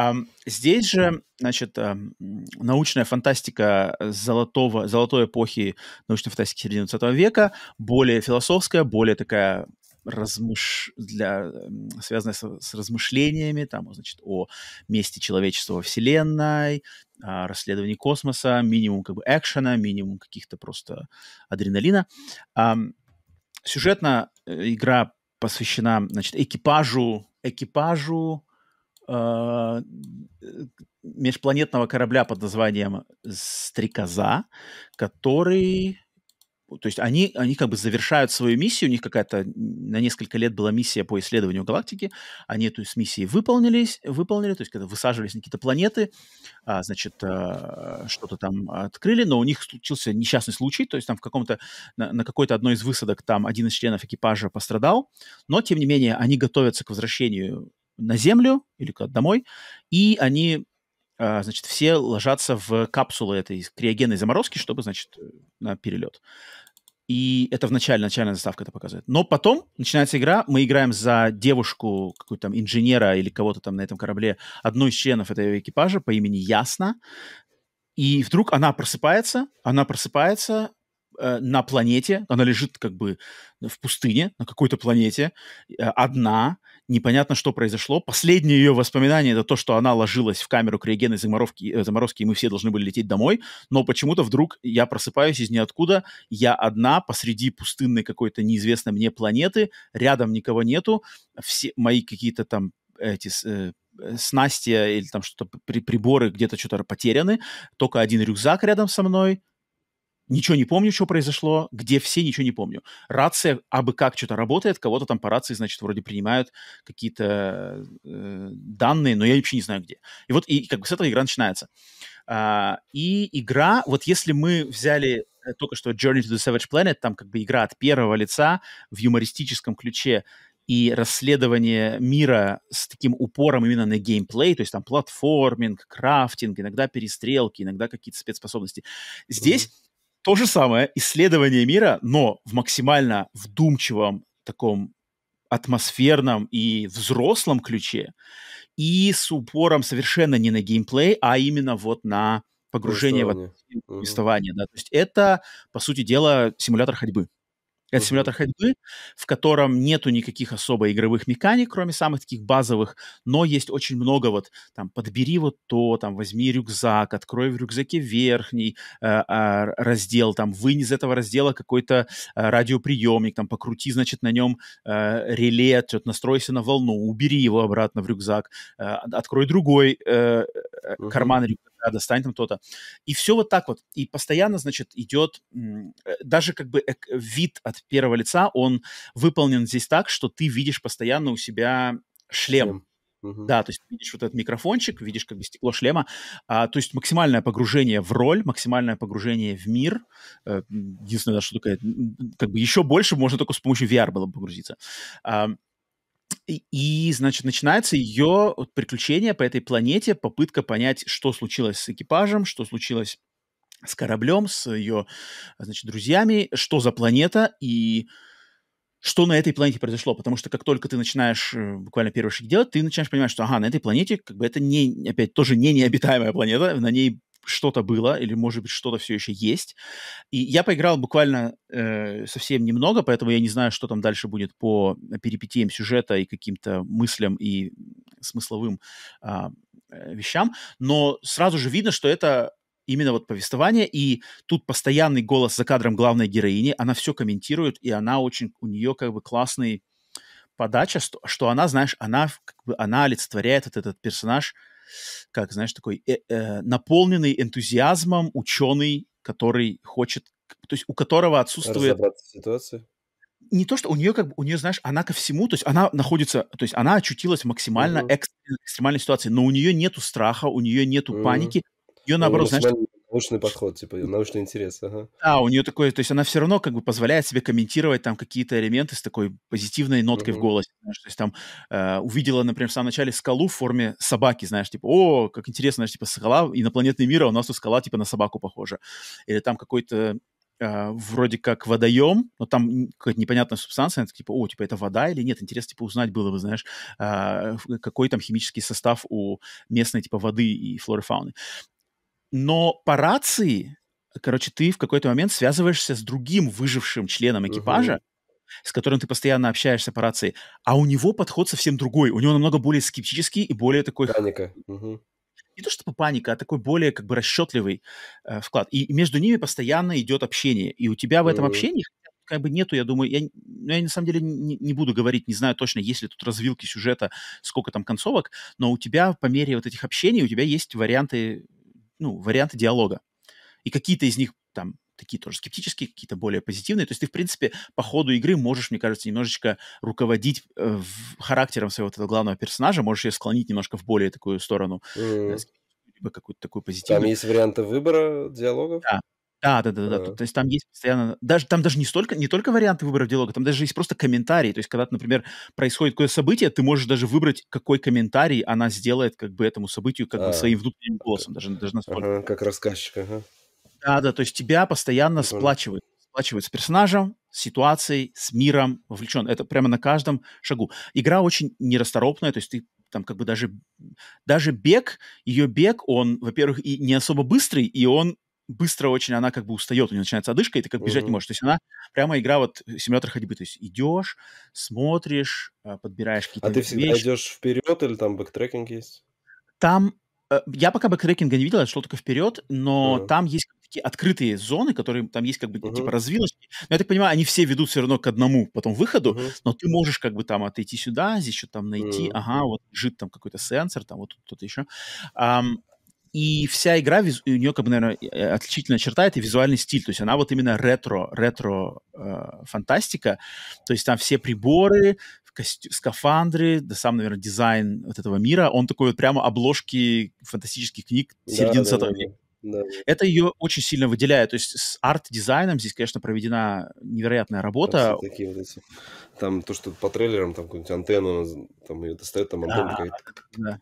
Um, здесь же значит, э, научная фантастика золотого, золотой эпохи научной фантастики середины 20 века, более философская, более такая размыш... для... связанная с, с размышлениями, там, значит, о месте человечества во Вселенной, о расследовании космоса, минимум как бы экшена, минимум каких-то просто адреналина. Сюжетно э, игра посвящена, значит, экипажу, экипажу э, межпланетного корабля под названием Стрекоза, который то есть они, они как бы завершают свою миссию, у них какая-то на несколько лет была миссия по исследованию галактики, они эту с миссией выполнились, выполнили, то есть когда высаживались на какие-то планеты, а, значит, а, что-то там открыли, но у них случился несчастный случай, то есть там в каком-то, на, на какой-то одной из высадок там один из членов экипажа пострадал, но тем не менее они готовятся к возвращению на Землю или куда домой, и они, а, значит, все ложатся в капсулы этой криогенной заморозки, чтобы, значит, э, на перелет. И это в начале, начальная заставка это показывает. Но потом начинается игра, мы играем за девушку, какую-то там инженера или кого-то там на этом корабле, одну из членов этого экипажа по имени Ясно. И вдруг она просыпается, она просыпается э, на планете, она лежит как бы в пустыне, на какой-то планете, э, одна, непонятно, что произошло. Последнее ее воспоминание — это то, что она ложилась в камеру криогенной заморозки, э, заморозки, и мы все должны были лететь домой, но почему-то вдруг я просыпаюсь из ниоткуда, я одна посреди пустынной какой-то неизвестной мне планеты, рядом никого нету, все мои какие-то там эти... Э, э снасти или там что-то при, приборы где-то что-то потеряны, только один рюкзак рядом со мной, Ничего не помню, что произошло, где все, ничего не помню. Рация, а бы как что-то работает, кого-то там по рации, значит, вроде принимают какие-то э, данные, но я вообще не знаю где. И вот и, как бы с этого игра начинается. А, и игра, вот если мы взяли э, только что Journey to the Savage Planet, там как бы игра от первого лица в юмористическом ключе, и расследование мира с таким упором именно на геймплей, то есть там платформинг, крафтинг, иногда перестрелки, иногда какие-то спецспособности. Здесь то же самое исследование мира, но в максимально вдумчивом таком атмосферном и взрослом ключе, и с упором совершенно не на геймплей, а именно вот на погружение в повествование. Mm-hmm. Да. То есть это, по сути дела, симулятор ходьбы. Это симулятор ходьбы, в котором нету никаких особо игровых механик, кроме самых таких базовых, но есть очень много вот там подбери вот то, там возьми рюкзак, открой в рюкзаке верхний э, а, раздел, там вынь из этого раздела какой-то э, радиоприемник, там покрути, значит, на нем э, реле, что настройся на волну, убери его обратно в рюкзак, э, открой другой э, uh-huh да, достань там то-то. И все вот так вот. И постоянно, значит, идет э, даже как бы вид от первого лица, он выполнен здесь так, что ты видишь постоянно у себя шлем. Угу. Да, то есть видишь вот этот микрофончик, видишь как бы стекло шлема, а, то есть максимальное погружение в роль, максимальное погружение в мир. Э, единственное, что такое, как бы еще больше можно только с помощью VR было бы погрузиться. А, и, значит, начинается ее приключение по этой планете, попытка понять, что случилось с экипажем, что случилось с кораблем, с ее, значит, друзьями, что за планета и что на этой планете произошло, потому что как только ты начинаешь э, буквально первый шаг делать, ты начинаешь понимать, что ага, на этой планете как бы это не, опять тоже не необитаемая планета, на ней что-то было, или, может быть, что-то все еще есть. И я поиграл буквально э, совсем немного, поэтому я не знаю, что там дальше будет по э, перипетиям сюжета и каким-то мыслям и смысловым а, э, вещам. Но сразу же видно, что это именно вот повествование, и тут постоянный голос за кадром главной героини, она все комментирует, и она очень, у нее как бы классный подача, что она, знаешь, она как бы, она олицетворяет этот, этот персонаж – как, знаешь, такой э, э, наполненный энтузиазмом ученый, который хочет, то есть у которого отсутствует... Разобраться в ситуации не то, что у нее как бы, у нее, знаешь, она ко всему, то есть она находится, то есть она очутилась в максимально uh-huh. экстремальной ситуации, но у нее нету страха, у нее нету uh-huh. паники, ее наоборот, uh знаешь, Научный подход, типа, научный интерес, ага. А, у нее такой, то есть она все равно как бы позволяет себе комментировать там какие-то элементы с такой позитивной ноткой угу. в голосе, знаешь, то есть там э, увидела, например, в самом начале скалу в форме собаки, знаешь, типа, о, как интересно, знаешь, типа, скала инопланетный мир, а у нас тут скала, типа, на собаку похожа. Или там какой-то э, вроде как водоем, но там какая-то непонятная субстанция, это типа, о, типа это вода или нет, интересно, типа узнать было бы, знаешь, э, какой там химический состав у местной типа воды и флоры фауны. Но по рации, короче, ты в какой-то момент связываешься с другим выжившим членом экипажа, с которым ты постоянно общаешься по рации, а у него подход совсем другой. У него намного более скептический и более такой... Паника. Не то чтобы паника, а такой более как бы расчетливый э, вклад. И между ними постоянно идет общение. И у тебя в этом угу. общении, как бы нету, я думаю, я, ну, я на самом деле не, не буду говорить, не знаю точно, есть ли тут развилки сюжета, сколько там концовок, но у тебя по мере вот этих общений, у тебя есть варианты ну, варианты диалога. И какие-то из них там такие тоже скептические, какие-то более позитивные. То есть ты, в принципе, по ходу игры можешь, мне кажется, немножечко руководить э, характером своего этого главного персонажа, можешь ее склонить немножко в более такую сторону, mm. либо какую-то такую позитивную. Там есть варианты выбора диалогов? Да, да, да, да, да. Э. то есть там есть постоянно, даже там даже не столько, не только варианты выбора диалога, там даже есть просто комментарии. То есть когда, например, происходит какое-то событие, ты можешь даже выбрать, какой комментарий она сделает как бы этому событию как бы а, своим внутренним голосом, даже даже насколько. Ага, как рассказчик. Ага. Да, да. То есть тебя постоянно ага. сплачивают, сплачивают с персонажем, с ситуацией, с миром, вовлечен. Это прямо на каждом шагу. Игра очень нерасторопная, то есть ты там как бы даже даже бег, ее бег, он, во-первых, и не особо быстрый, и он быстро очень она как бы устает, у нее начинается одышка, и ты как бежать uh-huh. не можешь. То есть она прямо игра вот э, симулятор ходьбы. То есть идешь, смотришь, э, подбираешь какие-то А ты всегда вещи. идешь вперед или там бэктрекинг есть? Там... Э, я пока бэктрекинга не видел, я шел только вперед, но uh-huh. там есть такие открытые зоны, которые там есть как бы uh-huh. типа развилочки. Но я так понимаю, они все ведут все равно к одному потом выходу, uh-huh. но ты можешь как бы там отойти сюда, здесь что-то там найти, uh-huh. ага, вот жит там какой-то сенсор, там вот кто-то еще. Um, и вся игра, у нее, как бы, наверное, э, отличительная черта — это визуальный стиль. То есть она вот именно ретро, ретро-фантастика. Э, то есть там все приборы, костю- скафандры, да сам, наверное, дизайн вот этого мира, он такой вот прямо обложки фантастических книг середины да, 20 да, века. Да. Это ее очень сильно выделяет. То есть с арт-дизайном здесь, конечно, проведена невероятная работа. Там, такие вот эти, там то, что по трейлерам, там какую-нибудь антенну, там ее достает, там антенна да, какая-то. Да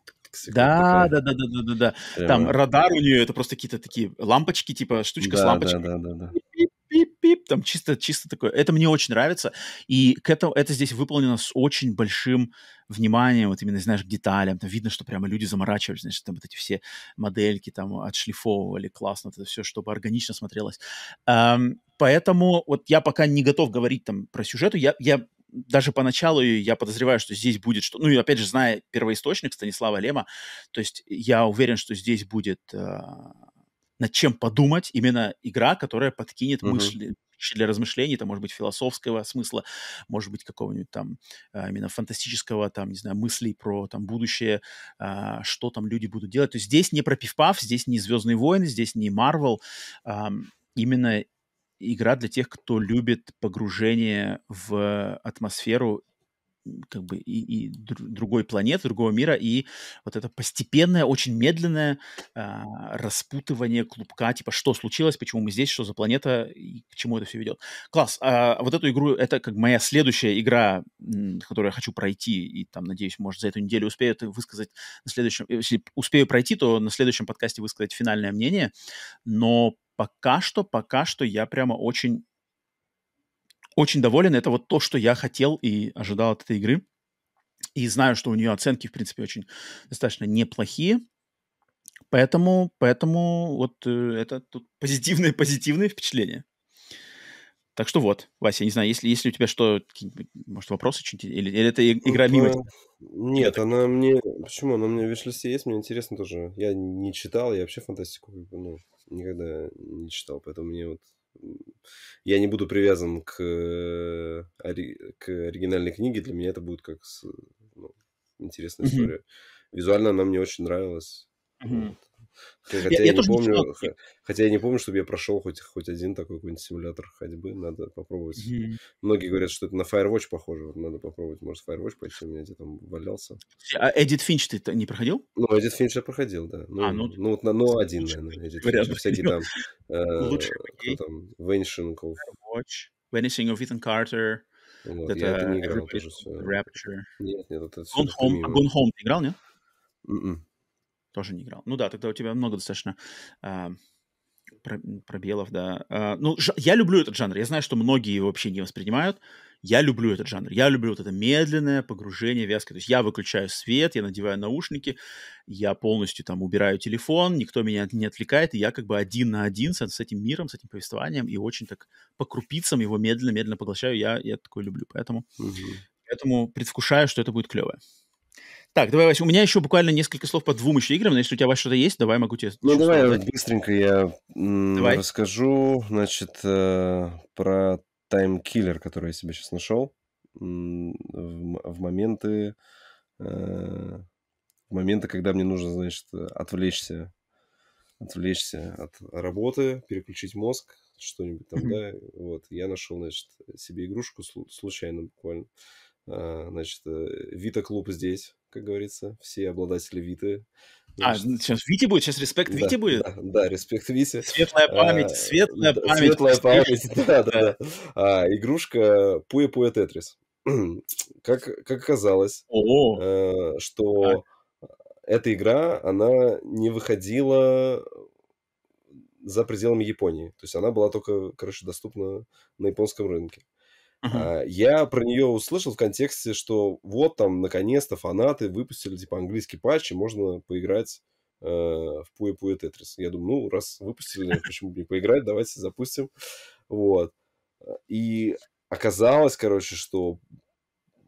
да, да, да, да, да, да, да. Там радар у нее это просто какие-то такие лампочки, типа штучка да, с лампочкой. Да, да, да, да. Пип-пип, там чисто, чисто такое. Это мне очень нравится. И к этому, это здесь выполнено с очень большим вниманием, вот именно, знаешь, к деталям. Там видно, что прямо люди заморачивались, значит, там вот эти все модельки там отшлифовывали классно, вот это все, чтобы органично смотрелось. Эм, поэтому вот я пока не готов говорить там про сюжету. Я, я даже поначалу я подозреваю, что здесь будет что... Ну и опять же, зная первоисточник Станислава Лема, то есть я уверен, что здесь будет э, над чем подумать именно игра, которая подкинет mm мысли для размышлений, это может быть философского смысла, может быть какого-нибудь там э, именно фантастического, там, не знаю, мыслей про там будущее, а, что там люди будут делать. То есть здесь не про пиф здесь не Звездные войны, здесь не Марвел, именно игра для тех, кто любит погружение в атмосферу как бы и, и другой планеты, другого мира, и вот это постепенное, очень медленное э, распутывание клубка, типа, что случилось, почему мы здесь, что за планета, и к чему это все ведет. Класс. А вот эту игру, это как моя следующая игра, которую я хочу пройти, и там, надеюсь, может, за эту неделю успею это высказать на следующем... Э, если успею пройти, то на следующем подкасте высказать финальное мнение, но пока что, пока что я прямо очень, очень доволен. Это вот то, что я хотел и ожидал от этой игры. И знаю, что у нее оценки, в принципе, очень достаточно неплохие. Поэтому, поэтому вот э, это тут позитивное, позитивное впечатление. Так что вот, Вася, я не знаю, если, если у тебя что, может, вопросы чуть или, или это игра мимо? нет, она мне... Почему? Она мне в вишлисте есть, мне интересно тоже. Я не читал, я вообще фантастику ну, никогда не читал, поэтому мне вот я не буду привязан к, э, к оригинальной книге, для меня это будет как с... ну, интересная история. Визуально она мне очень нравилась. Mm-hmm. Хотя я, я, я не помню, не хотя я не помню, чтобы я прошел хоть, хоть один такой какой-нибудь симулятор ходьбы, надо попробовать. Mm-hmm. Многие говорят, что это на Firewatch похоже, вот надо попробовать, может, Firewatch пойти, у меня где-то там валялся. А Эдит Финч ты не проходил? Ну, Эдит Финч я проходил, да. Ну, а, ну, ну, вот на, ну один, наверное, Эдит Финч, всякие там... Э, лучше. Кто там? Веншинков. Firewatch, Vanishing of Ethan Carter. Вот, это, я это не играл тоже. Rapture. Нет, нет, это... Gone Home, а Gone Home ты играл, нет? Mm-mm. М-м. Тоже не играл. Ну да, тогда у тебя много достаточно э, пробелов, да. Э, ну, я люблю этот жанр. Я знаю, что многие его вообще не воспринимают. Я люблю этот жанр. Я люблю вот это медленное погружение, вязкое. То есть я выключаю свет, я надеваю наушники, я полностью там убираю телефон, никто меня не отвлекает, и я как бы один на один с, с этим миром, с этим повествованием, и очень так по крупицам его медленно-медленно поглощаю. Я, я такое люблю, поэтому... Угу. Поэтому предвкушаю, что это будет клевое. Так, давай, Вася, у меня еще буквально несколько слов по двум еще играм, но если у тебя что-то есть, давай, могу тебе... Ну, давай сказать. быстренько я давай. расскажу, значит, э, про Time Killer, который я себе сейчас нашел, в моменты, э, в моменты, когда мне нужно, значит, отвлечься, отвлечься от работы, переключить мозг, что-нибудь там, да, вот, я нашел, значит, себе игрушку случайно буквально, а, значит, э, Вита Клуб здесь, как говорится, все обладатели Виты. А, ну, сейчас Вити будет, сейчас респект да, Вити будет? Да, да, респект Вити. Светлая память, а, светлая память. Светлая память, да, да, да. А, игрушка Пуя Пуя Тетрис. Как, как оказалось, э, что так. эта игра, она не выходила за пределами Японии. То есть она была только, короче, доступна на японском рынке. А, я про нее услышал в контексте, что вот там наконец-то фанаты выпустили типа английский патч, и можно поиграть э, в Puyo Puyo Tetris. Я думаю, ну, раз выпустили, почему бы не поиграть, давайте запустим. Вот. И оказалось, короче, что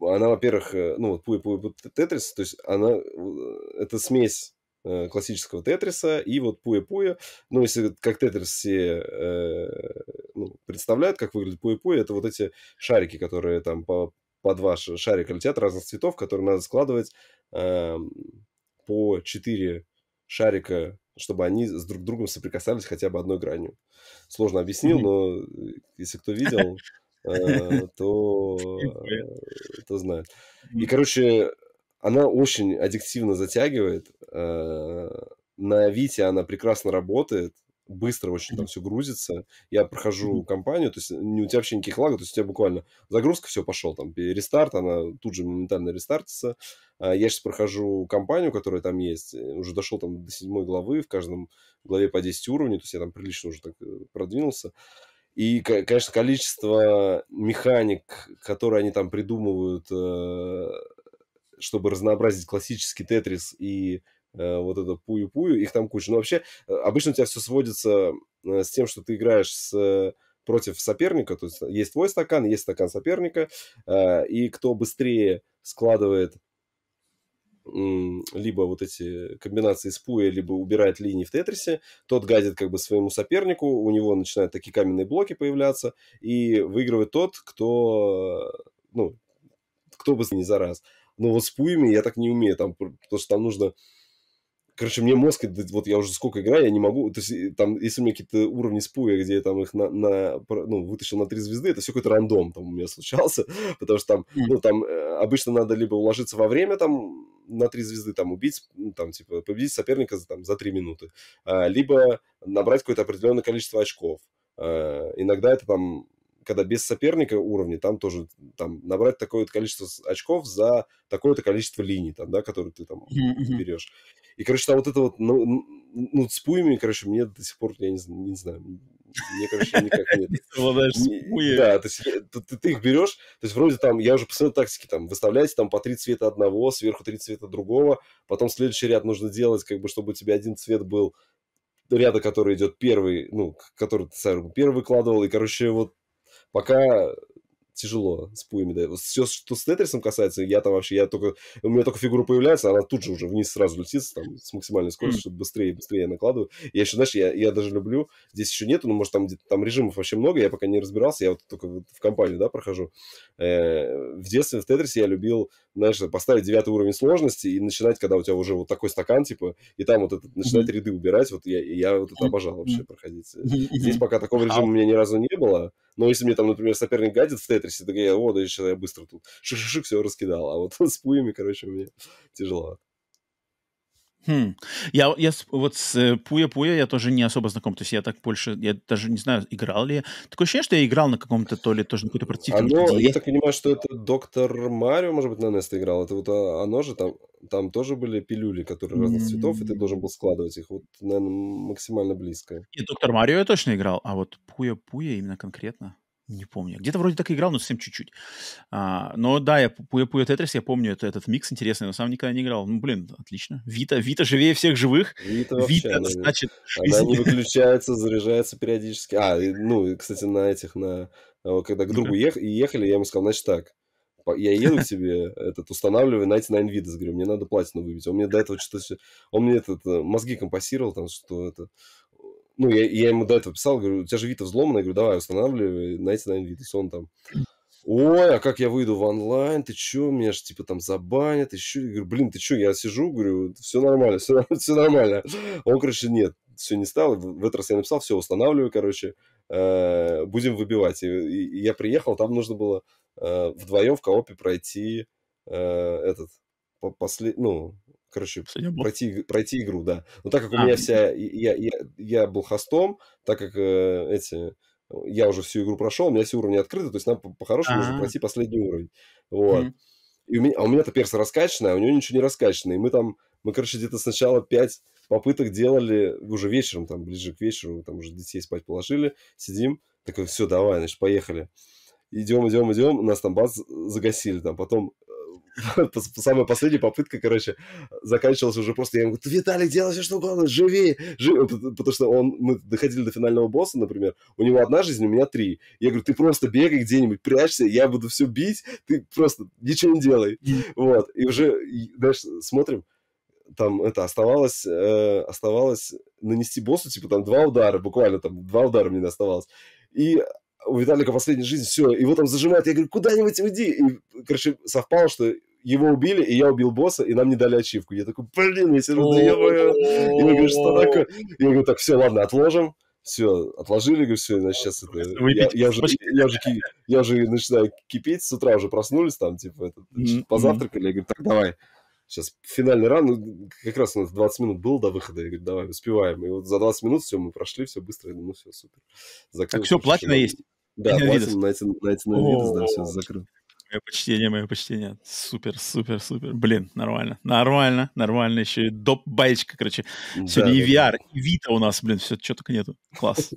она, во-первых, э, ну, вот Puyo Puyo Tetris, то есть она, э, это смесь Э, классического Тетриса и вот пуэ пуэ, Ну, если как Тетрис все э, ну, представляют, как выглядит пуэ пуэ, это вот эти шарики, которые там по, по два шарика летят разных цветов, которые надо складывать э, по четыре шарика, чтобы они с друг другом соприкасались хотя бы одной гранью. Сложно объяснил, но э, если кто видел, э, то, то знает. И, короче, она очень аддиктивно затягивает. Э, на Авито она прекрасно работает, быстро очень там все грузится. Я прохожу компанию, то есть э, не у тебя вообще никаких лагов, то есть у тебя буквально загрузка, все, пошел там рестарт, она тут же моментально рестартится. А, я сейчас прохожу компанию, которая там есть, э, уже дошел там до седьмой главы, в каждом главе по 10 уровней, то есть я там прилично уже так продвинулся. И, конечно, количество механик, которые они там придумывают, чтобы разнообразить классический тетрис и э, вот это пую-пую, их там куча. Но вообще э, обычно у тебя все сводится э, с тем, что ты играешь с против соперника, то есть есть твой стакан, есть стакан соперника, и кто быстрее складывает либо вот эти комбинации с пуя, либо убирает линии в тетрисе, тот гадит как бы своему сопернику, у него начинают такие каменные блоки появляться, и выигрывает тот, кто, ну, кто быстрее не за раз. Uh, но ну, вот с пуями я так не умею, там, потому что там нужно... Короче, мне мозг, вот я уже сколько играю, я не могу, то есть там, если у меня какие-то уровни спуя, где я там их на, на ну, вытащил на три звезды, это все какой-то рандом там у меня случался, потому что там, ну, там э, обычно надо либо уложиться во время там на три звезды, там, убить, там, типа, победить соперника там за три минуты, а, либо набрать какое-то определенное количество очков. А, иногда это там когда без соперника уровни там тоже там, набрать такое вот количество очков за такое-то количество линий, там, да, которые ты там берешь. И, короче, там вот это вот, ну, ну, с короче, мне до сих пор, я не, не знаю, мне, короче, никак нет. да, то есть э, ты, их берешь, то есть вроде там, я уже посмотрел тактики, там, выставляйте там по три цвета одного, сверху три цвета другого, потом следующий ряд нужно делать, как бы, чтобы у тебя один цвет был ряда, который идет первый, ну, который ты первый выкладывал, и, короче, вот пока тяжело с пуями. Да. Все, что с Тетрисом касается, я там вообще, я только, у меня только фигура появляется, она тут же уже вниз сразу летит там, с максимальной хм. скоростью, чтобы быстрее и быстрее я накладываю. Я еще, знаешь, я, я даже люблю, здесь еще нету, ну, может, там, там режимов вообще много, я пока не разбирался, я вот только в компанию, да, прохожу. Э, в детстве в Тетрисе я любил знаешь, поставить девятый уровень сложности и начинать, когда у тебя уже вот такой стакан, типа, и там вот этот, начинать mm-hmm. ряды убирать, вот я, я вот это обожал вообще проходить. Mm-hmm. Здесь пока такого режима у меня ни разу не было, но если мне там, например, соперник гадит в тетрисе, так я, о, да, еще я быстро тут шик-шик-шик все раскидал, а вот с пуями, короче, мне тяжело. Хм. Я, я вот с э, Пуя-Пуя я тоже не особо знаком. То есть я так больше, я даже не знаю, играл ли я. Такое ощущение, что я играл на каком-то то ли тоже на какой-то а, противник. Оно, ну, я так понимаю, что это доктор Марио, может быть, на Неста играл. Это вот а, оно же там, там тоже были пилюли, которые разных mm-hmm. цветов, и ты должен был складывать их. Вот, наверное, максимально близко. Нет, доктор Марио я точно играл, а вот Пуя-Пуя именно конкретно. Не помню. Где-то вроде так и играл, но совсем чуть-чуть. А, но да, я Пуя Пуя Тетрис, я помню это, этот микс интересный, но сам никогда не играл. Ну, блин, отлично. Вита, Вита живее всех живых. Вита, вообще, Вита она, значит, жизнь. Она не выключается, заряжается периодически. А, ну, кстати, на этих, на... А, когда к другу ех, ехали, я ему сказал, значит так, я еду к тебе, этот, устанавливаю Night на Vidas, говорю, мне надо платину выбить. Он мне до этого что-то... Он мне этот, э, мозги компасировал, там, что это ну, я, я ему до этого писал, говорю, у тебя же Вита взломана, я говорю, давай, устанавливай, найти, наверное, Витекс. Он там, ой, а как я выйду в онлайн, ты чё, меня же, типа, там забанят, еще. Я говорю, блин, ты чё, я сижу, говорю, все нормально, все, все нормально. Он, короче, нет, все не стало, в этот раз я написал, все, устанавливаю, короче, э, будем выбивать. И, и я приехал, там нужно было э, вдвоем в коопе пройти э, этот, послед... ну, короче, пройти, пройти игру, да. Но так как у а, меня вся, я, я, я был хостом, так как э, эти, я уже всю игру прошел, у меня все уровни открыты, то есть нам по-хорошему по нужно а. пройти последний уровень. Вот. И у меня, а у меня-то перс раскачанная, а у него ничего не раскачано. И мы там, мы, короче, где-то сначала пять попыток делали, уже вечером, там, ближе к вечеру, там уже детей спать положили, сидим, такой, все, давай, значит, поехали идем, идем, идем, у нас там баз загасили там, потом Самая последняя попытка, короче, заканчивалась уже просто. Я ему говорю, Виталик, делай все, что угодно, живи, живи. Э, потому что он, мы доходили до финального босса, например, у него одна жизнь, у меня три. Я говорю, ты просто бегай где-нибудь, прячься, я буду все бить, ты просто ничего не делай. Вот. И уже, дальше смотрим, там это оставалось, э, оставалось нанести боссу, типа там два удара, буквально там два удара мне оставалось. И у Виталика последняя жизнь, все, его там зажимают. Я говорю, куда-нибудь уйди. И, короче, совпало, что его убили, и я убил босса, и нам не дали ачивку. Я такой, блин, я сижу, да он говорит что такое? Я говорю, так, все, ладно, отложим. Все, отложили, говорю, все, значит, сейчас это... Я, я, же, я, же, я же начинаю кипеть, с утра уже проснулись там, типа, это, позавтракали. Я говорю, так, давай, сейчас финальный ран, как раз у нас 20 минут было до выхода, я говорю, давай, успеваем. И вот за 20 минут все, мы прошли, все быстро, ну все, супер. Закрыл, так все, платина есть? Да, платина, Найти, Найти, да, все закрыл. Мое почтение, мое почтение. Супер, супер, супер. Блин, нормально. Нормально, нормально. Еще и доп баечка, короче. Сегодня да, и VR, да. и Vita у нас, блин, все, что только нету. Класс.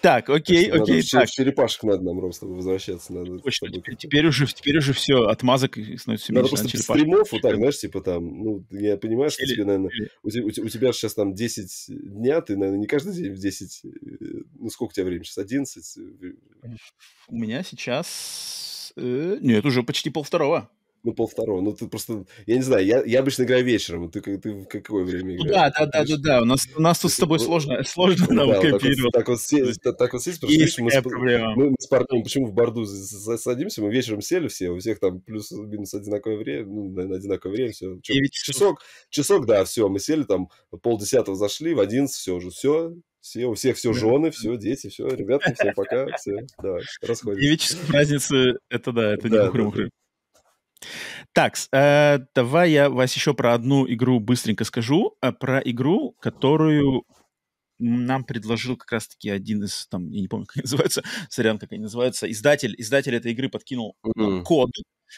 Так, окей, надо окей. Надо так. черепашек надо нам, Ром, с возвращаться. Надо Точно, теперь, теперь, уже, теперь уже все, отмазок становится надо меньше. Надо просто без стримов вот так, знаешь, типа там, ну, я понимаю, что или, тебе, наверное, у, у, у тебя сейчас там 10 дня, ты, наверное, не каждый день в 10, э, ну, сколько у тебя времени сейчас, 11? Э, у меня сейчас Э, нет, уже почти полвторого. Ну, полвторого. Ну, ты просто... Я не знаю, я, я обычно играю вечером. Ты, ты в какое время ну играешь? да, да, да, да, да. У нас, у нас тут с тобой ну, сложно, сложно нам вот так, вот, так вот сесть, так вот сесть потому что мы, проблема. мы с парнем, почему в Борду садимся, мы вечером сели все, у всех там плюс-минус одинаковое время, ну, наверное, одинаковое время, все. Чем, часок, часок, да, все, мы сели там, полдесятого зашли, в один все уже, все, все, у всех все жены, все дети, все, ребята, все пока, все, да, расходимся. Девические праздницы, это да, это да, не хрум-хрум. Так, э, давай я вас еще про одну игру быстренько скажу. А про игру, которую нам предложил как раз-таки один из, там, я не помню, как они называются, сорян, как они называются, издатель, издатель этой игры подкинул mm-hmm. код,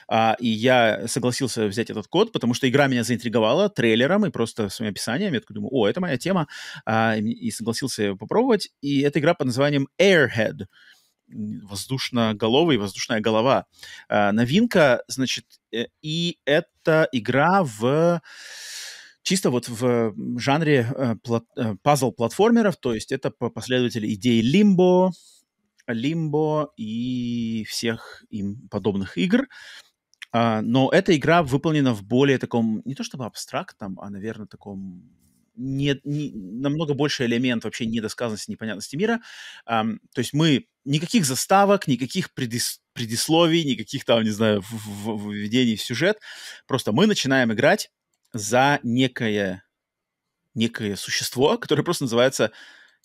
а, и я согласился взять этот код, потому что игра меня заинтриговала трейлером и просто своим описанием. Я такой думаю, о, это моя тема. А, и согласился попробовать. И эта игра под названием Airhead воздушноголовый, воздушная голова. А, новинка, значит, э, и это игра в чисто вот в жанре э, э, пазл-платформеров, то есть это последователи идеи Лимбо, Лимбо и всех им подобных игр. А, но эта игра выполнена в более таком, не то чтобы абстрактном, а, наверное, таком не, не, намного больше элемент вообще недосказанности, непонятности мира. Um, то есть мы никаких заставок, никаких предис, предисловий, никаких там, не знаю, в, в, введений в сюжет. Просто мы начинаем играть за некое, некое существо, которое просто называется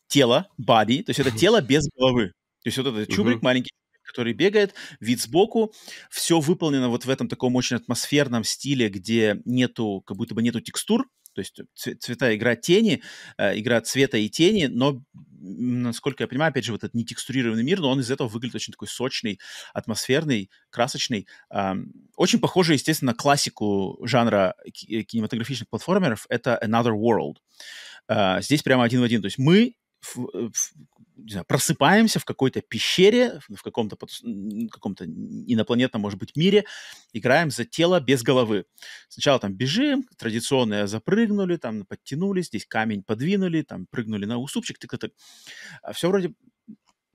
тело, body. То есть это тело без головы. То есть вот этот чубрик, маленький который бегает, вид сбоку. Все выполнено вот в этом таком очень атмосферном стиле, где нету, как будто бы нету текстур, то есть цвета игра тени, э, игра цвета и тени, но, насколько я понимаю, опять же, вот этот нетекстурированный мир, но он из этого выглядит очень такой сочный, атмосферный, красочный. Очень похоже, естественно, на классику жанра э, кинематографичных платформеров — это Another World. Э, здесь прямо один в один. То есть мы Э, не знаю, просыпаемся в какой-то пещере, в каком-то, каком то инопланетном, может быть, мире, играем за тело без головы. Сначала там бежим, традиционное запрыгнули, там подтянулись, здесь камень подвинули, там прыгнули на уступчик, тык-тык. А Все вроде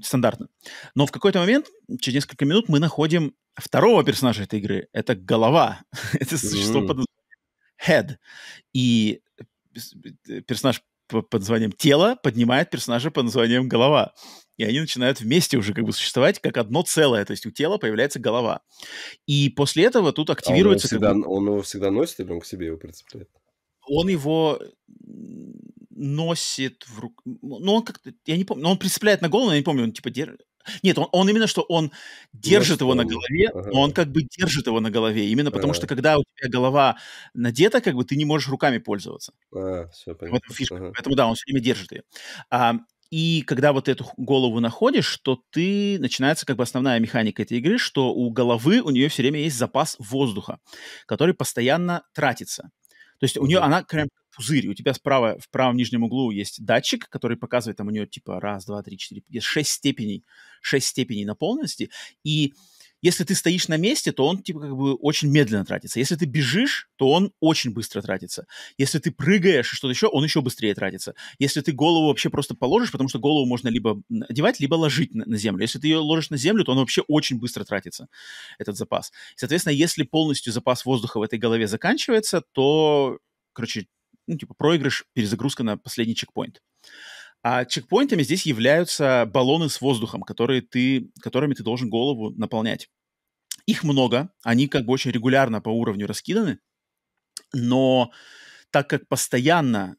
стандартно. Но в какой-то момент, через несколько минут, мы находим второго персонажа этой игры. Это голова. Это существо под Head. И э, персонаж под названием «Тело» поднимает персонажа под названием «Голова». И они начинают вместе уже как бы существовать как одно целое. То есть у тела появляется голова. И после этого тут активируется... А он, его всегда, как он его всегда носит или он к себе его прицепляет? Он его носит в руку Ну, он как-то... Я не помню. Но ну, он прицепляет на голову, но я не помню. Он типа держит... Нет, он, он именно что он держит его на голове, но он как бы держит его на голове. Именно потому что когда у тебя голова надета, как бы ты не можешь руками пользоваться. А, все понятно. В этом фишка. Поэтому да, он все время держит ее. А, и когда вот эту голову находишь, то ты начинается как бы основная механика этой игры, что у головы у нее все время есть запас воздуха, который постоянно тратится. То есть у нее она прям пузырь. У тебя справа, в правом нижнем углу есть датчик, который показывает там у нее типа раз, два, три, четыре, пять, шесть степеней, шесть степеней наполненности. И если ты стоишь на месте, то он типа как бы очень медленно тратится. Если ты бежишь, то он очень быстро тратится. Если ты прыгаешь и что-то еще, он еще быстрее тратится. Если ты голову вообще просто положишь, потому что голову можно либо одевать, либо ложить на, на землю. Если ты ее ложишь на землю, то он вообще очень быстро тратится, этот запас. Соответственно, если полностью запас воздуха в этой голове заканчивается, то, короче, ну, типа проигрыш, перезагрузка на последний чекпоинт. Uh, а чекпоинтами здесь являются баллоны с воздухом, которые ты, которыми ты должен голову наполнять. Их много, они как бы очень регулярно по уровню раскиданы, но так как постоянно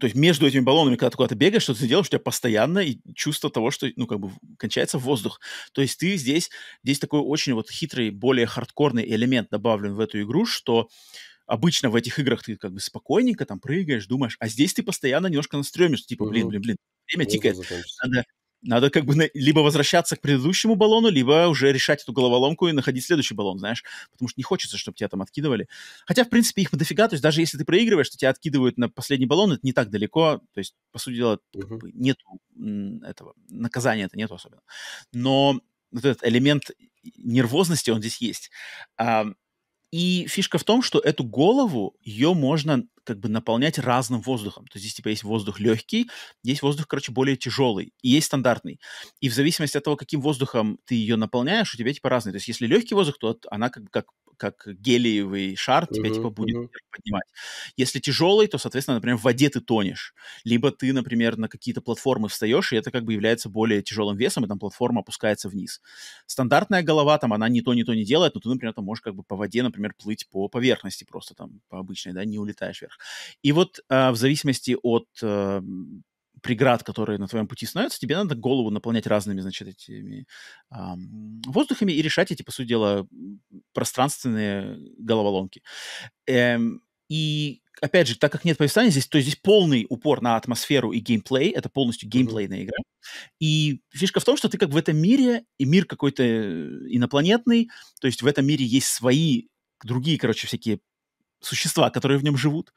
то есть между этими баллонами, когда ты куда-то бегаешь, что ты делаешь, у тебя постоянно и чувство того, что, ну, как бы кончается воздух. То есть ты здесь, здесь такой очень вот хитрый, более хардкорный элемент добавлен в эту игру, что обычно в этих играх ты как бы спокойненько там прыгаешь, думаешь, а здесь ты постоянно немножко настремишь, типа, блин, блин, блин, время тикает, надо, надо как бы на, либо возвращаться к предыдущему баллону, либо уже решать эту головоломку и находить следующий баллон, знаешь, потому что не хочется, чтобы тебя там откидывали. Хотя, в принципе, их дофига, то есть даже если ты проигрываешь, что тебя откидывают на последний баллон, это не так далеко, то есть, по сути дела, uh как бы нет этого, наказания это нету особенно. Но вот этот элемент нервозности, он здесь есть. И фишка в том, что эту голову, ее можно как бы наполнять разным воздухом. То есть здесь, типа, есть воздух легкий, есть воздух, короче, более тяжелый, и есть стандартный. И в зависимости от того, каким воздухом ты ее наполняешь, у тебя, типа, разные. То есть если легкий воздух, то она как, как как гелиевый шар тебя uh-huh, типа будет uh-huh. поднимать. Если тяжелый, то, соответственно, например, в воде ты тонешь. Либо ты, например, на какие-то платформы встаешь, и это как бы является более тяжелым весом, и там платформа опускается вниз. Стандартная голова там, она ни то, ни то не делает, но ты, например, там можешь как бы по воде, например, плыть по поверхности просто там, по обычной, да, не улетаешь вверх условиях. И вот э, в зависимости от э, преград, которые на твоем пути становятся, тебе надо голову наполнять разными, значит, этими э, воздухами и решать эти, по сути дела, пространственные головоломки. Эм, и опять же, так как нет повествования здесь, то здесь полный упор на атмосферу и геймплей, это полностью геймплейная игра. И фишка в том, что ты как в этом мире, и мир какой-то э, инопланетный, то есть в этом мире есть свои другие, короче, всякие существа, которые в нем живут,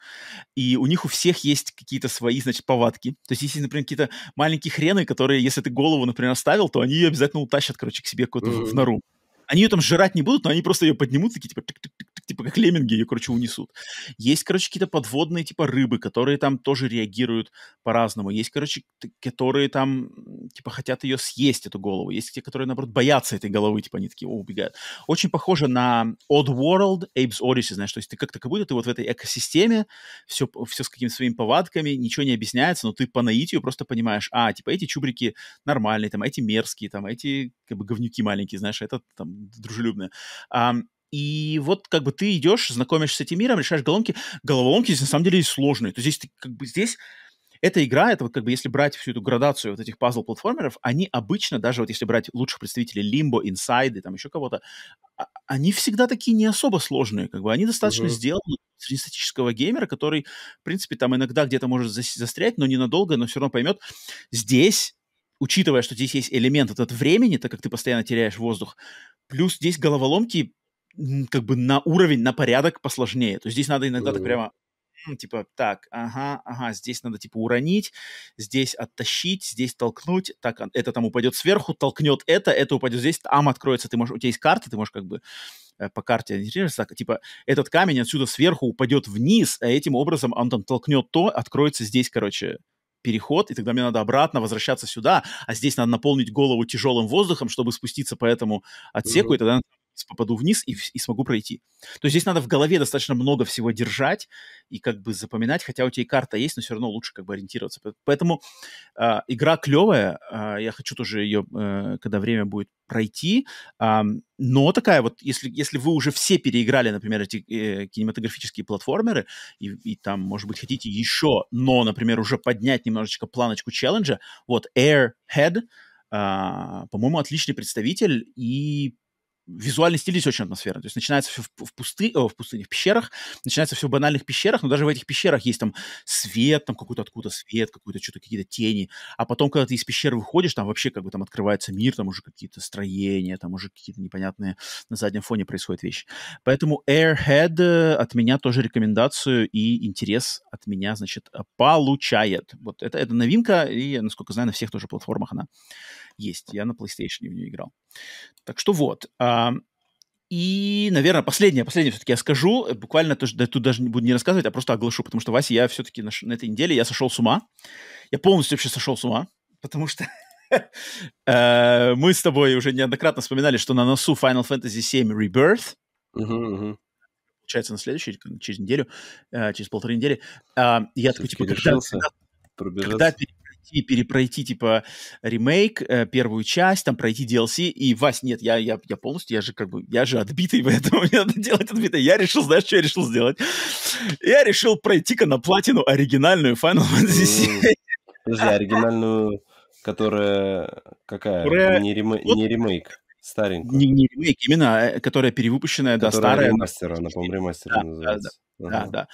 и у них у всех есть какие-то свои, значит, повадки. То есть есть, например, какие-то маленькие хрены, которые, если ты голову, например, оставил, то они ее обязательно утащат, короче, к себе какую-то mm-hmm. в нору. Они ее там жрать не будут, но они просто ее поднимут, такие, типа, тык -тык -тык типа как лемминги ее, короче, унесут. Есть, короче, какие-то подводные типа рыбы, которые там тоже реагируют по-разному. Есть, короче, которые там типа хотят ее съесть, эту голову. Есть те, которые, наоборот, боятся этой головы, типа они такие о, убегают. Очень похоже на Odd World, Apes Odyssey, знаешь, то есть ты как-то как будто ты вот в этой экосистеме, все, все с какими-то своими повадками, ничего не объясняется, но ты по наитию просто понимаешь, а, типа эти чубрики нормальные, там, эти мерзкие, там, эти как бы говнюки маленькие, знаешь, а это там дружелюбные. И вот как бы ты идешь, знакомишься с этим миром, решаешь головоломки. Головоломки здесь на самом деле и сложные. То есть здесь как бы здесь эта игра, это вот как бы если брать всю эту градацию вот этих пазл-платформеров, они обычно, даже вот если брать лучших представителей Limbo, Inside и там еще кого-то, а, они всегда такие не особо сложные, как бы они достаточно uh-huh. сделаны среднестатического геймера, который, в принципе, там иногда где-то может застрять, но ненадолго, но все равно поймет. Здесь, учитывая, что здесь есть элемент вот от времени, так как ты постоянно теряешь воздух, плюс здесь головоломки как бы на уровень, на порядок посложнее. То есть здесь надо иногда так прямо типа, так, ага, ага, здесь надо, типа, уронить, здесь оттащить, здесь толкнуть, так, а, это там упадет сверху, толкнет это, это упадет здесь, ам откроется, ты можешь, у тебя есть карта, ты можешь как бы э, по карте ориентироваться, так, типа, этот камень отсюда сверху упадет вниз, а этим образом он там толкнет то, откроется здесь, короче, переход, и тогда мне надо обратно возвращаться сюда, а здесь надо наполнить голову тяжелым воздухом, чтобы спуститься по этому отсеку, mm-hmm. и тогда попаду вниз и, и смогу пройти. То есть здесь надо в голове достаточно много всего держать и как бы запоминать, хотя у тебя и карта есть, но все равно лучше как бы ориентироваться. Поэтому э, игра клевая, э, я хочу тоже ее, э, когда время будет пройти, э, но такая вот, если, если вы уже все переиграли, например, эти э, кинематографические платформеры, и, и там, может быть, хотите еще, но, например, уже поднять немножечко планочку челленджа, вот Airhead, э, по-моему, отличный представитель и визуальный стиль здесь очень атмосферный. То есть начинается все в, в, пусты, о, в пустыне, в пещерах, начинается все в банальных пещерах, но даже в этих пещерах есть там свет, там какой-то откуда свет, какой-то что-то какие-то тени. А потом, когда ты из пещеры выходишь, там вообще как бы там открывается мир, там уже какие-то строения, там уже какие-то непонятные на заднем фоне происходят вещи. Поэтому Airhead э, от меня тоже рекомендацию и интерес от меня, значит, э, получает. Вот это, это новинка, и, насколько знаю, на всех тоже платформах она есть. Я на PlayStation в нее играл. Так что вот. А, и, наверное, последнее, последнее все-таки я скажу. Буквально тоже, да, тут даже не буду не рассказывать, а просто оглашу, потому что, Вася, я все-таки на, на этой неделе я сошел с ума. Я полностью вообще сошел с ума, потому что э, мы с тобой уже неоднократно вспоминали, что на носу Final Fantasy VII Rebirth. Получается, на следующей, через неделю, э, через полторы недели. А, я такой, типа, когда, когда, пройти, перепройти, типа, ремейк, э, первую часть, там, пройти DLC, и, Вась, нет, я, я, я полностью, я же, как бы, я же отбитый, поэтому мне надо делать отбитый. Я решил, знаешь, что я решил сделать? Я решил пройти-ка на платину оригинальную Final Fantasy Подожди, а оригинальную, которая какая? Которая... Не, рем... вот... не ремейк. Старенькую. Не, не ремейк, именно, э, которая перевыпущенная, которая да, старая. Ремастер, она, по-моему, ремастер да, называется. Да, да. Ага. да, да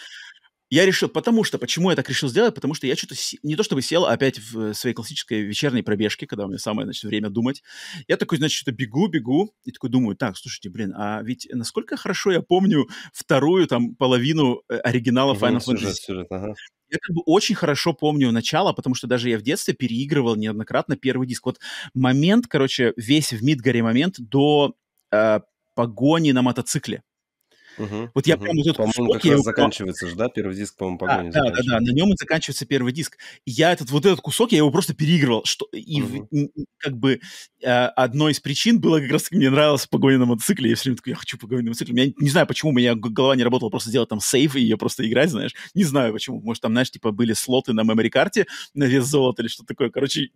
я решил, потому что, почему я так решил сделать, потому что я что-то, си... не то чтобы сел опять в своей классической вечерней пробежке, когда у меня самое, значит, время думать, я такой, значит, что-то бегу, бегу, и такой думаю, так, слушайте, блин, а ведь насколько хорошо я помню вторую, там, половину э, оригинала Final Fantasy. Сюжет, сюжет, ага. Я как бы очень хорошо помню начало, потому что даже я в детстве переигрывал неоднократно первый диск. Вот момент, короче, весь в Мидгаре момент до э, погони на мотоцикле Угу, вот я угу. прямо вот По-моему, как я раз его... заканчивается же, да, первый диск, по-моему, погони да, да, да, да, на нем и заканчивается первый диск. я этот вот этот кусок, я его просто переигрывал. Что... И угу. в, как бы а, одной из причин было как раз мне нравилось погоня на мотоцикле. Я все время такой, я хочу погоню на мотоцикле. Я не знаю, почему у меня голова не работала просто сделать там сейф и ее просто играть, знаешь. Не знаю почему. Может, там, знаешь, типа были слоты на мемори-карте на вес золота или что такое. Короче,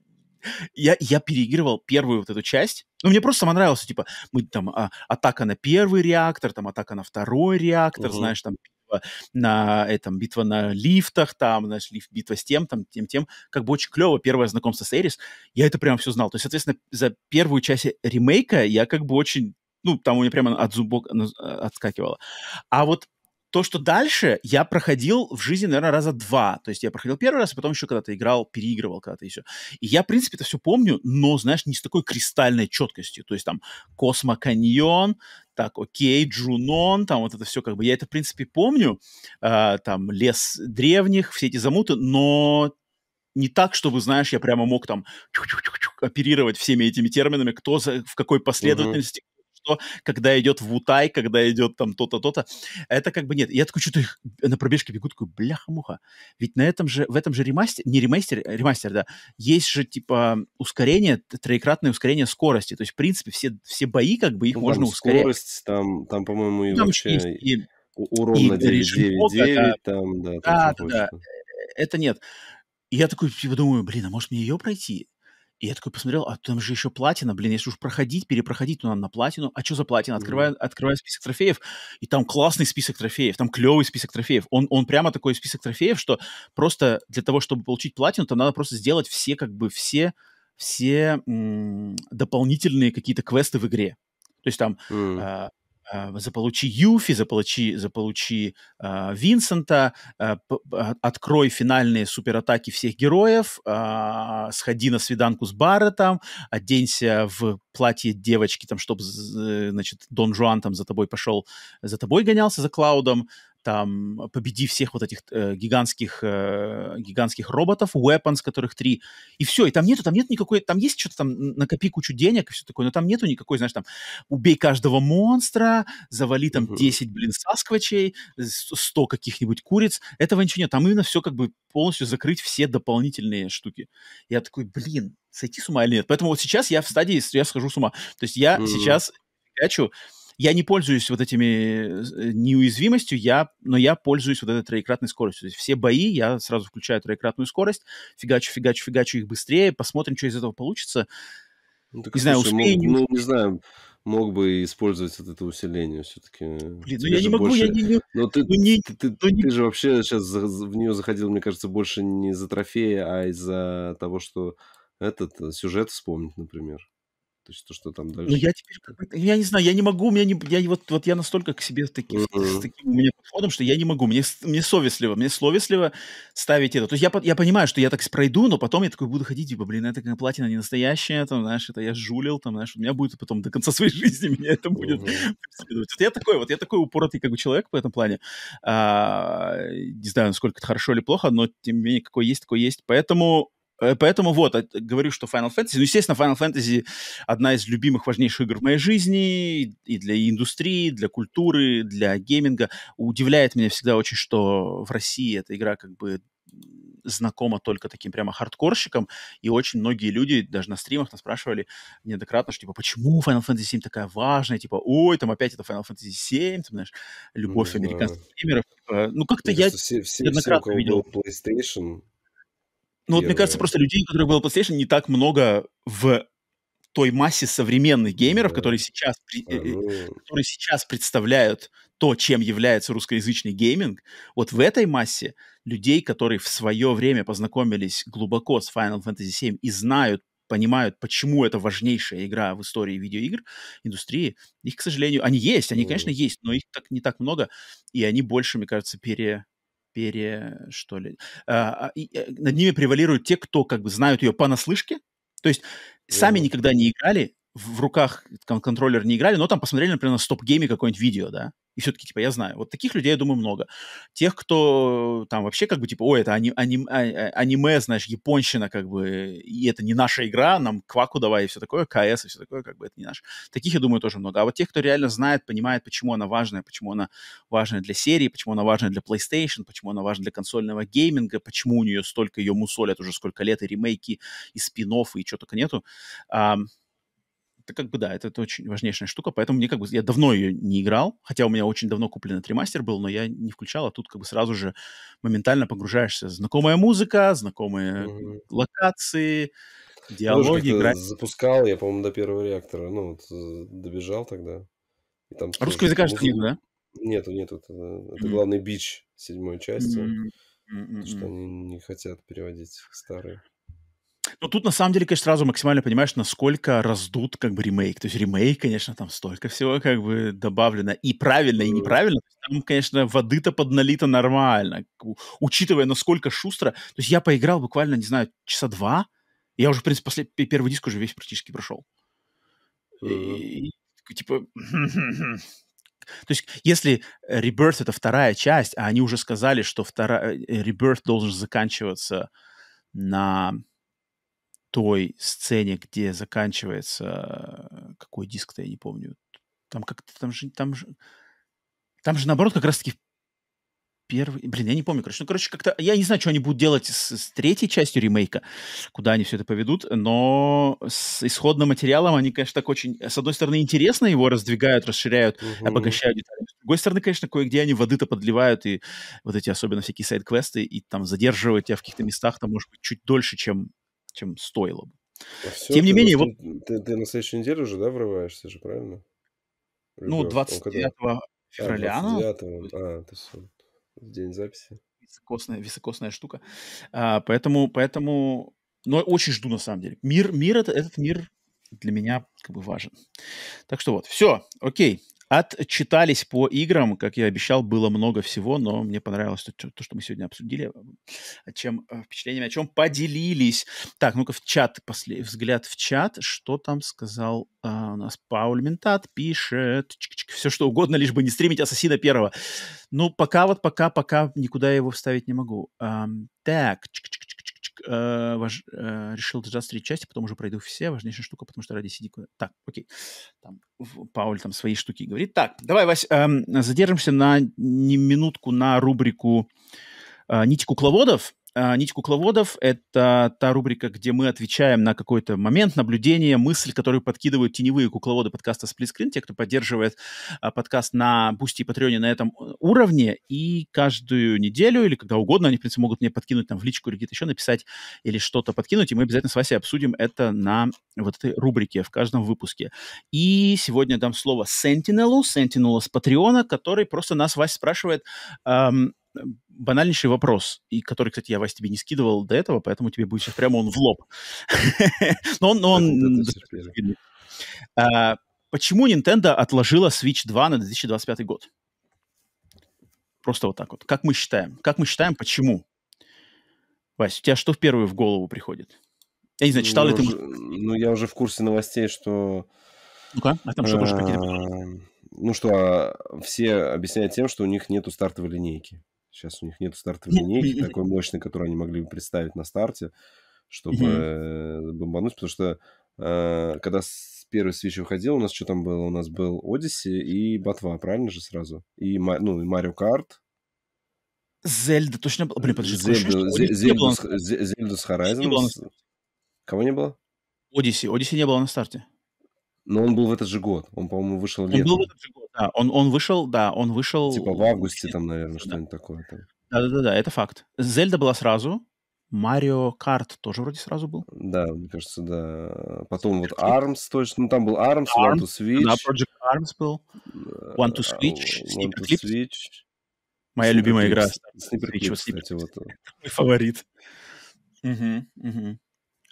я, я переигрывал первую вот эту часть. Ну, мне просто понравилось, типа, мы там а, атака на первый реактор, там атака на второй реактор, угу. знаешь, там битва на этом, битва на лифтах, там, знаешь, лифт, битва с тем, там, тем, тем. Как бы очень клево первое знакомство с Эрис. Я это прям все знал. То есть, соответственно, за первую часть ремейка я как бы очень ну, там у меня прямо от зубок ну, э, отскакивало. А вот то, что дальше я проходил в жизни, наверное, раза два. То есть я проходил первый раз, а потом еще когда-то играл, переигрывал когда-то еще. И я, в принципе, это все помню, но, знаешь, не с такой кристальной четкостью. То есть там Космо Каньон, так, окей, Джунон, там вот это все как бы, я это, в принципе, помню, э, там, Лес Древних, все эти замуты, но не так, чтобы, знаешь, я прямо мог там оперировать всеми этими терминами, кто за, в какой последовательности, uh что, когда идет вутай, когда идет там то-то, то-то. Это как бы нет. Я такой что-то на пробежке бегу, такой, бляха-муха. Ведь на этом же, в этом же ремастере, не ремастер, э, ремастер, да, есть же типа ускорение, троекратное ускорение скорости. То есть, в принципе, все, все бои как бы их ну, можно там ускорять. Скорость, там, там по-моему, и там вообще... Есть, и, урон на 9.9.9, да. там, да. Да, там да, да. Э, это нет. И я такой, типа, думаю, блин, а может мне ее пройти? И я такой посмотрел, а там же еще платина, блин, если уж проходить, перепроходить, то надо на платину. А что за платина? Открываю, mm-hmm. открываю список трофеев, и там классный список трофеев, там клевый список трофеев. Он, он прямо такой список трофеев, что просто для того, чтобы получить платину, там надо просто сделать все, как бы, все, все м- дополнительные какие-то квесты в игре. То есть там... Mm-hmm. А, заполучи Юфи, заполучи, заполучи э, Винсента, э, открой финальные суператаки всех героев, э, сходи на свиданку с Барреттом, оденься в платье девочки, там, чтобы, э, значит, Дон Жуан там за тобой пошел, за тобой гонялся, за Клаудом, там, э, победи всех вот этих э, гигантских, э, гигантских роботов, weapons, которых три, и все, и там нету, там нет никакой, там есть что-то там, накопи кучу денег и все такое, но там нету никакой, знаешь, там, убей каждого монстра, завали там uh-huh. 10, блин, сасквачей, 100 каких-нибудь куриц, этого ничего нет, там именно все как бы полностью закрыть все дополнительные штуки. Я такой, блин, сойти с ума или нет? Поэтому вот сейчас я в стадии, я схожу с ума. То есть я uh-huh. сейчас фигачу, я не пользуюсь вот этими э, неуязвимостью, я, но я пользуюсь вот этой троекратной скоростью. То есть все бои я сразу включаю троекратную скорость, фигачу, фигачу, фигачу их быстрее, посмотрим, что из этого получится. Ну, так, не слушай, знаю, успею, мог, не Ну, ну не знаю, мог бы использовать вот это усиление все-таки. Блин, ну я не могу, больше... я не... Но ну, ты, ну, не... ты, ты, ну, не... ты же вообще сейчас в нее заходил, мне кажется, больше не из за трофея, а из-за того, что этот э, сюжет вспомнить, например. То есть то, что там ну, дальше. Ну, я теперь я не знаю, я не могу, у меня не, я вот, вот я настолько к себе таки, mm-hmm. с, таким у меня подходом, что я не могу, мне, мне совестливо, мне совестливо ставить это. То есть я, я понимаю, что я так пройду, но потом я такой буду ходить, типа, блин, это как платина не настоящая, там, знаешь, это я жулил, там, знаешь, у меня будет потом до конца своей жизни меня это будет mm-hmm. Вот я такой, вот я такой упоротый как бы человек по этому плане. А, не знаю, насколько это хорошо или плохо, но тем не менее, какой есть, такой есть. Поэтому Э, поэтому вот, э, говорю, что Final Fantasy, ну, естественно, Final Fantasy одна из любимых, важнейших игр в моей жизни, и для индустрии, для культуры, для гейминга. Удивляет меня всегда очень, что в России эта игра как бы знакома только таким прямо хардкорщикам, и очень многие люди даже на стримах нас спрашивали неоднократно, что типа, почему Final Fantasy 7 такая важная, типа, ой, там опять это Final Fantasy 7, там, знаешь, любовь ну, американских геймеров. Э, ну, как-то я все, все, неоднократно все, видел. PlayStation, ну, вот, мне кажется, просто людей, у которых был PlayStation, не так много в той массе современных геймеров, да. которые, сейчас, а, ну... которые сейчас представляют то, чем является русскоязычный гейминг, вот в этой массе людей, которые в свое время познакомились глубоко с Final Fantasy VII и знают, понимают, почему это важнейшая игра в истории видеоигр, индустрии, их, к сожалению, они есть, они, конечно, есть, но их так не так много, и они больше, мне кажется, пере пере... что ли? А, а, э, над ними превалируют те, кто как бы знают ее понаслышке, то есть сами никогда не играли, в руках там, контроллер не играли, но там посмотрели, например, на стоп-гейме какое-нибудь видео, да, и все-таки, типа, я знаю. Вот таких людей, я думаю, много. Тех, кто э, там вообще как бы, типа, ой, это ани- ани- а, а, аниме, знаешь, японщина, как бы, и это не наша игра, нам кваку давай и все такое, КС и все такое, как бы, это не наш. Таких, я думаю, тоже много. А вот тех, кто реально знает, понимает, почему она важная, почему она важная для серии, почему она важная для PlayStation, почему она важна для консольного гейминга, почему у нее столько ее мусолят уже сколько лет, и ремейки, и спин и чего только нету. Um, это как бы да, это, это очень важнейшая штука, поэтому мне как бы я давно ее не играл, хотя у меня очень давно купленный тримастер был, но я не включал, а тут как бы сразу же моментально погружаешься. Знакомая музыка, знакомые mm локации, диалоги. Ну, граф... Запускал, я, по-моему, до первого реактора, ну, вот, добежал тогда. И там а Русского языка музыка... что да? Нету, нету. Это, э, это главный бич седьмой части, что они не хотят переводить старые. Но ну, тут, на самом деле, конечно, сразу максимально понимаешь, насколько раздут как бы ремейк. То есть ремейк, конечно, там столько всего как бы добавлено. И правильно, и неправильно. Там, конечно, воды-то подналито нормально. Учитывая, насколько шустро. То есть я поиграл буквально, не знаю, часа два. Я уже, в принципе, после... первый диск уже весь практически прошел. И, типа... То есть, если э, Rebirth — это вторая часть, а они уже сказали, что вторая... Э, Rebirth должен заканчиваться на той сцене, где заканчивается... Э, какой диск-то, я не помню. Там как-то... Там же, там же... Там же, наоборот, как раз-таки первый... Блин, я не помню, короче. Ну, короче, как-то... Я не знаю, что они будут делать с, с третьей частью ремейка, куда они все это поведут, но с исходным материалом они, конечно, так очень... С одной стороны, интересно его раздвигают, расширяют, угу. обогащают детали. С другой стороны, конечно, кое-где они воды-то подливают, и вот эти особенно всякие сайт-квесты, и там задерживают тебя в каких-то местах, там, может быть, чуть дольше, чем чем стоило бы. А все, Тем не менее, на... вот... Ты, ты на следующей неделе уже, да, врываешься же, правильно? Ну, Любовь. Ну, 29 а, февраля. А, 29 а, то есть день записи. Високосная, високосная штука. А, поэтому, поэтому... Но очень жду, на самом деле. Мир, мир это, этот мир для меня как бы важен. Так что вот, все, окей отчитались по играм. Как я обещал, было много всего, но мне понравилось то, то что мы сегодня обсудили, а, чем а, впечатлениями, о чем поделились. Так, ну-ка в чат, после, взгляд в чат, что там сказал а, у нас Пауль Ментат, пишет все что угодно, лишь бы не стримить Ассасина первого. Ну, пока вот, пока, пока никуда я его вставить не могу. А, так, чик-чик э, важ, э, решил дождаться третьей части, потом уже пройду все. Важнейшая штука, потому что ради сиди куда... Так, окей. Там, Пауль там свои штуки говорит. Так, давай, Вась, э, задержимся на не минутку на рубрику э, «Нити кукловодов». А, «Нить кукловодов» — это та рубрика, где мы отвечаем на какой-то момент, наблюдение, мысль, которую подкидывают теневые кукловоды подкаста «Сплитскрин», те, кто поддерживает а, подкаст на Бусти и Патреоне на этом э, уровне, и каждую неделю или когда угодно они, в принципе, могут мне подкинуть там в личку или где-то еще написать или что-то подкинуть, и мы обязательно с Васей обсудим это на вот этой рубрике в каждом выпуске. И сегодня дам слово Сентинелу, Сентинелу с Патреона, который просто нас, Вася, спрашивает, эм, банальнейший вопрос, и который, кстати, я, Вася, тебе не скидывал до этого, поэтому тебе будет сейчас прямо он в лоб. Но он... А, почему Nintendo отложила Switch 2 на 2025 год? Просто вот так вот. Как мы считаем? Как мы считаем, почему? Вася, у тебя что в первую в голову приходит? Я не знаю, читал ну, ли ты... ну, я уже в курсе новостей, что... Ну-ка, а там что, какие-то... А, ну что, а, все объясняют тем, что у них нету стартовой линейки. Сейчас у них нет стартовой линейки такой мощной, которую они могли бы представить на старте, чтобы э, бомбануть, потому что э, когда с первой свечи выходил, у нас что там было? У нас был Odyssey и Батва, правильно же сразу? И, ну, и Марио Карт. Зельда точно была? Блин, подожди, Зельда, Зельда, Зельда с Horizon. Кого не было? Odyssey. Odyssey не было на старте. Но он был в этот же год. Он, по-моему, вышел летом. Он был в этот же год, да. Он, он вышел, да, он вышел... Типа в августе там, наверное, да. что-нибудь такое. Да-да-да, это факт. Зельда была сразу. Марио Карт тоже вроде сразу был. Да, мне кажется, да. Потом вот Arms точно. Ну, там был Arms, Arms One to Switch. Да, Project Arms был. Э, One to Switch. One Clips. Моя Sniper любимая Clips. игра. Sniper Clips, Switch, кстати, вот. Мой фаворит. Угу, угу.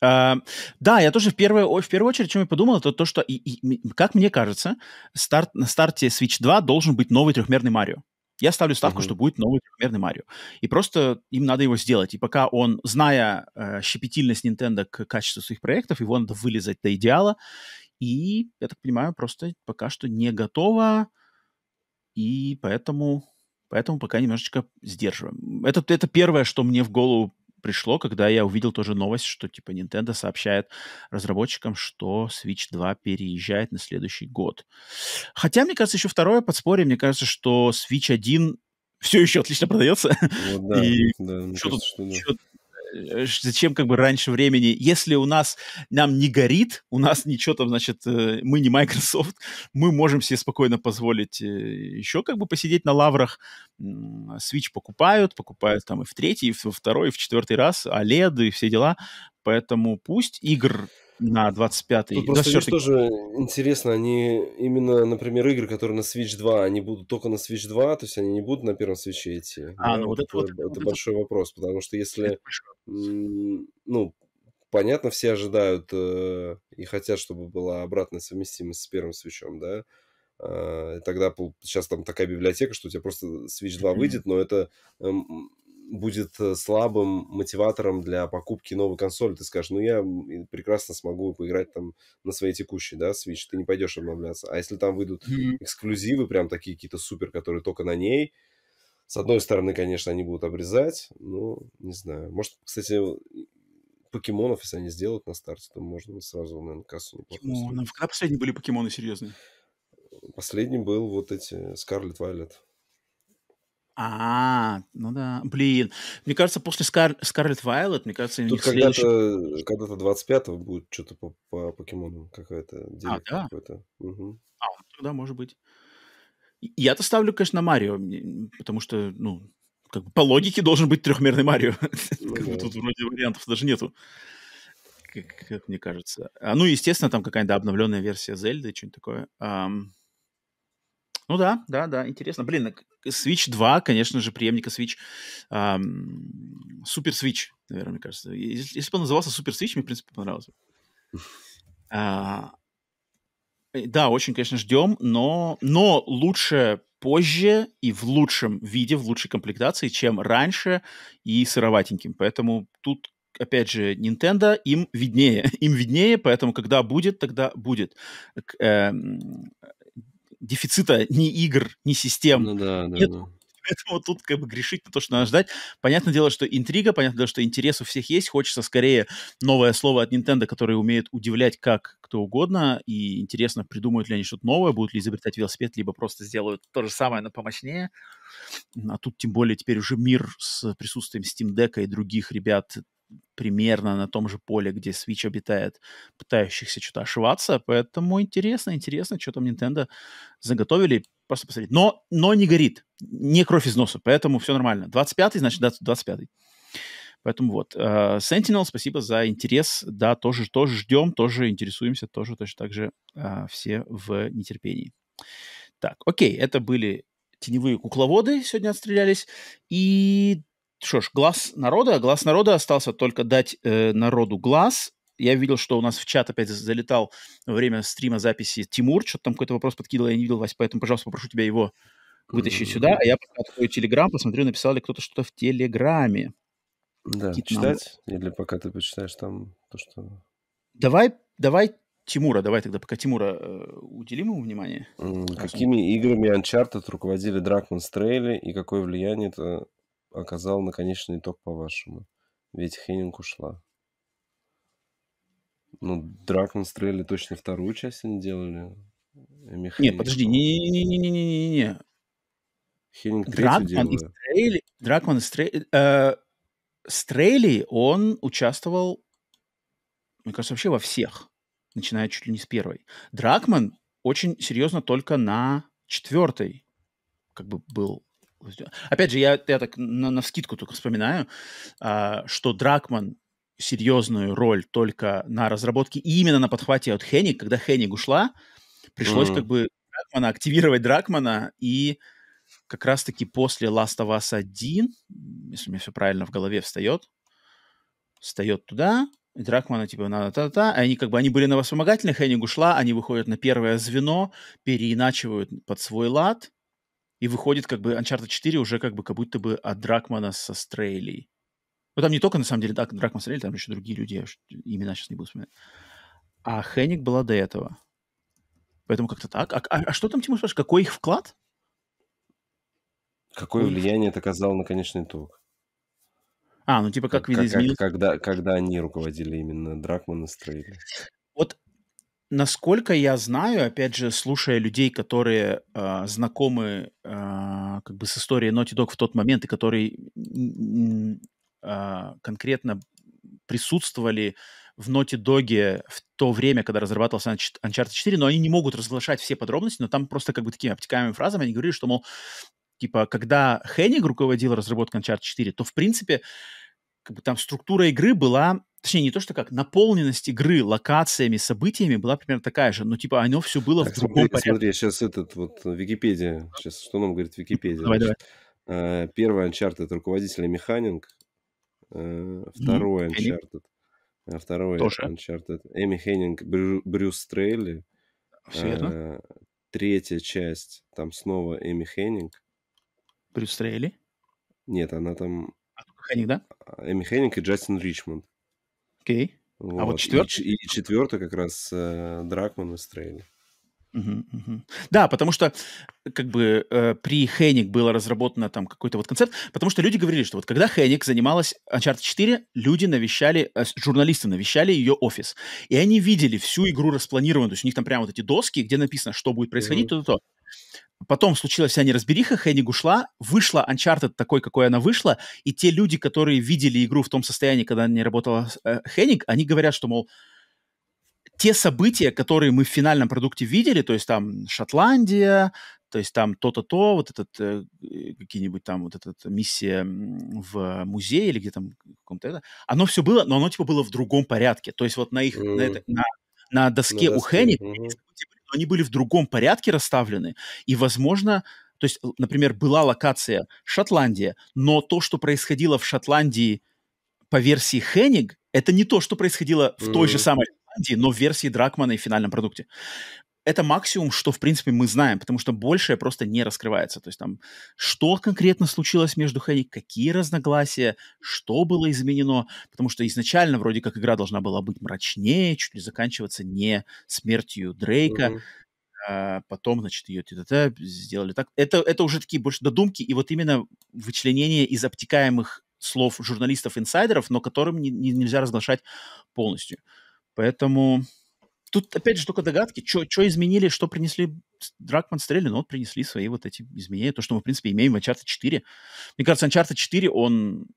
Эм, да, я тоже в первую, в первую очередь, о чем я подумал, это то, что, и, и, как мне кажется, старт, на старте Switch 2 должен быть новый трехмерный Марио. Я ставлю ставку, mm-hmm. что будет новый трехмерный Марио. И просто им надо его сделать. И пока он, зная э, щепетильность Nintendo к качеству своих проектов, его надо вылезать до идеала. И, я так понимаю, просто пока что не готово. И поэтому, поэтому пока немножечко сдерживаем. Это, это первое, что мне в голову пришло, когда я увидел тоже новость, что типа Nintendo сообщает разработчикам, что Switch 2 переезжает на следующий год. Хотя, мне кажется, еще второе подспорье, мне кажется, что Switch 1 все еще отлично продается. Ну, да, и да, что, кажется, тут, что, да. что, Э, зачем как бы раньше времени, если у нас, нам не горит, у нас ничего там, значит, э, мы не Microsoft, мы можем себе спокойно позволить э, еще как бы посидеть на лаврах, Switch покупают, покупают там и в третий, и во второй, и в четвертый раз, OLED а и все дела, поэтому пусть игр на 25-й. Тут ну, просто, видишь, тоже интересно, они именно, например, игры, которые на Switch 2, они будут только на Switch 2, то есть они не будут на первом Switch идти. А, да? ну вот, это, вот, это, вот большой это... вопрос, потому что если, ну, понятно, все ожидают э, и хотят, чтобы была обратная совместимость с первым свечом, да. Э, тогда сейчас там такая библиотека, что у тебя просто Switch 2 выйдет, но это эм, будет э, слабым мотиватором для покупки новой консоли. Ты скажешь, ну я прекрасно смогу поиграть там на своей текущей, да, Switch, ты не пойдешь обновляться. А если там выйдут эксклюзивы, прям такие какие-то супер, которые только на ней, с одной стороны, конечно, они будут обрезать, но не знаю. Может, кстати, покемонов, если они сделают на старте, то можно сразу, наверное, кассу не Покемонов. Когда последние были покемоны серьезные? Последний был вот эти Scarlet Violet. А, ну да. Блин. Мне кажется, после Скар... Scarlet Violet, мне кажется, Тут когда-то, когда-то 25-го будет что-то по, по покемону какая-то. А, да? Какой-то. Угу. А, ну, тогда может быть. Я-то ставлю, конечно, на Марио, потому что, ну, как бы по логике должен быть трехмерный Марио. Ну, как да. бы тут вроде вариантов даже нету. Как, как мне кажется. А, ну, естественно, там какая-то обновленная версия Зельды, что-нибудь такое. Um... Ну да, да, да, интересно. Блин, Switch 2, конечно же, преемника Switch. Эм, Super Switch, наверное, мне кажется. Если, если бы он назывался Super Switch, мне, в принципе, понравилось бы. А, э, да, очень, конечно, ждем, но, но лучше позже и в лучшем виде, в лучшей комплектации, чем раньше и сыроватеньким. Поэтому тут опять же, Nintendo им виднее. им виднее, поэтому когда будет, тогда будет. Эм, дефицита ни игр, ни систем. Ну, да, да, Нет да. Поэтому тут как бы грешить на то, что надо ждать. Понятное дело, что интрига, понятное дело, что интерес у всех есть. Хочется скорее новое слово от Nintendo, которое умеет удивлять как кто угодно. И интересно, придумают ли они что-то новое, будут ли изобретать велосипед, либо просто сделают то же самое, но помощнее. А тут тем более теперь уже мир с присутствием Steam Deck и других ребят примерно на том же поле, где Switch обитает, пытающихся что-то ошиваться. Поэтому интересно, интересно, что там Nintendo заготовили. Просто посмотреть. Но, но не горит. Не кровь из носа. Поэтому все нормально. 25-й, значит, 25-й. Поэтому вот. А, Sentinel, спасибо за интерес. Да, тоже, тоже ждем, тоже интересуемся, тоже точно так же а, все в нетерпении. Так, окей, это были теневые кукловоды сегодня отстрелялись. И что ж, глаз народа, глаз народа остался только дать э, народу глаз. Я видел, что у нас в чат опять залетал во время стрима записи Тимур, что-то там какой-то вопрос подкидывал, я не видел, Вась, поэтому, пожалуйста, попрошу тебя его вытащить mm-hmm. сюда, а я пока открою Телеграм, посмотрю, написал ли кто-то что-то в Телеграме. Да, читать? Или пока ты почитаешь там то, что... Давай, давай Тимура, давай тогда пока Тимура э, уделим ему внимание. Mm, какими играми Uncharted руководили Дракман Стрейли и какое влияние это оказал на конечный итог по-вашему? Ведь Хеннинг ушла. Ну, Дракон Стрелли точно вторую часть они делали. А Нет, подожди, не-не-не-не-не-не. не, не, Хеннинг третью делала. Дракон и Стрелли... он участвовал, мне кажется, вообще во всех, начиная чуть ли не с первой. Дракман очень серьезно только на четвертой как бы был Опять же, я, я так на, вскидку только вспоминаю, а, что Дракман серьезную роль только на разработке и именно на подхвате от Хенни. когда Хенни ушла, пришлось mm-hmm. как бы Дракмана, активировать Дракмана, и как раз-таки после Last of Us 1, если у меня все правильно в голове встает, встает туда, и Дракмана типа надо та-та-та, и они как бы, они были на вспомогательных, Хенни ушла, они выходят на первое звено, переиначивают под свой лад, и выходит как бы Uncharted 4 уже как бы как будто бы от Дракмана со Стрейлей. Ну, там не только, на самом деле, Драк, Дракман Стрейли, там еще другие люди, я имена сейчас не буду вспоминать. А Хенник была до этого. Поэтому как-то так. А, а, а что там, Тимур, спрашиваешь, какой их вклад? Какое Какой влияние это оказало на конечный итог? А, ну типа как, как видоизменил... Как, когда, когда они руководили именно Дракмана Стрейли. Вот насколько я знаю, опять же, слушая людей, которые э, знакомы э, как бы с историей Naughty Dog в тот момент и которые э, конкретно присутствовали в Naughty Dog в то время, когда разрабатывался Uncharted 4, но они не могут разглашать все подробности, но там просто как бы такими обтекаемыми фразами они говорили, что, мол, типа, когда Хенниг руководил разработкой Uncharted 4, то, в принципе, э, как бы там структура игры была точнее, не то, что как, наполненность игры локациями, событиями была примерно такая же, но ну, типа оно все было так, в другом смотри, порядке. Смотри, сейчас этот вот э, Википедия, сейчас что нам говорит Википедия? Давай, значит, давай. Э, первый Uncharted руководитель э, Механинг, второй mm-hmm. Uncharted, второй Тоже. Uncharted Эми Хеннинг, Брю, Брюс Трейли, все верно. третья часть, там снова Эми Хеннинг. Брюс Трейли? Нет, она там Механик, да? Эми а, Хенник и Джастин Ричмонд. Окей. Вот. А вот четвертый? И, и четвертый как раз э, Дракман и Стрейли. Угу, угу. Да, потому что как бы э, при Хеник было разработано там какой-то вот концепт, потому что люди говорили, что вот когда Хеник занималась Uncharted 4, люди навещали, э, журналисты навещали ее офис, и они видели всю игру распланированную, то есть у них там прямо вот эти доски, где написано, что будет происходить, угу. то-то-то. Потом случилась вся неразбериха, Хенниг ушла, вышла Uncharted такой, какой она вышла, и те люди, которые видели игру в том состоянии, когда не работала э, Хенниг, они говорят, что, мол, те события, которые мы в финальном продукте видели, то есть там Шотландия, то есть там то-то, то, вот этот, э, какие-нибудь там, вот эта миссия в музее или где там, каком-то это, оно все было, но оно типа было в другом порядке. То есть вот на их, mm. на, это, на, на доске на доске. у Хенни mm-hmm но они были в другом порядке расставлены, и, возможно, то есть, например, была локация Шотландия, но то, что происходило в Шотландии по версии Хеннинг, это не то, что происходило в той же самой Шотландии, но в версии Дракмана и финальном продукте это максимум, что, в принципе, мы знаем, потому что большее просто не раскрывается. То есть там, что конкретно случилось между Хэнни, какие разногласия, что было изменено, потому что изначально вроде как игра должна была быть мрачнее, чуть ли заканчиваться не смертью Дрейка, mm-hmm. а потом, значит, ее т.т. сделали так. Это, это уже такие больше додумки, и вот именно вычленение из обтекаемых слов журналистов-инсайдеров, но которым не, не, нельзя разглашать полностью. Поэтому Тут, опять же, только догадки, что изменили, что принесли Дракман Стрелли, но ну, вот принесли свои вот эти изменения, то, что мы, в принципе, имеем в Uncharted 4. Мне кажется, Uncharted 4, он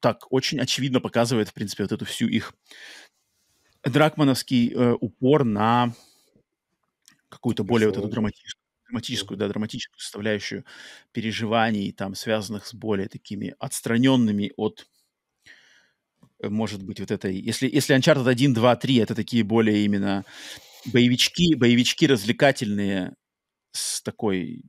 так очень очевидно показывает, в принципе, вот эту всю их дракмановский э, упор на какую-то более вот эту драматическую драматическую, да, драматическую составляющую переживаний, там, связанных с более такими отстраненными от может быть, вот этой... Если, если Uncharted 1, 2, 3 — это такие более именно боевички, боевички развлекательные с такой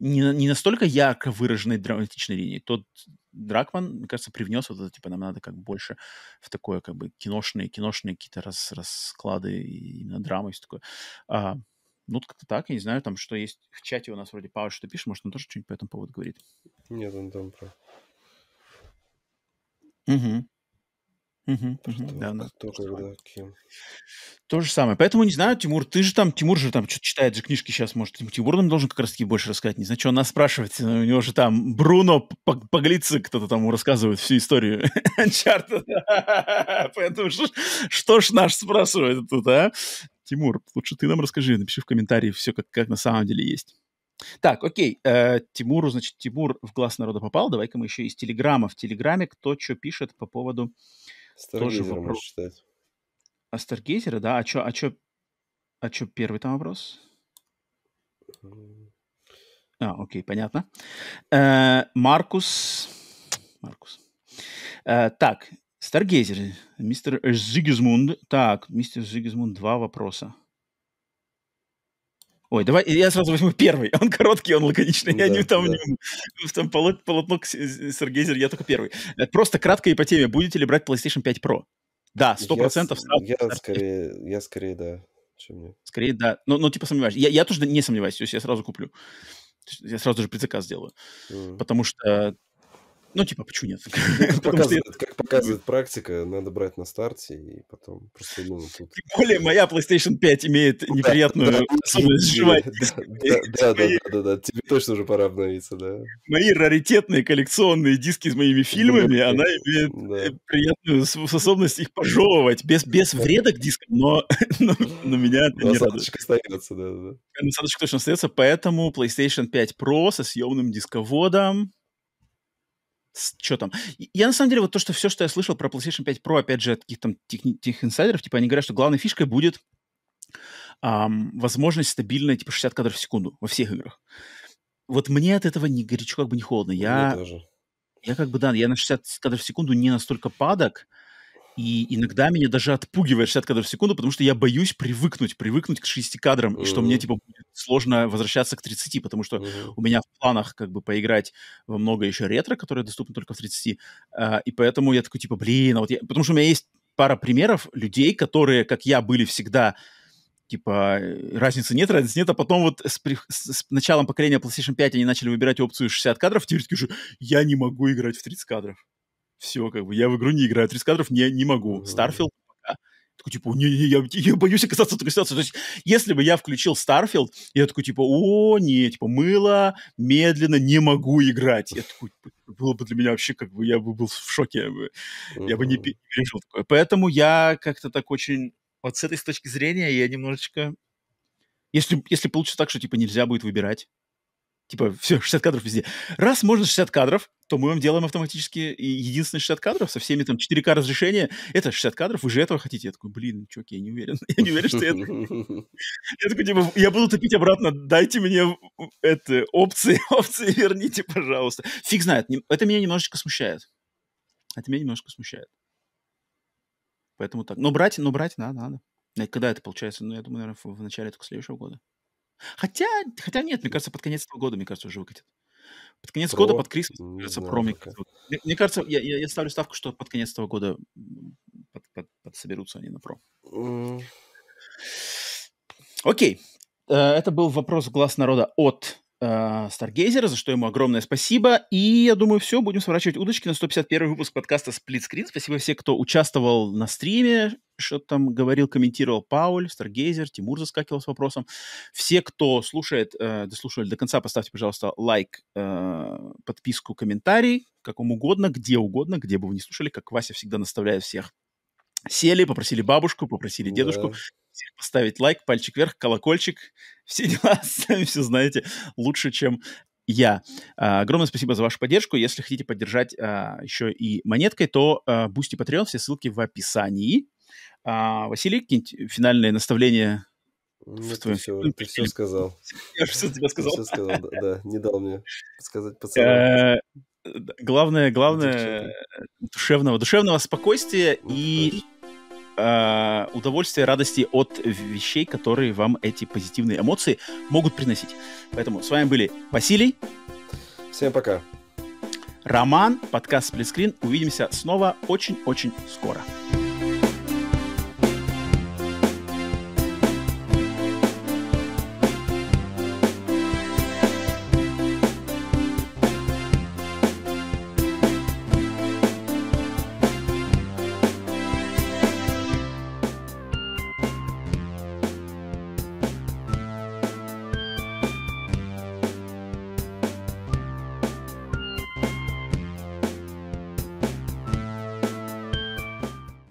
не, не настолько ярко выраженной драматичной линией, то Дракман, мне кажется, привнес вот это, типа, нам надо как больше в такое, как бы, киношные, киношные какие-то рас расклады, именно драмы и все такое. А, ну, как-то так, я не знаю, там, что есть в чате у нас вроде Пауэр что пишет, может, он тоже что-нибудь по этому поводу говорит. Нет, он там про... Угу да, да, кто, то, когда, же самое. Поэтому не знаю, Тимур, ты же там, Тимур же там что-то читает же книжки сейчас, может, Тимур нам должен как раз-таки больше рассказать. Не знаю, что он нас спрашивает. у него же там Бруно Поглицы, кто-то там рассказывает всю историю Uncharted. Поэтому что, что ж наш спрашивает тут, а? Тимур, лучше ты нам расскажи, напиши в комментарии все, как, как на самом деле есть. Так, окей, э, Тимуру, значит, Тимур в глаз народа попал. Давай-ка мы еще из Телеграма. В Телеграме кто что пишет по поводу Старгейзер тоже вопрос. считать. А Старгейзеры, да? А чё, а чё, а чё первый там вопрос? А, окей, понятно. Э, Маркус. Маркус. Э, так, Старгейзер, Мистер Зигизмунд. Так, мистер Зигизмунд, два вопроса. Ой, давай, я сразу возьму первый. Он короткий, он лаконичный. Да, я не там, да. не, там полотно Сергейзер, я только первый. Э, просто краткая по теме. Будете ли брать PlayStation 5 Pro? Да, 100% я, я, я скорее, я скорее да, чем нет. Скорее да. Но, ну, но ну, типа сомневаюсь. Я, я тоже не сомневаюсь, то есть я сразу куплю. Я сразу же предзаказ сделаю. Mm. Потому что ну, типа, почему нет? Ну, как показывает, что... как показывает практика, надо брать на старте и потом просто ну, тут... Тем более моя PlayStation 5 имеет неприятную особенность сживать Да, да, да, да, тебе точно уже пора обновиться, да. Мои раритетные коллекционные диски с моими фильмами, она имеет э, приятную способность их пожевывать без, без вреда к дискам, но, но, меня это не радует. остается, да, да. Насадочка точно остается, поэтому PlayStation 5 Pro со съемным дисководом, что там? Я на самом деле вот то, что все, что я слышал про PlayStation 5 Pro, опять же, от каких-то тех, тех инсайдеров, типа они говорят, что главной фишкой будет эм, возможность стабильной типа 60 кадров в секунду во всех играх. Вот мне от этого не горячо, как бы не холодно. Я, я как бы, да, я на 60 кадров в секунду не настолько падок, и иногда меня даже отпугивает 60 кадров в секунду, потому что я боюсь привыкнуть, привыкнуть к 60 кадрам, mm-hmm. и что мне, типа, будет сложно возвращаться к 30, потому что mm-hmm. у меня в планах, как бы, поиграть во много еще ретро, которое доступно только в 30, э, а, и поэтому я такой, типа, блин, а вот я... Потому что у меня есть пара примеров людей, которые, как я, были всегда типа, э, разницы нет, разницы нет, а потом вот с, при, с, началом поколения PlayStation 5 они начали выбирать опцию 60 кадров, теперь такие же, я не могу играть в 30 кадров все, как бы, я в игру не играю, 30 кадров не, не могу. Старфилд пока. Такой, типа, не, не, я, я боюсь оказаться в такой ситуации. То есть, если бы я включил Старфилд, я такой, типа, о, не, типа, мыло, медленно, не могу играть. Я такой, типа, было бы для меня вообще, как бы, я бы был в шоке. Я бы, я бы не пережил такое. Поэтому я как-то так очень... Вот с этой с точки зрения я немножечко... Если, если получится так, что, типа, нельзя будет выбирать, типа, все, 60 кадров везде. Раз можно 60 кадров, то мы вам делаем автоматически единственные 60 кадров со всеми там 4К разрешения. Это 60 кадров, вы же этого хотите. Я такой, блин, ну чувак, я не уверен. Я не уверен, что это... Я такой, типа, я буду топить обратно, дайте мне это, опции, опции верните, пожалуйста. Фиг знает, это меня немножечко смущает. Это меня немножко смущает. Поэтому так. Но брать, но брать надо, надо. Э, когда это получается? Ну, я думаю, наверное, в начале только следующего года. Хотя, хотя нет, мне кажется, под конец этого года, мне кажется, уже выкатит. Под конец про... года, под Крисмас, мне кажется, знаю, про, мне кажется. мне кажется, я, я, я ставлю ставку, что под конец этого года под, под, под соберутся они на про. Mm. Окей. Э, это был вопрос глаз народа от Старгейзера, э, за что ему огромное спасибо. И, я думаю, все, будем сворачивать удочки на 151 выпуск подкаста «Сплитскрин». Спасибо всем, кто участвовал на стриме, что там говорил, комментировал Пауль, Старгейзер, Тимур заскакивал с вопросом. Все, кто слушает, э, дослушали до конца, поставьте, пожалуйста, лайк, э, подписку, комментарий, каком угодно, где угодно, где бы вы не слушали, как Вася всегда наставляет всех. Сели, попросили бабушку, попросили дедушку. Да хотели поставить лайк, пальчик вверх, колокольчик. Все дела, сами все знаете, лучше, чем я. А, огромное спасибо за вашу поддержку. Если хотите поддержать а, еще и монеткой, то Бусти а, Boosty Patreon, все ссылки в описании. Василий, какие-нибудь финальные наставления? Ну, ты все, ты все сказал. Я же все тебе сказал. Все сказал, да, да. Не дал мне сказать пацанам. Э, э, главное, главное душевного, душевного спокойствия и Э, удовольствия, радости от вещей, которые вам эти позитивные эмоции могут приносить. Поэтому с вами были Василий. Всем пока. Роман, подкаст Сплитскрин. Увидимся снова очень-очень скоро.